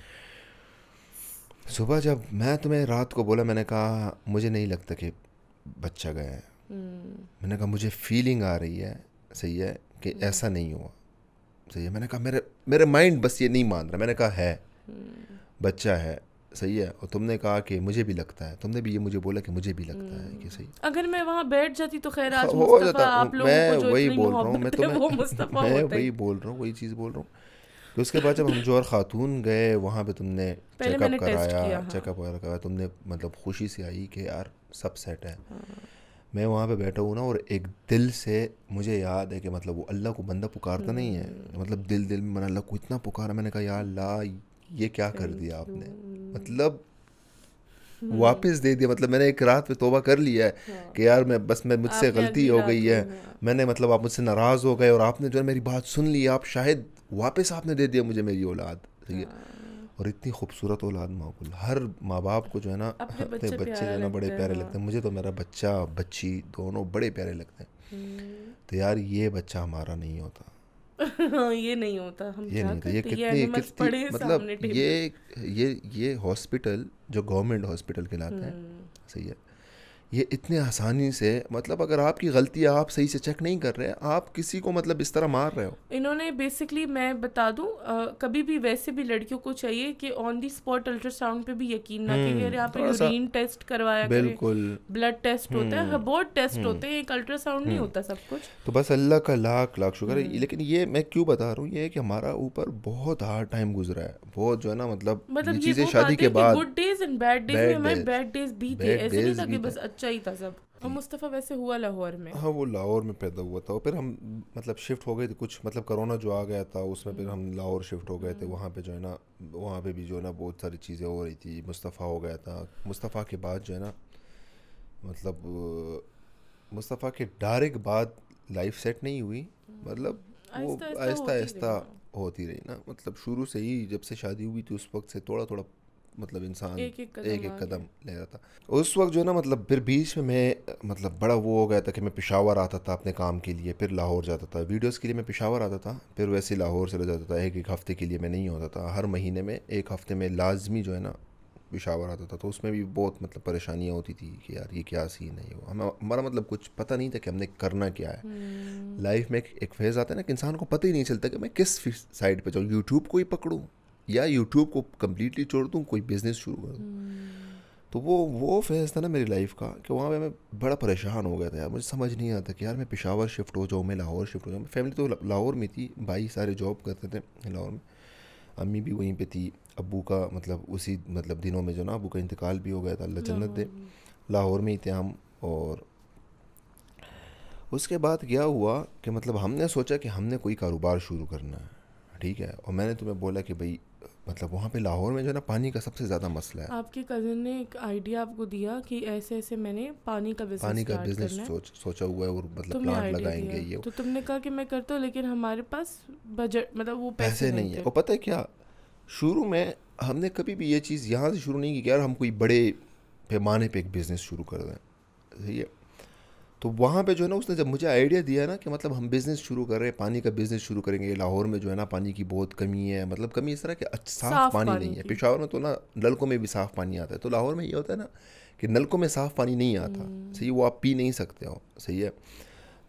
सुबह जब मैं तुम्हें रात को बोला मैंने कहा मुझे नहीं लगता कि बच्चा गया है हम्म। मैंने कहा मुझे फीलिंग आ रही है सही है कि हम्म। ऐसा नहीं हुआ सही है मैंने कहा मेरे मेरे माइंड बस ये नहीं मान रहा मैंने कहा है हम्म। बच्चा है सही है और तुमने कहा कि मुझे भी लगता है तुमने भी ये मुझे बोला कि मुझे भी लगता है कि सही अगर मैं वहाँ बैठ जाती तो खैर आज हो जाता आप लोगों मैं को जो वही बोल रहा हूँ मैं तुम्हें मैं वही बोल रहा हूँ वही चीज़ बोल रहा हूँ तो उसके बाद जब हम जो और ख़ातून गए वहाँ पे तुमने चेकअप कराया चेकअप हाँ। वगैरह कराया तुमने मतलब खुशी से आई कि यार सब सेट है हाँ। मैं वहाँ पे बैठा हूँ ना और एक दिल से मुझे याद है कि मतलब वो अल्लाह को बंदा पुकारता नहीं है हम्म। मतलब दिल दिल में मैंने अल्लाह को इतना पुकारा मैंने कहा यार अल्लाह ये क्या कर दिया आपने तो- मतलब वापस दे दिया मतलब मैंने एक रात में तोबा कर लिया है हाँ। कि यार मैं बस मैं मुझसे गलती हो गई है हाँ। मैंने मतलब आप मुझसे नाराज़ हो गए और आपने जो है मेरी बात सुन ली आप शायद वापस आपने दे दिया मुझे मेरी औलाद ठीक है हाँ। और इतनी खूबसूरत औलाद माकुल हर माँ बाप को जो है ना अपने बच्चे जो है ना बड़े प्यारे लगते हैं मुझे तो मेरा बच्चा बच्ची दोनों बड़े प्यारे लगते हैं हम्म। तो यार ये बच्चा हमारा नहीं होता हाँ, ये नहीं होता हम ये नहीं होता ये कितनी कितनी मतलब ये ये ये हॉस्पिटल जो गवर्नमेंट हॉस्पिटल कहलाते हैं सही है ये इतने आसानी से मतलब अगर आपकी गलती आप सही से चेक नहीं कर रहे आप किसी को मतलब इस तरह मार रहे हो इन्होंने बेसिकली मैं बता दूं आ, कभी भी वैसे भी लड़कियों को चाहिए कि ऑन दी स्पॉट अल्ट्रासाउंड पे भी यकीन ना हम्म, करें अरे आप यूरिन टेस्ट करवाया बिल्कुल ब्लड टेस्ट होता है बहुत हम्म, टेस्ट हम्म। होते हैं एक अल्ट्रासाउंड नहीं होता सब कुछ तो बस अल्लाह का लाख लाख शुक्र है लेकिन ये मैं क्यों बता रहा हूँ ये कि हमारा ऊपर बहुत हार्ड टाइम गुजरा है बहुत जो है ना मतलब मतलब शादी के बाद good days and bad days में बैड डेज भी थे ऐसे नहीं था कि बस चाहिए था सब और हम्म। मुस्तफ़ा वैसे हुआ लाहौर में हाँ वो लाहौर में पैदा हुआ था और फिर हम मतलब शिफ्ट हो गए थे कुछ मतलब करोना जो आ गया था उसमें फिर हम्म। हम लाहौर शिफ्ट हो गए थे हम्म। वहाँ पे जो है ना वहाँ पे भी जो है ना बहुत सारी चीज़ें हो रही थी मुस्तफ़ा हो गया था मुस्तफ़ा के बाद जो है ना मतलब मुस्तफ़ा के डायरेक्ट बाद लाइफ सेट नहीं हुई मतलब वो आहिस्ता आहिस्ता होती रही ना मतलब शुरू से ही जब से शादी हुई थी उस वक्त से थोड़ा थोड़ा मतलब इंसान एक एक कदम, एक एक कदम ले रहा था उस वक्त जो है ना मतलब फिर बीच में मैं मतलब बड़ा वो हो गया था कि मैं पिशावर आता था अपने काम के लिए फिर लाहौर जाता था वीडियोस के लिए मैं पिशावर आता था फिर वैसे लाहौर चला जाता था एक एक हफ़्ते के लिए मैं नहीं होता था हर महीने में एक हफ़्ते में लाजमी जो है ना पिशावर आता था तो उसमें भी बहुत मतलब परेशानियाँ होती थी कि यार ये क्या सीन है वो हमें हमारा मतलब कुछ पता नहीं था कि हमने करना क्या है हम्म। लाइफ में एक, फेज़ आता है ना कि इंसान को पता ही नहीं चलता कि मैं किस साइड पर जाऊँ यूट्यूब को ही पकड़ूँ या यूट्यूब को कम्प्लीटली छोड़ दूँ कोई बिज़नेस शुरू कर दूँ हम्म। तो वो वो फेज़ था ना मेरी लाइफ का कि वहाँ पे मैं बड़ा परेशान हो गया था यार मुझे समझ नहीं आता कि यार मैं पेशावर शिफ्ट हो जाऊँ मैं लाहौर शिफ्ट हो जाऊँ फैमिली तो लाहौर में थी भाई सारे जॉब करते थे लाहौर में अम्मी भी वहीं पे थी अबू का मतलब उसी मतलब दिनों में जो ना अबू का इंतकाल भी हो गया था अल्लाह जन्नत दे हम्म। लाहौर में ही थे हम और उसके बाद क्या हुआ कि मतलब हमने सोचा कि हमने कोई कारोबार शुरू करना है ठीक है और मैंने तुम्हें बोला कि भाई मतलब वहाँ पे लाहौर में जो है ना पानी का सबसे ज़्यादा मसला है आपके कज़न ने एक आइडिया आपको दिया कि ऐसे ऐसे मैंने पानी का बिजनेस पानी का बिजनेस सोच सोचा हुआ है और मतलब प्लांट लगाएंगे ये तो तुमने कहा कि मैं करता हूँ लेकिन हमारे पास बजट मतलब वो पैसे नहीं है और पता है क्या शुरू में हमने कभी भी ये चीज़ यहाँ से शुरू नहीं की यार हम कोई बड़े पैमाने पर एक बिज़नेस शुरू कर दें सही है तो वहाँ पे जो है ना उसने जब मुझे आइडिया दिया ना कि मतलब हम बिज़नेस शुरू कर रहे हैं पानी का बिज़नेस शुरू करेंगे लाहौर में जो है ना पानी की बहुत कमी है मतलब कमी इस तरह कि अच्छा साफ पानी, पानी नहीं है पेशावर में तो ना नलकों में भी साफ़ पानी आता है तो लाहौर में ये होता है ना कि नलकों में साफ़ पानी नहीं आता हम्म। सही वो आप पी नहीं सकते हो सही है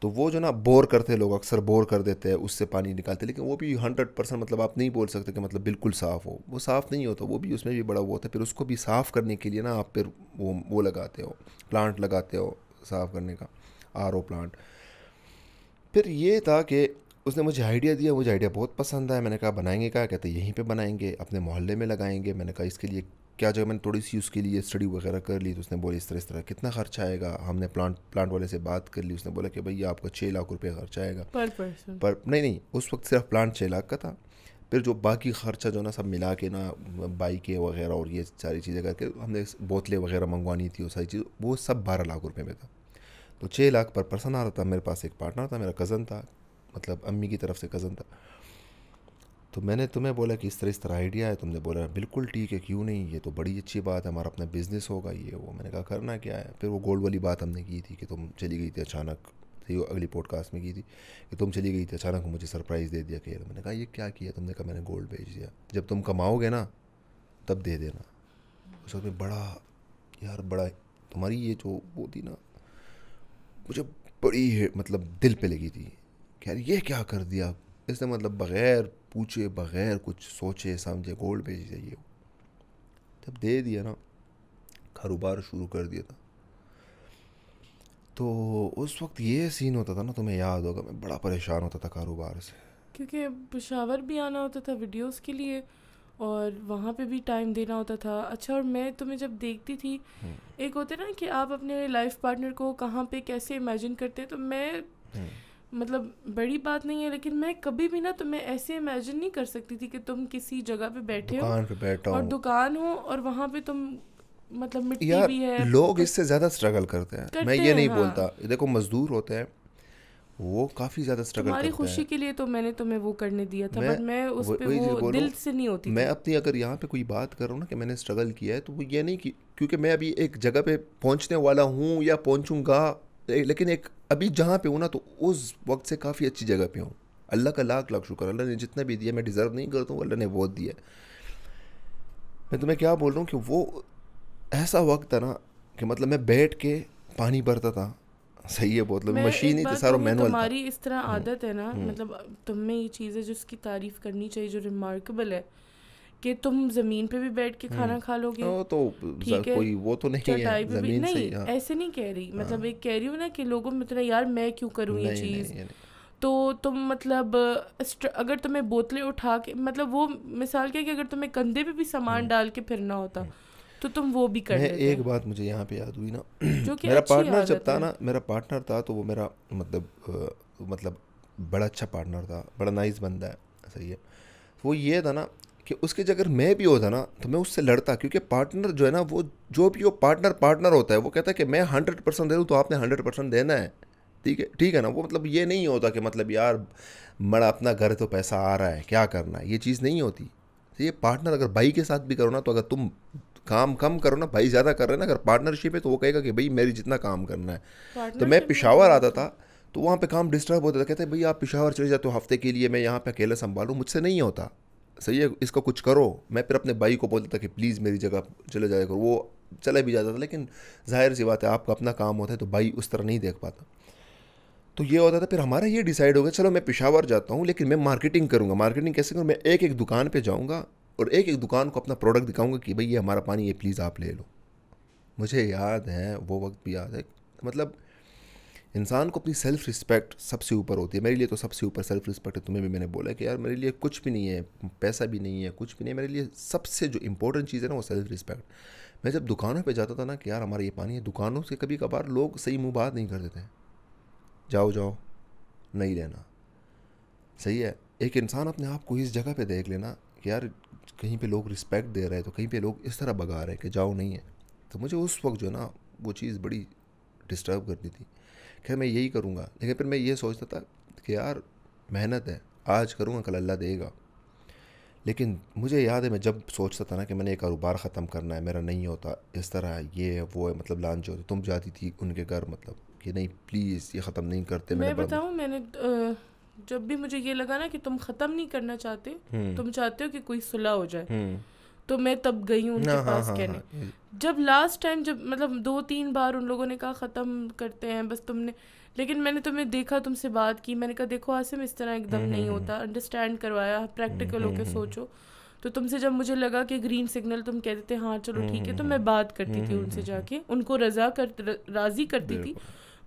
तो वो जो ना बोर करते लोग अक्सर बोर कर देते हैं उससे पानी निकालते लेकिन वो भी हंड्रेड परसेंट मतलब आप नहीं बोल सकते कि मतलब बिल्कुल साफ़ हो वो साफ़ नहीं होता वो भी उसमें भी बड़ा वो होता है फिर उसको भी साफ़ करने के लिए ना आप फिर वो वो लगाते हो प्लांट लगाते हो साफ़ करने का आर प्लांट फिर ये था कि उसने मुझे आइडिया दिया मुझे आइडिया बहुत पसंद आया मैंने कहा बनाएंगे क्या कहते यहीं पे बनाएंगे अपने मोहल्ले में लगाएंगे मैंने कहा इसके लिए क्या जगह मैंने थोड़ी सी उसके लिए स्टडी वगैरह कर ली तो उसने बोला इस तरह इस तरह कितना खर्चा आएगा हमने प्लांट प्लांट वाले से बात कर ली उसने बोला कि भैया आपका छः लाख रुपये खर्चा आएगा पर पर नहीं नहीं उस वक्त सिर्फ प्लांट छः लाख का था फिर जो बाकी खर्चा जो ना सब मिला के ना बाइकें वगैरह और ये सारी चीज़ें करके हमने बोतलें वगैरह मंगवानी थी वो सारी चीज़ वो सब बारह लाख रुपये में था तो छः लाख पर पर्सन आ रहा था मेरे पास एक पार्टनर था मेरा कज़न था मतलब अम्मी की तरफ से कज़न था तो मैंने तुम्हें बोला कि इस तरह इस तरह आइडिया है तुमने बोला बिल्कुल ठीक है क्यों नहीं ये तो बड़ी अच्छी बात है हमारा अपना बिज़नेस होगा ये वो मैंने कहा करना क्या है फिर वो गोल्ड वाली बात हमने की थी कि तुम चली गई थी अचानक थी अगली पॉडकास्ट में की थी कि तुम चली गई थी अचानक मुझे सरप्राइज़ दे दिया कि तो मैंने कहा ये क्या किया तुमने कहा मैंने गोल्ड भेज दिया जब तुम कमाओगे ना तब दे देना उस वक्त में बड़ा यार बड़ा तुम्हारी ये जो वो थी ना मुझे बड़ी मतलब दिल पे लगी थी यार ये क्या कर दिया इसने मतलब बग़ैर पूछे बग़ैर कुछ सोचे समझे गोल्ड भेज दिया ये जब दे दिया ना कारोबार शुरू कर दिया था तो उस वक्त ये सीन होता था ना तुम्हें याद होगा मैं बड़ा परेशान होता था कारोबार से क्योंकि पेशावर भी आना होता था वीडियोस के लिए और वहाँ पे भी टाइम देना होता था अच्छा और मैं तुम्हें जब देखती थी हम्म। एक होते ना कि आप अपने लाइफ पार्टनर को कहाँ पे कैसे इमेजिन करते तो मैं हम्म। मतलब बड़ी बात नहीं है लेकिन मैं कभी भी ना तुम्हें ऐसे इमेजिन नहीं कर सकती थी कि तुम किसी जगह पे बैठे हो और दुकान हो और वहाँ पे तुम मतलब मिट्टी भी है लोग इससे ज़्यादा स्ट्रगल करते हैं मैं ये नहीं हाँ। बोलता देखो मजदूर होते हैं वो काफी ज्यादा स्ट्रगल करता है खुशी के लिए तो मैंने तुम्हें वो करने दिया था मैं, मैं उस पे वो, वो दिल से नहीं होती मैं अपनी अगर यहाँ पे कोई बात कर रहा हूँ ना कि मैंने स्ट्रगल किया है तो वो ये नहीं कि क्योंकि मैं अभी एक जगह पे पहुँचने वाला हूँ या पहुँचूंगा लेकिन एक अभी जहाँ पे हूँ ना तो उस वक्त से काफ़ी अच्छी जगह पे हूँ अल्लाह का लाख लाख शुक्र अल्लाह ने जितना भी दिया मैं डिज़र्व नहीं करता हूँ अल्लाह ने बहुत दिया मैं तुम्हें क्या बोल रहा हूँ कि वो ऐसा वक्त था ना कि मतलब मैं बैठ के पानी भरता था सही है बहुत लोग मशीन ही तो सारो मैनुअल तुम्हारी इस तरह हम्म, आदत है ना हम्म। मतलब तुम में ये चीज़ है जिसकी तारीफ करनी चाहिए जो रिमार्केबल है कि तुम जमीन पे भी बैठ के खाना हम्म। खा लोगे हाँ, तो तो कोई वो तो नहीं है जमीन नहीं, से हाँ। ऐसे नहीं कह रही मतलब हाँ। एक कह रही हूँ ना कि लोगों में इतना यार मैं क्यों करूँ ये चीज़ तो तुम मतलब अगर तुम्हें बोतलें उठा के मतलब वो मिसाल क्या कि अगर तुम्हें कंधे पे भी सामान डाल के फिरना होता तो तुम वो भी कर मैं एक बात मुझे यहाँ पे याद हुई ना जो कि मेरा पार्टनर जब था ना मेरा पार्टनर था तो वो मेरा मतलब मतलब बड़ा अच्छा पार्टनर था बड़ा नाइस बंदा है सही है तो वो ये था ना कि उसके जगह मैं भी होता ना तो मैं उससे लड़ता क्योंकि पार्टनर जो है ना वो जो भी वो पार्टनर पार्टनर होता है वो कहता है कि मैं हंड्रेड परसेंट दे दूँ तो आपने हंड्रेड परसेंट देना है ठीक है ठीक है ना वो मतलब ये नहीं होता कि मतलब यार मड़ा अपना घर तो पैसा आ रहा है क्या करना है ये चीज़ नहीं होती तो ये पार्टनर अगर भाई के साथ भी करो ना तो अगर तुम काम कम करो ना भाई ज़्यादा कर रहे ना अगर पार्टनरशिप है तो वो कहेगा कि भाई मेरी जितना काम करना है तो मैं पिशावर आता था तो वहाँ पे काम डिस्टर्ब होता था कहते भाई आप पिशावर चले जाते हो हफ्ते के लिए मैं यहाँ पे अकेला संभालूँ मुझसे नहीं होता सही है इसको कुछ करो मैं फिर अपने भाई को बोलता था कि प्लीज़ मेरी जगह चले जाया करो वो चला भी जाता था लेकिन जाहिर सी बात है आपका अपना काम होता है तो भाई उस तरह नहीं देख पाता तो ये होता था फिर हमारा ये डिसाइड हो गया चलो मैं पिशावर जाता हूँ लेकिन मैं मार्केटिंग करूँगा मार्केटिंग कैसे करूँ मैं एक एक दुकान पर जाऊँगा और एक एक दुकान को अपना प्रोडक्ट दिखाऊंगा कि भाई ये हमारा पानी ये प्लीज़ आप ले लो मुझे याद है वो वक्त भी याद है मतलब इंसान को अपनी सेल्फ़ रिस्पेक्ट सबसे ऊपर होती है मेरे लिए तो सबसे ऊपर सेल्फ़ रिस्पेक्ट है तुम्हें भी मैंने बोला कि यार मेरे लिए कुछ भी नहीं है पैसा भी नहीं है कुछ भी नहीं है मेरे लिए सबसे जो इंपॉर्टेंट चीज़ है ना वो सेल्फ़ रिस्पेक्ट मैं जब दुकानों पर जाता था ना कि यार हमारा ये पानी है दुकानों से कभी कभार लोग सही मुँह बात नहीं करते थे जाओ जाओ नहीं लेना सही है एक इंसान अपने आप को इस जगह पर देख लेना कि यार कहीं पे लोग रिस्पेक्ट दे रहे हैं तो कहीं पे लोग इस तरह भगा रहे हैं कि जाओ नहीं है तो मुझे उस वक्त जो है ना वो चीज़ बड़ी डिस्टर्ब करती थी खैर मैं यही करूँगा लेकिन फिर मैं ये सोचता था कि यार मेहनत है आज करूँगा कल अल्लाह देगा लेकिन मुझे याद है मैं जब सोचता था ना कि मैंने एक कारोबार ख़त्म करना है मेरा नहीं होता इस तरह ये है वो है मतलब लांच होती तुम जाती थी उनके घर मतलब कि नहीं प्लीज़ ये ख़त्म नहीं करते मैं बताऊँ मैंने जब भी मुझे ये लगा ना कि तुम ख़त्म नहीं करना चाहते हम्म। तुम चाहते हो कि कोई सुलह हो जाए हम्म। तो मैं तब गई हूँ उनके हाँ, हाँ, पास हाँ, कहने जब लास्ट टाइम जब मतलब दो तीन बार उन लोगों ने कहा ख़त्म करते हैं बस तुमने लेकिन मैंने तुम्हें देखा तुमसे बात की मैंने कहा देखो आसिम इस तरह एकदम हम्म, नहीं होता अंडरस्टैंड करवाया प्रैक्टिकल होके सोचो तो तुमसे जब मुझे लगा कि ग्रीन सिग्नल तुम कहते थे हाँ चलो ठीक है तो मैं बात करती थी उनसे जाके उनको रजा कर राज़ी करती थी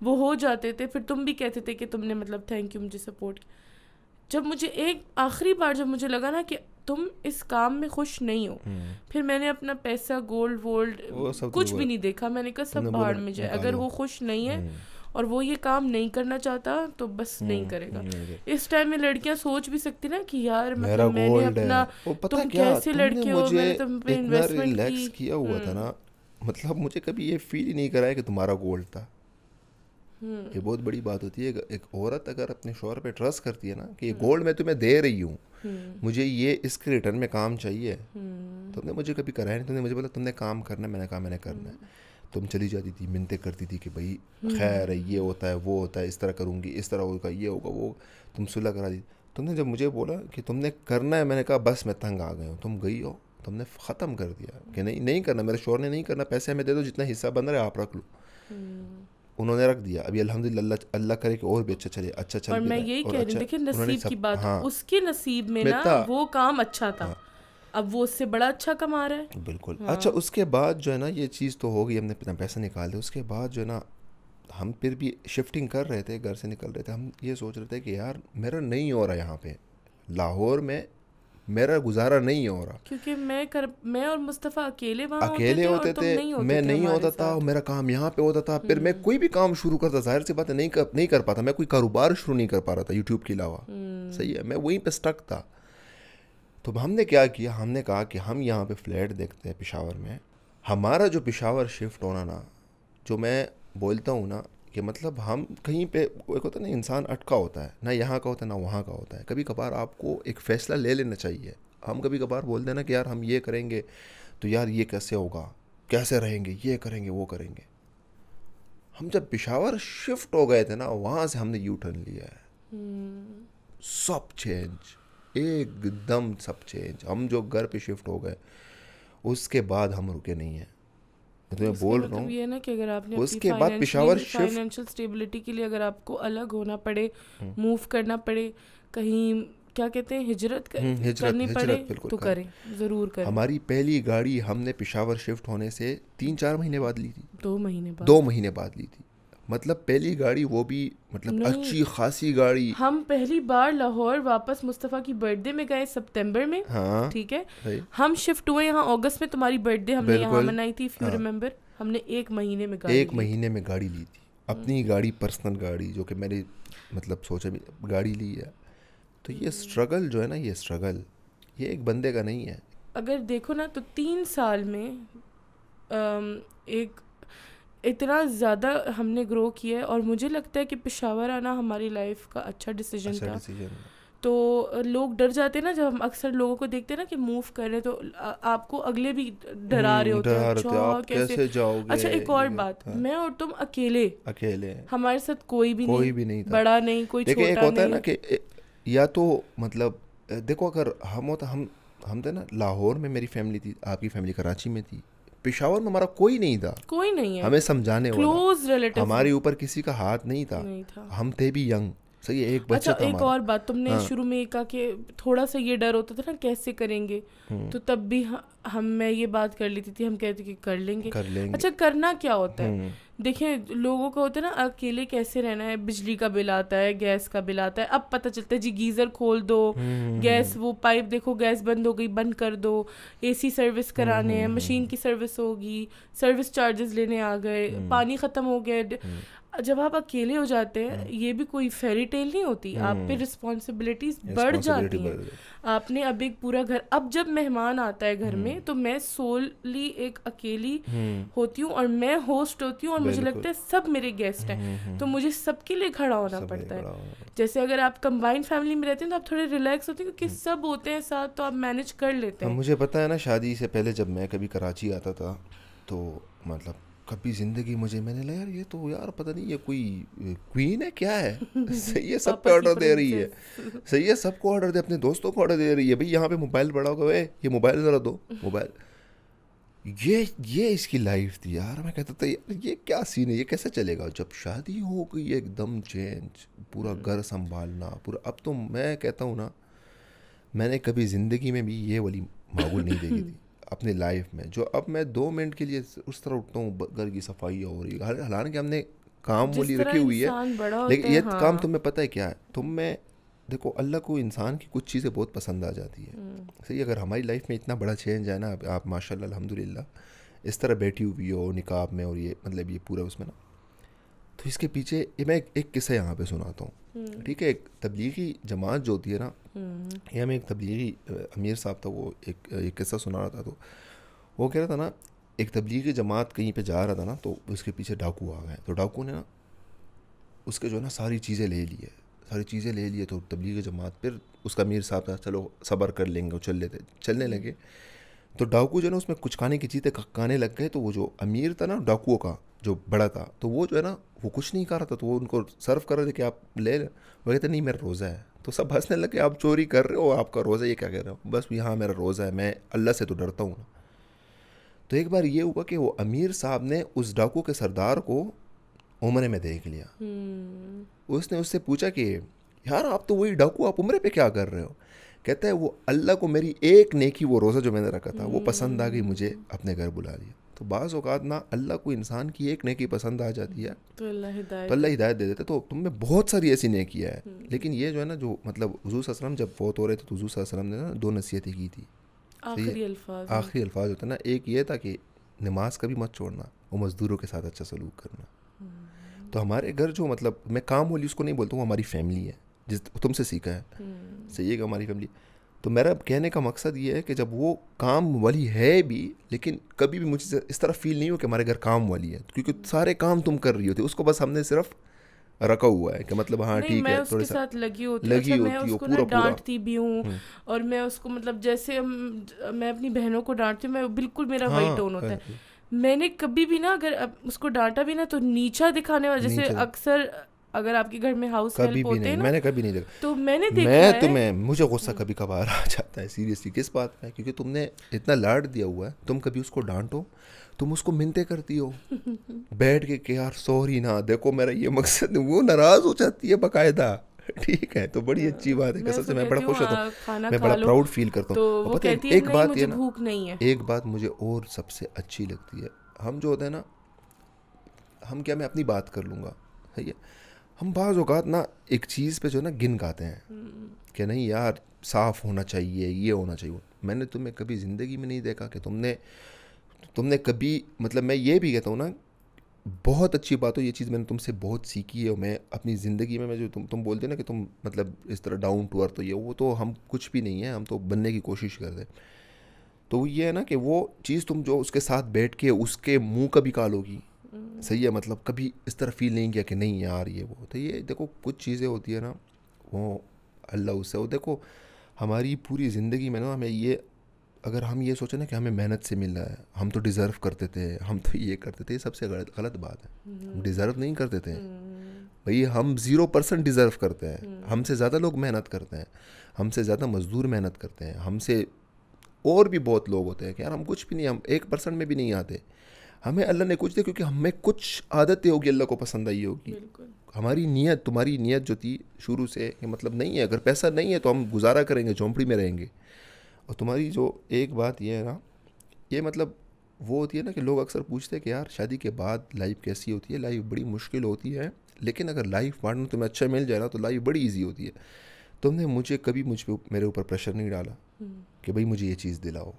वो हो जाते थे फिर तुम भी कहते थे कि तुमने मतलब थैंक यू मुझे सपोर्ट जब मुझे एक आखिरी बार जब मुझे लगा ना कि तुम इस काम में खुश नहीं हो हम्म। फिर मैंने अपना पैसा गोल्ड वोल्ड तो कुछ भी नहीं देखा मैंने कहा सब बाहर में जाए अगर वो खुश नहीं है हम्म। और वो ये काम नहीं करना चाहता तो बस हम्म, नहीं करेगा नहीं इस टाइम में लड़कियां सोच भी सकती ना कि यार मतलब मैंने अपना तुम कैसे लड़के हो तुम पे इन्वेस्टमेंट की किया हुआ था ना मतलब मुझे कभी ये फील ही नहीं है कि तुम्हारा गोल्ड था हम्म। ये बहुत बड़ी बात होती है एक औरत अगर अपने शोहर पे ट्रस्ट करती है ना कि ये गोल्ड मैं तुम्हें दे रही हूँ हम्म। मुझे ये इसके रिटर्न में काम चाहिए हम्म। तुमने मुझे कभी कराया नहीं तुमने मुझे बोला तुमने काम करना मैंने कहा मैंने करना है तुम चली जाती थी मिनतें करती थी कि भाई खैर है ये होता है वो होता है इस तरह करूँगी इस तरह होगा ये होगा वो तुम सुलह करा दी तुमने जब मुझे बोला कि तुमने करना है मैंने कहा बस मैं तंग आ गया हूँ तुम गई हो तुमने ख़त्म कर दिया कि नहीं नहीं करना मेरे शोर ने नहीं करना पैसे हमें दे दो जितना हिस्सा बन रहा है आप रख लो उन्होंने रख दिया अभी अल्हम्दुलिल्लाह अल्लाह करे कि और भी अच्छा चले अच्छा चले और मैं यही कह रही हूँ अच्छा देखिए नसीब की बात हाँ, उसके नसीब में ना वो काम अच्छा था हाँ, अब वो उससे बड़ा अच्छा कमा रहा है बिल्कुल हाँ, अच्छा उसके बाद जो है ना ये चीज़ तो हो गई हमने अपना पैसा निकाल दिया उसके बाद जो है ना हम फिर भी शिफ्टिंग कर रहे थे घर से निकल रहे थे हम ये सोच रहे थे कि यार मेरा नहीं हो रहा है यहाँ पे लाहौर में मेरा गुजारा नहीं हो रहा क्योंकि मैं कर मैं और मुस्तफ़ा अकेले वहाँ अकेले होते थे, होते थे नहीं होते मैं नहीं होता था और मेरा काम यहाँ पे होता था फिर मैं हम्म। कोई भी काम शुरू करता जाहिर सी बात नहीं कर नहीं कर पाता मैं कोई कारोबार शुरू नहीं कर पा रहा था यूट्यूब के अलावा हम्म। सही है मैं वहीं पर स्टक था तो हमने क्या किया हमने कहा कि हम यहाँ पर फ्लैट देखते हैं पिशावर में हमारा जो पिशावर शिफ्ट होना ना जो मैं बोलता हूँ ना कि मतलब हम कहीं पे एक होता है ना इंसान अटका होता है ना यहाँ का होता है ना वहाँ का होता है कभी कभार आपको एक फ़ैसला ले लेना चाहिए हम कभी कभार बोलते हैं ना कि यार हम ये करेंगे तो यार ये कैसे होगा कैसे रहेंगे ये करेंगे वो करेंगे हम जब पिशावर शिफ्ट हो गए थे ना वहाँ से हमने यू टर्न लिया है सब चेंज एकदम सब चेंज हम जो घर पे शिफ्ट हो गए उसके बाद हम रुके नहीं हैं तुम्हें तो बोल मतलब रहा हूँ ये ना कि अगर आपने उसके बाद पिशावर फाइनेंशियल स्टेबिलिटी के लिए अगर आपको अलग होना पड़े मूव हम्म। करना पड़े कहीं क्या कहते हैं हिजरत, कर, हम्म, हिजरत करनी हिजरत पड़े तो करें जरूर करें हमारी पहली गाड़ी हमने पिशावर शिफ्ट होने से तीन चार महीने बाद ली थी दो महीने बाद दो महीने बाद ली थी मतलब पहली गाड़ी वो भी मतलब अच्छी खासी गाड़ी हम पहली बार लाहौर वापस मुस्तफ़ा की बर्थडे में गए सितंबर में हाँ ठीक है हम शिफ्ट हुए यहाँ अगस्त में तुम्हारी बर्थडे हमने यहाँ मनाई थी इफ़ यू रिमेम्बर हमने एक महीने में गाड़ी एक महीने में गाड़ी ली थी अपनी हम्म। गाड़ी पर्सनल गाड़ी जो कि मैंने मतलब सोचा भी गाड़ी ली है तो ये स्ट्रगल हम्म। जो है ना ये स्ट्रगल ये एक बंदे का नहीं है अगर देखो ना तो तीन साल में एक इतना ज़्यादा हमने ग्रो किया है और मुझे लगता है कि पेशावर आना हमारी लाइफ का अच्छा डिसीजन अच्छा था तो लोग डर जाते हैं ना जब हम अक्सर लोगों को देखते हैं ना कि मूव कर रहे हैं तो आपको अगले भी डरा हम्म, रहे होते हैं आप कैसे, कैसे जाओगे अच्छा एक और बात हाँ। मैं और तुम अकेले अकेले हमारे साथ कोई भी कोई नहीं, भी नहीं था। बड़ा नहीं कोई छोटा एक होता है ना कि या तो मतलब देखो अगर हम होता हम हम थे ना लाहौर में मेरी फैमिली थी आपकी फैमिली कराची में थी पिशावर में हमारा कोई नहीं था कोई नहीं है हमें समझाने वाला हमारे ऊपर किसी का हाथ नहीं था, नहीं था। हम थे भी यंग सही है एक अच्छा, बच्चा अच्छा एक और बात तुमने हाँ। शुरू में कहा कि थोड़ा सा ये डर होता था ना कैसे करेंगे हम्म। तो तब भी हम मैं ये बात कर लेती थी हम कहते कि कर लेंगे कर लेंगे अच्छा करना क्या होता है हम्म। देखिए लोगों को होता है ना अकेले कैसे रहना है बिजली का बिल आता है गैस का बिल आता है अब पता चलता है जी गीज़र खोल दो हम्म। गैस वो पाइप देखो गैस बंद हो गई बंद कर दो एसी सर्विस कराने हैं मशीन की सर्विस होगी सर्विस चार्जेस लेने आ गए पानी ख़त्म हो गया जब आप अकेले हो जाते हैं हम्म। ये भी कोई फेरी टेल नहीं होती आप हम्म। पे रिस्पॉन्सिबिलिटीज बढ़ जाती हैं आपने अब एक पूरा घर अब जब मेहमान आता है घर में हम्म। तो मैं सोलली एक अकेली होती हूँ और मैं होस्ट होती हूँ और मुझे लगता है सब मेरे गेस्ट हैं तो मुझे सबके लिए खड़ा होना पड़ता है जैसे अगर आप कंबाइंड फैमिली में रहते हैं तो आप थोड़े रिलैक्स होते हैं क्योंकि सब होते हैं साथ तो आप मैनेज कर लेते हाँ, हैं मुझे पता है ना शादी से पहले जब मैं कभी कराची आता था तो मतलब कभी ज़िंदगी मुझे मैंने लगा यार ये तो यार पता नहीं ये कोई क्वीन है क्या है सही है सब पे ऑर्डर दे रही है सही है सबको ऑर्डर दे अपने दोस्तों को ऑर्डर दे रही है भाई यहाँ पे मोबाइल बड़ा होगा भाई ये मोबाइल ज़रा दो मोबाइल ये ये इसकी लाइफ थी यार मैं कहता था यार ये क्या सीन है ये कैसे चलेगा जब शादी हो गई एकदम चेंज पूरा हम्म। घर संभालना पूरा अब तो मैं कहता हूँ ना मैंने कभी ज़िंदगी में भी ये वाली माहौल नहीं देखी थी अपनी लाइफ में जो अब मैं दो मिनट के लिए उस तरह उठता हूँ घर की सफाई हो रही है हालांकि हमने काम बोली रखी हुई है लेकिन ये हाँ। काम तुम्हें पता है क्या है तुम में देखो अल्लाह को इंसान की कुछ चीज़ें बहुत पसंद आ जाती है हम्म। सही अगर हमारी लाइफ में इतना बड़ा चेंज है ना आप माशा अलहमदिल्ला इस तरह बैठी हुई हो निकाब में और ये मतलब ये पूरा उसमें ना तो इसके पीछे मैं एक किस्सा यहाँ पे सुनाता हूँ हम्म। ठीक है एक तबलीगी जमात जो होती है ना हम्म। ये मैं एक तबलीगी अमीर साहब था वो एक एक किस्सा सुना रहा था तो वो कह रहा था ना एक तबलीगी जमात कहीं पे जा रहा था ना तो उसके पीछे डाकू आ गए तो डाकू ने ना उसके जो है ना सारी चीज़ें ले ली है सारी चीज़ें ले लिए तो तबलीगी जमात फिर उसका अमीर साहब था चलो सबर कर लेंगे चल लेते चलने लगे हम्म। तो डाकू जो है ना उसमें कुछ खाने की चीज़ें खाने लग गए तो वो जो अमीर था ना डाकुओं का जो बड़ा था तो वो जो है ना वो कुछ नहीं कर रहा था तो वो उनको सर्व कर रहे थे कि आप ले लें वो कहते नहीं मेरा रोज़ा है तो सब हंसने लगे आप चोरी कर रहे हो आपका रोज़ा ये क्या कह रहे हो बस यहाँ मेरा रोज़ा है मैं अल्लाह से तो डरता हूँ तो एक बार ये हुआ कि वो अमीर साहब ने उस डाकू के सरदार को उम्र में देख लिया हम्म। उसने उससे पूछा कि यार आप तो वही डाकू आप उम्र पे क्या कर रहे हो कहता है वो अल्लाह को मेरी एक नेकी वो रोज़ा जो मैंने रखा था वो हम्म। पसंद आ गई मुझे अपने घर बुला लिया तो बाज़ अवत ना अल्लाह को इंसान की एक नेकी पसंद आ जाती है तो अल्लाह हिदायत तो अल्लाह हिदायत दे देते तो तुमने बहुत सारी ऐसी नेकियाँ है हम्म। लेकिन ये जो है ना जो मतलब हजूस असलम जब फौत हो रहे थे तो हजूस असलम ने ना दो नसीहतें की थी तो आखिरी अल्फाज होता ना एक ये था कि नमाज कभी मत छोड़ना और मज़दूरों के साथ अच्छा सलूक करना हम्म। तो हमारे घर जो मतलब मैं काम वाली उसको नहीं बोलता हूँ हमारी फैमिली है जिस तुमसे सीखा है हम्म। सही है हमारी फैमिली तो मेरा कहने का मकसद ये है कि जब वो काम वाली है भी लेकिन कभी भी मुझे इस तरह फील नहीं हो कि हमारे घर काम वाली है क्योंकि सारे काम तुम कर रही होती उसको बस हमने सिर्फ रखा हुआ है कि मतलब हाँ ठीक है थोड़े साथ लगी होती लगी अच्छा, होती मैं हो पूरा डांटती भी हूँ हम्म। और मैं उसको मतलब जैसे मैं अपनी बहनों को डांटती हूँ मैं बिल्कुल मेरा हाँ, वही टोन होता हाँ, है हाँ। मैंने कभी भी ना अगर उसको डांटा भी ना तो नीचा दिखाने वाला जैसे अक्सर अगर आपके घर में हाउस कभी भी नहीं मैंने कभी नहीं देखा तो मैंने देखा मैं तुम्हें मुझे गुस्सा कभी कभार आ जाता है सीरियसली किस बात में क्योंकि तुमने इतना लाड दिया हुआ है तुम कभी उसको डांटो तुम उसको मिनते करती हो बैठ के यार सॉरी ना देखो मेरा ये मकसद वो नाराज हो जाती है बकायदा ठीक है तो बड़ी अच्छी हाँ, बात है कसम से मैं बड़ा खुश होता हूँ हाँ, मैं बड़ा प्राउड फील करता हूँ तो है एक बात ये भूख नहीं है एक बात मुझे और सबसे अच्छी लगती है हम जो होते हैं ना हम क्या मैं अपनी बात कर लूँगा है हम बाज़ अवत ना एक चीज़ पे जो है ना गिन गाते हैं कि नहीं यार साफ़ होना चाहिए ये होना चाहिए मैंने तुम्हें कभी ज़िंदगी में नहीं देखा कि तुमने तुमने कभी मतलब मैं ये भी कहता हूँ ना बहुत अच्छी बात हो ये चीज़ मैंने तुमसे बहुत सीखी है और मैं अपनी ज़िंदगी में मैं जो तुम तुम बोलते हो ना कि तुम मतलब इस तरह डाउन टू अर्थ हो ये वो तो हम कुछ भी नहीं है हम तो बनने की कोशिश कर रहे हैं तो ये है ना कि वो चीज़ तुम जो उसके साथ बैठ के उसके मुंह का भी कालोगी सही है मतलब कभी इस तरह फील नहीं किया कि नहीं यार ये वो तो ये देखो कुछ चीज़ें होती है ना वो अल्लाह उससे वो देखो हमारी पूरी ज़िंदगी में ना हमें ये अगर हम ये सोचें ना कि हमें मेहनत से मिल रहा है हम तो डिज़र्व करते थे हम तो ये करते थे ये सबसे गलत गलत बात है हम डिज़र्व नहीं करते थे भाई हम ज़ीरो परसेंट डिज़र्व करते हैं हमसे ज़्यादा लोग मेहनत करते हैं हमसे ज़्यादा मज़दूर मेहनत करते हैं हमसे और भी बहुत लोग होते हैं कि यार हम कुछ भी नहीं हम एक परसेंट में भी नहीं आते हमें अल्लाह ने कुछ दिया क्योंकि हमें कुछ आदतें होगी अल्लाह को पसंद आई होगी हमारी नीयत तुम्हारी नीयत जो थी शुरू से मतलब नहीं है अगर पैसा नहीं है तो हम गुजारा करेंगे झोंपड़ी में रहेंगे और तुम्हारी जो एक बात यह है ना ये मतलब वो होती है ना कि लोग अक्सर पूछते हैं कि यार शादी के बाद लाइफ कैसी होती है लाइफ बड़ी मुश्किल होती है लेकिन अगर लाइफ पार्टनर तुम्हें अच्छा मिल जाए ना तो लाइफ बड़ी ईजी होती है तुमने मुझे कभी मुझ पर मेरे ऊपर प्रेशर नहीं डाला हम्म। कि भाई मुझे ये चीज़ दिलाओ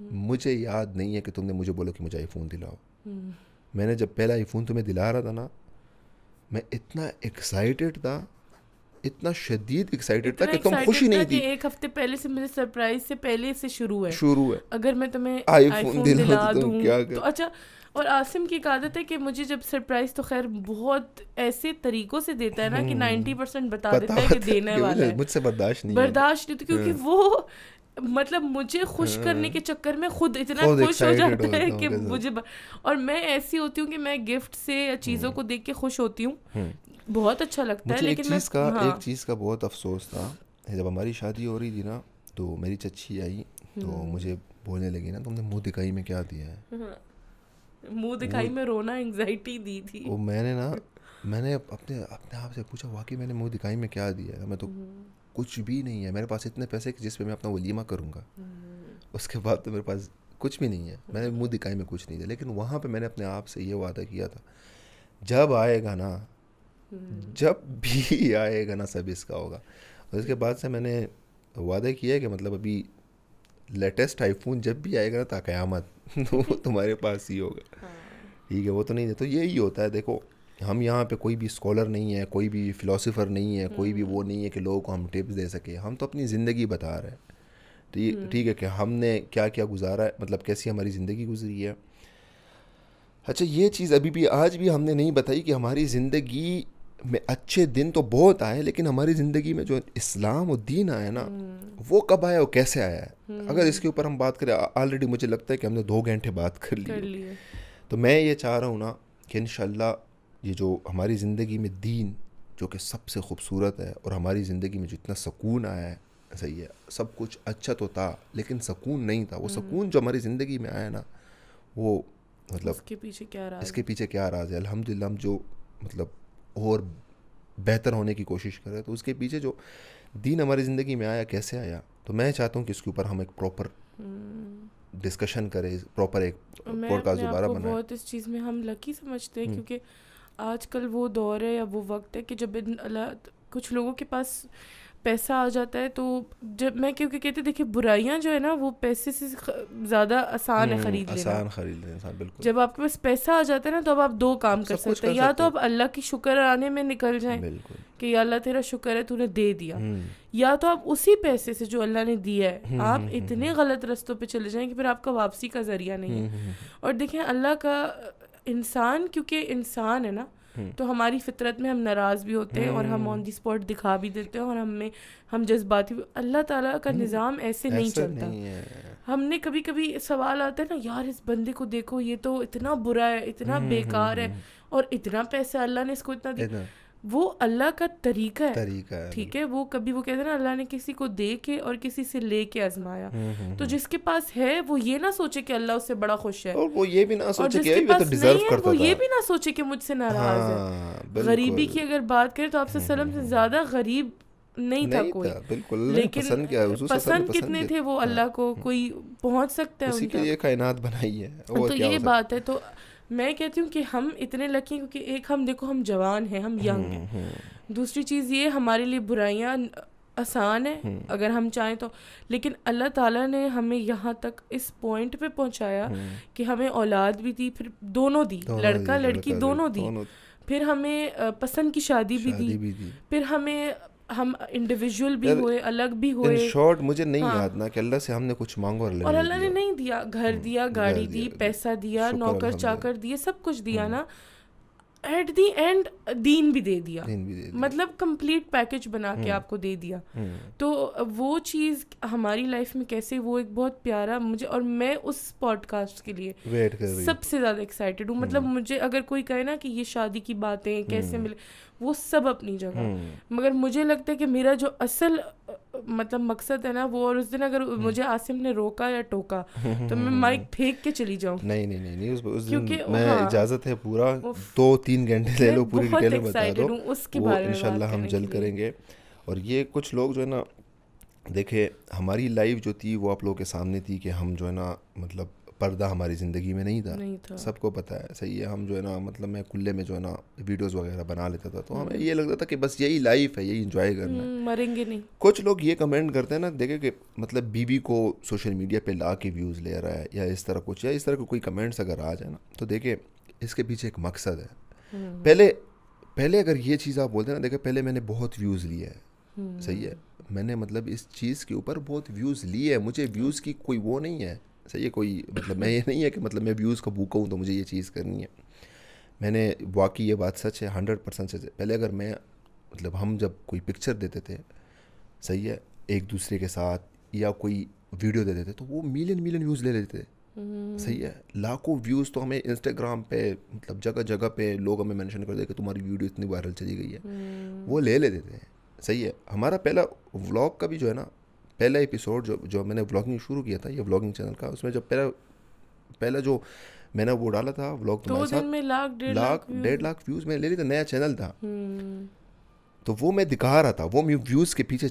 हम्म। मुझे याद नहीं है कि तुमने मुझे बोला कि मुझे आईफोन दिलाओ हम्म। मैंने जब पहला आईफोन तुम्हें दिला रहा था ना मैं इतना एक्साइटेड था इतना शदीद एक्साइटेड था कि तुम खुशी नहीं थी एक हफ्ते पहले से मुझे सरप्राइज से पहले से शुरू है शुरू है अगर मैं तुम्हें आईफोन दिला, तो दूं क्या तो कर? तो अच्छा और आसिम की एक आदत है कि मुझे जब सरप्राइज तो खैर बहुत ऐसे तरीकों से देता है ना कि हम्म। नाइन्टी परसेंट बता देता है कि देने वाला है मुझसे बर्दाश्त नहीं बर्दाश्त नहीं तो क्योंकि हाँ। वो मतलब मुझे खुश हाँ। करने के चक्कर में खुद इतना खुद खुश हो जाता है कि मुझे और मैं ऐसी होती हूँ कि मैं गिफ्ट से या चीज़ों हम्म। को देख के खुश होती हूँ हम्म। बहुत अच्छा लगता है लेकिन मैं का हाँ। एक चीज़ का बहुत अफसोस था जब हमारी शादी हो रही थी ना तो मेरी चच्ची आई तो हम्म। मुझे बोलने लगी ना तुमने मुंह दिखाई में क्या दिया है हाँ। मुंह दिखाई में रोना एंगजाइटी दी थी वो मैंने ना मैंने अपने अपने आप से पूछा वाकई मैंने मुंह दिखाई में क्या दिया है मैं तो कुछ भी नहीं है मेरे पास इतने पैसे कि जिस पे मैं अपना वलीमा करूँगा हम्म। उसके बाद तो मेरे पास कुछ भी नहीं है मैंने मुँह दिखाई में कुछ नहीं था लेकिन वहाँ पर मैंने अपने आप से ये वादा किया था जब आएगा ना हम्म। जब भी आएगा ना सब इसका होगा और इसके बाद से मैंने वादा किया कि मतलब अभी लेटेस्ट आईफोन जब भी आएगा ना ताकयामत वो तुम्हारे पास ही होगा हाँ। ठीक है वो तो नहीं तो यही होता है देखो हम यहाँ पे कोई भी स्कॉलर नहीं है कोई भी फ़िलासफ़र नहीं है कोई भी वो हम्म। नहीं है कि लोगों को हम टिप्स दे सके हम तो अपनी ज़िंदगी बता रहे हैं तो ये हम्म। ठीक है कि हमने क्या क्या गुजारा है मतलब कैसी हमारी ज़िंदगी गुजरी है अच्छा ये चीज़ अभी भी आज भी हमने नहीं बताई कि हमारी ज़िंदगी में अच्छे दिन तो बहुत आए लेकिन हमारी ज़िंदगी में जो इस्लाम और दीन आया ना हम्म। वो कब आया और कैसे आया है अगर इसके ऊपर हम बात करें ऑलरेडी मुझे लगता है कि हमने दो घंटे बात कर ली तो मैं ये चाह रहा हूँ ना कि इन ये जो हमारी ज़िंदगी में दीन जो कि सबसे खूबसूरत है और हमारी ज़िंदगी में जितना सुकून आया है सही है सब कुछ अच्छा तो था लेकिन सुकून नहीं था वो हम्म। सुकून जो हमारी ज़िंदगी में आया ना वो मतलब इसके पीछे क्या राज इसके पीछे क्या राज है अलहमदिल्ला हम जो मतलब और बेहतर होने की कोशिश कर रहे हैं तो उसके पीछे जो दीन हमारी ज़िंदगी में आया कैसे आया तो मैं चाहता हूँ कि इसके ऊपर हम एक प्रॉपर हम्म। डिस्कशन करें प्रॉपर एक पॉडकास्ट दोबारा बनाए बहुत इस चीज़ में हम लकी समझते हैं हम्म। क्योंकि आजकल वो दौर है या वो वक्त है कि जब इन कुछ लोगों के पास पैसा आ जाता है तो जब मैं क्योंकि कहते देखिए बुराइयां जो है ना वो पैसे से ज़्यादा आसान है हम्म, खरीद लेना आसान खरीद लेना बिल्कुल जब आपके पास पैसा आ जाता है ना तो अब आप दो काम कर सकते हैं या तो आप अल्लाह की शुक्र आने में निकल जाएं कि अल्लाह तेरा शुक्र है तूने दे दिया हम्म। या तो आप उसी पैसे से जो अल्लाह ने दिया है हम्म, आप इतने गलत रस्तों पर चले जाएं कि फिर आपका वापसी का ज़रिया नहीं है और देखें अल्लाह का इंसान क्योंकि इंसान है ना हम्म। तो हमारी फितरत में हम नाराज़ भी होते हैं और हम ऑन दी स्पॉट दिखा भी देते हैं और हमें हम जज्बाती अल्लाह ताला का हम्म। निज़ाम ऐसे नहीं चलता नहीं हमने कभी कभी सवाल आता है ना यार इस बंदे को देखो ये तो इतना बुरा है इतना हम्म, बेकार है और इतना पैसा अल्लाह ने इसको इतना दिया वो अल्लाह का तरीका है तरीका है ठीक है वो कभी वो कहते हैं ना अल्लाह ने किसी को दे के और किसी से ले के आजमाया हम्म, हम्म, तो हम्म। जिसके पास है वो ये ना सोचे कि अल्लाह उससे बड़ा खुश है और वो ये भी ना सोचे कि ये तो डिजर्व करता था वो ये भी ना सोचे कि मुझसे नाराज हाँ, है गरीबी की अगर बात करें तो आपसे सलम से ज्यादा गरीब नहीं, नहीं था कोई था, बिल्कुल लेकिन पसंद क्या पसंद, पसंद कितने थे वो हाँ, अल्लाह को कोई पहुंच सकता है उनके लिए कायनात बनाई है तो ये बात है तो मैं कहती हूँ कि हम इतने लकी हैं क्योंकि एक हम देखो हम जवान हैं हम यंग हम्म, हैं हम्म। दूसरी चीज़ ये हमारे लिए बुराइयाँ आसान है हम्म। अगर हम चाहें तो लेकिन अल्लाह ताला ने हमें यहाँ तक इस पॉइंट पे पहुँचाया कि हमें औलाद भी दी फिर दोनों दी दोनों लड़का दी, लड़की दोनों दी, दोनों दी फिर हमें पसंद की शादी, शादी भी, दी, भी दी फिर हमें हम इंडिविजुअल भी हुए अलग भी हुए शॉर्ट मुझे नहीं हाँ, याद ना कि अल्लाह से हमने कुछ मांगो और अल्लाह ने नहीं दिया घर हम्म, दिया गाड़ी दी पैसा दिया नौकर चाकर दिए सब कुछ दिया हम्म। ना एट दी एंड दीन भी दे दिया मतलब कंप्लीट पैकेज बना के हम्म। आपको दे दिया हम्म। तो वो चीज़ हमारी लाइफ में कैसे वो एक बहुत प्यारा मुझे और मैं उस पॉडकास्ट के लिए सबसे ज़्यादा एक्साइटेड हूँ मतलब हम्म। मुझे अगर कोई कहे ना कि ये शादी की बातें कैसे मिले वो सब अपनी जगह मगर मुझे लगता है कि मेरा जो असल मतलब मकसद है ना वो और उस दिन अगर हम्म। मुझे आसिम ने रोका या टोका तो मैं माइक फेंक के चली जाऊँ नहीं नहीं नहीं, नहीं उस, उस दिन मैं हाँ। इजाज़त है पूरा दो तीन घंटे ले लो पूरी डिटेल में बता दो उसके बारे में हम जल्द करेंगे और ये कुछ लोग जो है ना देखे हमारी लाइफ जो थी वो आप लोगों के सामने थी कि हम जो है ना मतलब पर्दा हमारी ज़िंदगी में नहीं था, था। सबको पता है सही है हम जो है ना मतलब मैं खुले में जो है ना वीडियोस वगैरह बना लेता था तो हमें हम्म। ये लगता था कि बस यही लाइफ है यही इंजॉय करना है हम्म, मरेंगे नहीं कुछ लोग ये कमेंट करते हैं ना देखे कि मतलब बीबी को सोशल मीडिया पर ला के व्यूज़ ले रहा है या इस तरह कुछ या इस तरह के कोई कमेंट्स अगर आ जाए ना तो देखे इसके पीछे एक मकसद है हम्म। पहले पहले अगर ये चीज़ आप बोलते हैं ना देखे पहले मैंने बहुत व्यूज़ लिया है सही है मैंने मतलब इस चीज़ के ऊपर बहुत व्यूज़ लिए है मुझे व्यूज़ की कोई वो नहीं है सही है कोई मतलब मैं ये नहीं है कि मतलब मैं व्यूज़ का भूखा हूँ तो मुझे ये चीज़ करनी है मैंने वाकई ये बात सच है हंड्रेड परसेंट सच है पहले अगर मैं मतलब हम जब कोई पिक्चर देते थे सही है एक दूसरे के साथ या कोई वीडियो देते थे तो वो मिलियन मिलियन व्यूज़ ले लेते थे हम्म। सही है लाखों व्यूज़ तो हमें इंस्टाग्राम पे मतलब जगह जगह पे लोग हमें मेंशन कर दे कि तुम्हारी वीडियो इतनी वायरल चली गई है हम्म। वो ले लेते थे सही है हमारा पहला व्लॉग का भी जो है ना पहला एपिसोड जो जो मैंने व्लॉगिंग शुरू किया था ये व्लॉगिंग चैनल का उसमें जब पहला पहला जो मैंने वो डाला था व्लॉग तो में लाख डेढ़ लाख डेढ़ लाख व्यूज मैंने ले लिया था नया चैनल था हम्म। तो वो मैं दिखा रहा था वो मैं व्यूज़ के पीछे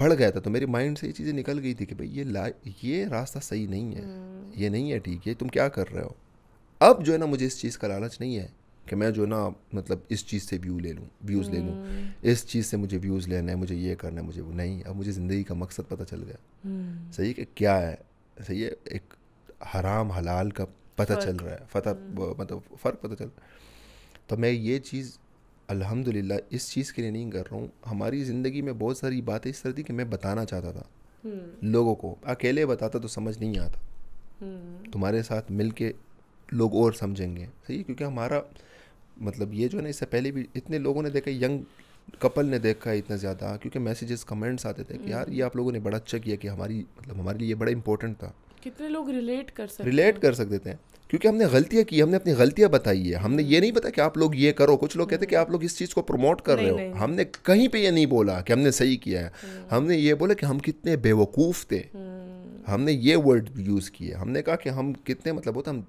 पड़ गया था तो मेरे माइंड से ये चीज़ें निकल गई थी कि भाई ये ला ये रास्ता सही नहीं है हम्म। ये नहीं है ठीक है तुम क्या कर रहे हो अब जो है ना मुझे इस चीज़ का लालच नहीं है कि मैं जो ना मतलब इस चीज़ से व्यू ले लूँ व्यूज़ ले लूँ हम्म। इस चीज़ से मुझे व्यूज़ लेना है मुझे ये करना है मुझे वो नहीं अब मुझे ज़िंदगी का मकसद पता चल गया हम्म। सही है कि क्या है सही है एक हराम हलाल का पता चल रहा है पता हम्म। मतलब फ़र्क पता चल तो मैं ये चीज़ अलहमदिल्ला इस चीज़ के लिए नहीं कर रहा हूँ हमारी ज़िंदगी में बहुत सारी बातें इस तरह थी कि मैं बताना चाहता था लोगों को अकेले बताता तो समझ नहीं आता तुम्हारे साथ मिल के लोग और समझेंगे सही है क्योंकि हमारा मतलब ये जो है ना इससे पहले भी इतने लोगों ने देखा यंग कपल ने देखा इतना ज़्यादा क्योंकि मैसेजेस कमेंट्स आते थे कि यार हम्म। ये आप लोगों ने बड़ा अच्छा किया कि हमारी मतलब हमारे लिए बड़ा इंपॉर्टेंट था कितने लोग रिलेट कर सकते रिलेट कर सकते थे क्योंकि हमने गलतियाँ की हमने अपनी गलतियाँ बताई है हमने ये नहीं पता कि आप लोग ये करो कुछ लोग कहते कि आप लोग इस चीज़ को प्रमोट कर रहे हो हमने कहीं पर यह नहीं बोला कि हमने सही किया है हम्म। हमने ये बोला कि हम कितने बेवकूफ़ थे हम्म। हमने ये वर्ड यूज़ किए हमने कहा कि हम कितने मतलब होता तो हम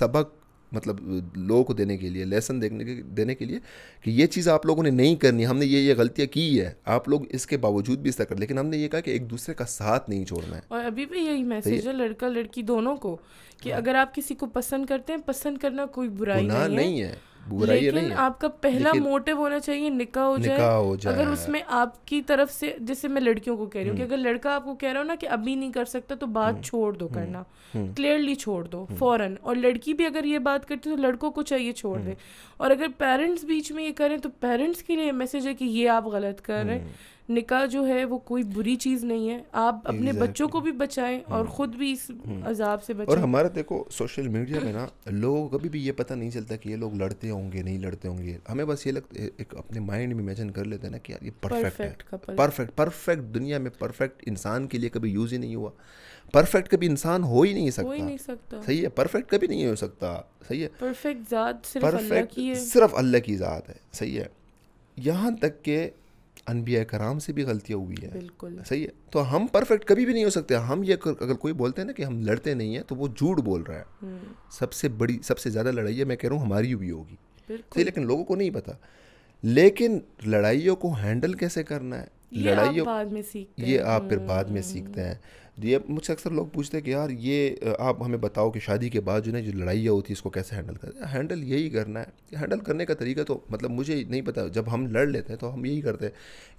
सबक मतलब लोगों को देने के लिए लेसन देखने के देने के लिए कि ये चीज़ आप लोगों ने नहीं करनी हमने ये ये गलतियाँ की है आप लोग इसके बावजूद भी इसका कर लेकिन हमने ये कहा कि एक दूसरे का साथ नहीं छोड़ना है और अभी भी यही मैसेज तो है लड़का लड़की दोनों को कि हाँ। अगर आप किसी को पसंद करते हैं पसंद करना कोई बुराई नहीं है बुराई लेकिन नहीं आपका पहला मोटिव होना चाहिए निकाह हो जाए निकाह हो जाए अगर हाँ। उसमें आपकी तरफ से जैसे मैं लड़कियों को कह रही हूँ कि हम्म। अगर लड़का आपको कह रहा हो ना कि अभी नहीं कर सकता तो बात हम्म। छोड़ दो हम्म। करना क्लियरली छोड़ दो फौरन और लड़की भी अगर ये बात करती है तो लड़कों को चाहिए छोड़ दे और अगर पेरेंट्स बीच में ये करें तो पेरेंट्स के लिए मैसेज है कि ये आप गलत कर रहे हैं निकाह जो है वो कोई बुरी चीज़ नहीं है आप अपने exactly. बच्चों को भी बचाएं और हम्म। ख़ुद भी इस हम्म। अजाब से बचाएं और हमारा देखो सोशल मीडिया में ना लोगों को कभी भी ये पता नहीं चलता कि ये लोग लड़ते होंगे नहीं लड़ते होंगे हमें बस ये लगता एक अपने माइंड में इमेजिन कर लेते हैं ना कि यार ये परफेक्ट है परफेक्ट परफेक्ट दुनिया में परफेक्ट इंसान के लिए कभी यूज़ ही नहीं हुआ परफेक्ट कभी इंसान हो ही नहीं सकता हो ही नहीं सकता सही है परफेक्ट कभी नहीं हो सकता सही है परफेक्ट जात सिर्फ अल्लाह की है सिर्फ अल्लाह की ज़ात है सही है यहाँ तक के अनबिया कराम से भी गलतियाँ हुई हैं बिल्कुल सही है तो हम परफेक्ट कभी भी नहीं हो सकते हम ये अगर कोई बोलते हैं ना कि हम लड़ते नहीं हैं तो वो झूठ बोल रहा है हम्म। सबसे बड़ी सबसे ज़्यादा लड़ाई है मैं कह रहा हूँ हमारी भी होगी सही लेकिन लोगों को नहीं पता लेकिन लड़ाइयों को हैंडल कैसे करना है लड़ाइयों में ये आप फिर बाद में हम्म। सीखते हैं तो ये मुझसे अक्सर लोग पूछते हैं कि यार ये आप हमें बताओ कि शादी के बाद जो ना जो लड़ाइयाँ होती है इसको कैसे हैंडल करते हैं हैंडल यही करना है हैंडल करने का तरीका तो मतलब मुझे नहीं पता जब हम लड़ लेते हैं तो हम यही करते हैं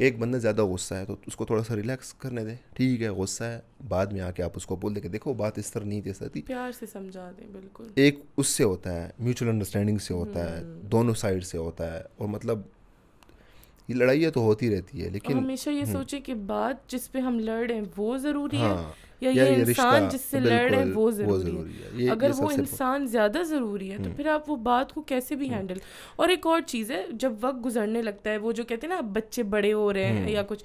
एक बंदा ज़्यादा गुस्सा है तो उसको थोड़ा सा रिलैक्स करने दें ठीक है गुस्सा है बाद में आके आप उसको बोल दें कि देखो बात इस तरह नहीं दे सकती प्यार से समझा दें बिल्कुल एक उससे होता है म्यूचुअल अंडरस्टैंडिंग से होता है हम्म। दोनों साइड से होता है और मतलब ये लड़ाइयाँ तो होती रहती है लेकिन हमेशा ये हम्म। सोचे कि बात जिस पे हम लड़ रहे हैं वो ज़रूरी हाँ, है या, या ये इंसान जिससे लड़ रहे हैं वो ज़रूरी है, है। ये, अगर ये वो इंसान ज़्यादा ज़रूरी है तो हम्म। फिर आप वो बात को कैसे भी हम्म। हैंडल और एक और चीज़ है जब वक्त गुजरने लगता है वो जो कहते हैं ना बच्चे बड़े हो रहे हैं या कुछ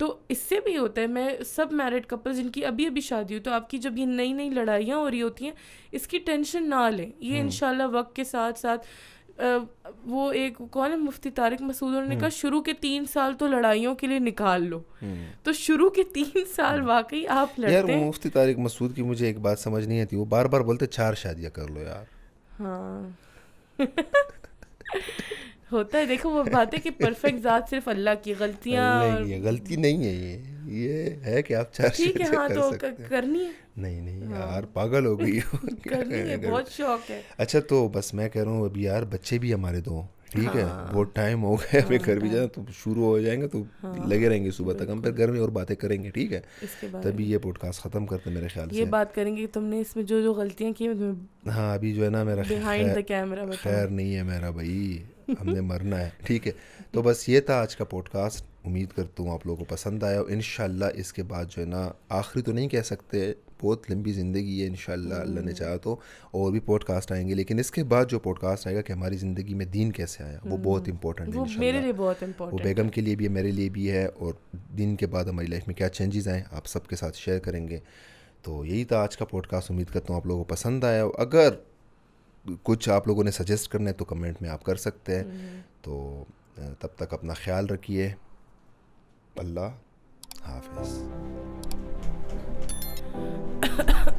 तो इससे भी होता है मैं सब मैरिड कपल जिनकी अभी अभी शादी हो तो आपकी जब ये नई नई लड़ाइयाँ हो रही होती हैं इसकी टेंशन ना लें ये इनशाला वक्त के साथ साथ वो एक कौन है मुफ्ती तारिक मसूद उन्होंने कहा हम्म। शुरू के तीन साल तो लड़ाइयों के लिए निकाल लो हम्म। तो शुरू के तीन साल हम्म। वाकई आप लड़ते यार मुफ्ती तारिक मसूद की मुझे एक बात समझ नहीं आती वो बार बार बोलते चार शादियां कर लो यार हाँ होता है देखो वो बात है कि परफेक्ट जात सिर्फ अल्लाह की गलतियाँ नहीं गलती नहीं है ये ये है कि आप चार ठीक है हाँ तो करनी है नहीं नहीं हाँ। यार पागल हो गई हो करनी है बहुत शौक है अच्छा तो बस मैं कह रहा हूँ अभी यार बच्चे भी हमारे दो ठीक हाँ। है बहुत टाइम हो गया हमें हाँ, घर भी जाना तो शुरू हो जाएंगे तो हाँ। लगे रहेंगे सुबह तक हम फिर घर में और बातें करेंगे ठीक है तभी ये पॉडकास्ट खत्म करते मेरे ख्याल ये से ये बात करेंगे कि तुमने इसमें जो जो गलतियाँ की हाँ अभी जो है ना मेरा खैर नहीं है मेरा भाई हमने मरना है ठीक है तो बस ये था आज का पॉडकास्ट उम्मीद करता हूँ आप लोगों को पसंद आया और इन इसके बाद जो है ना आखिरी तो नहीं कह सकते बहुत लंबी ज़िंदगी है इन अल्लाह ने चाहा तो और भी पॉडकास्ट आएंगे लेकिन इसके बाद जो पॉडकास्ट आएगा कि हमारी ज़िंदगी में दीन कैसे आया वो हम्म। बहुत इंपॉर्टेंट है मेरे लिए बहुत इंपॉर्टेंट वो बेगम के लिए भी है मेरे लिए भी है और दिन के बाद हमारी लाइफ में क्या चेंजेस आए आप सबके साथ शेयर करेंगे तो यही था आज का पॉडकास्ट उम्मीद करता हूँ आप लोगों को पसंद आया अगर कुछ आप लोगों ने सजेस्ट करने तो कमेंट में आप कर सकते हैं तो तब तक अपना ख्याल रखिए अल्लाह हाफिज़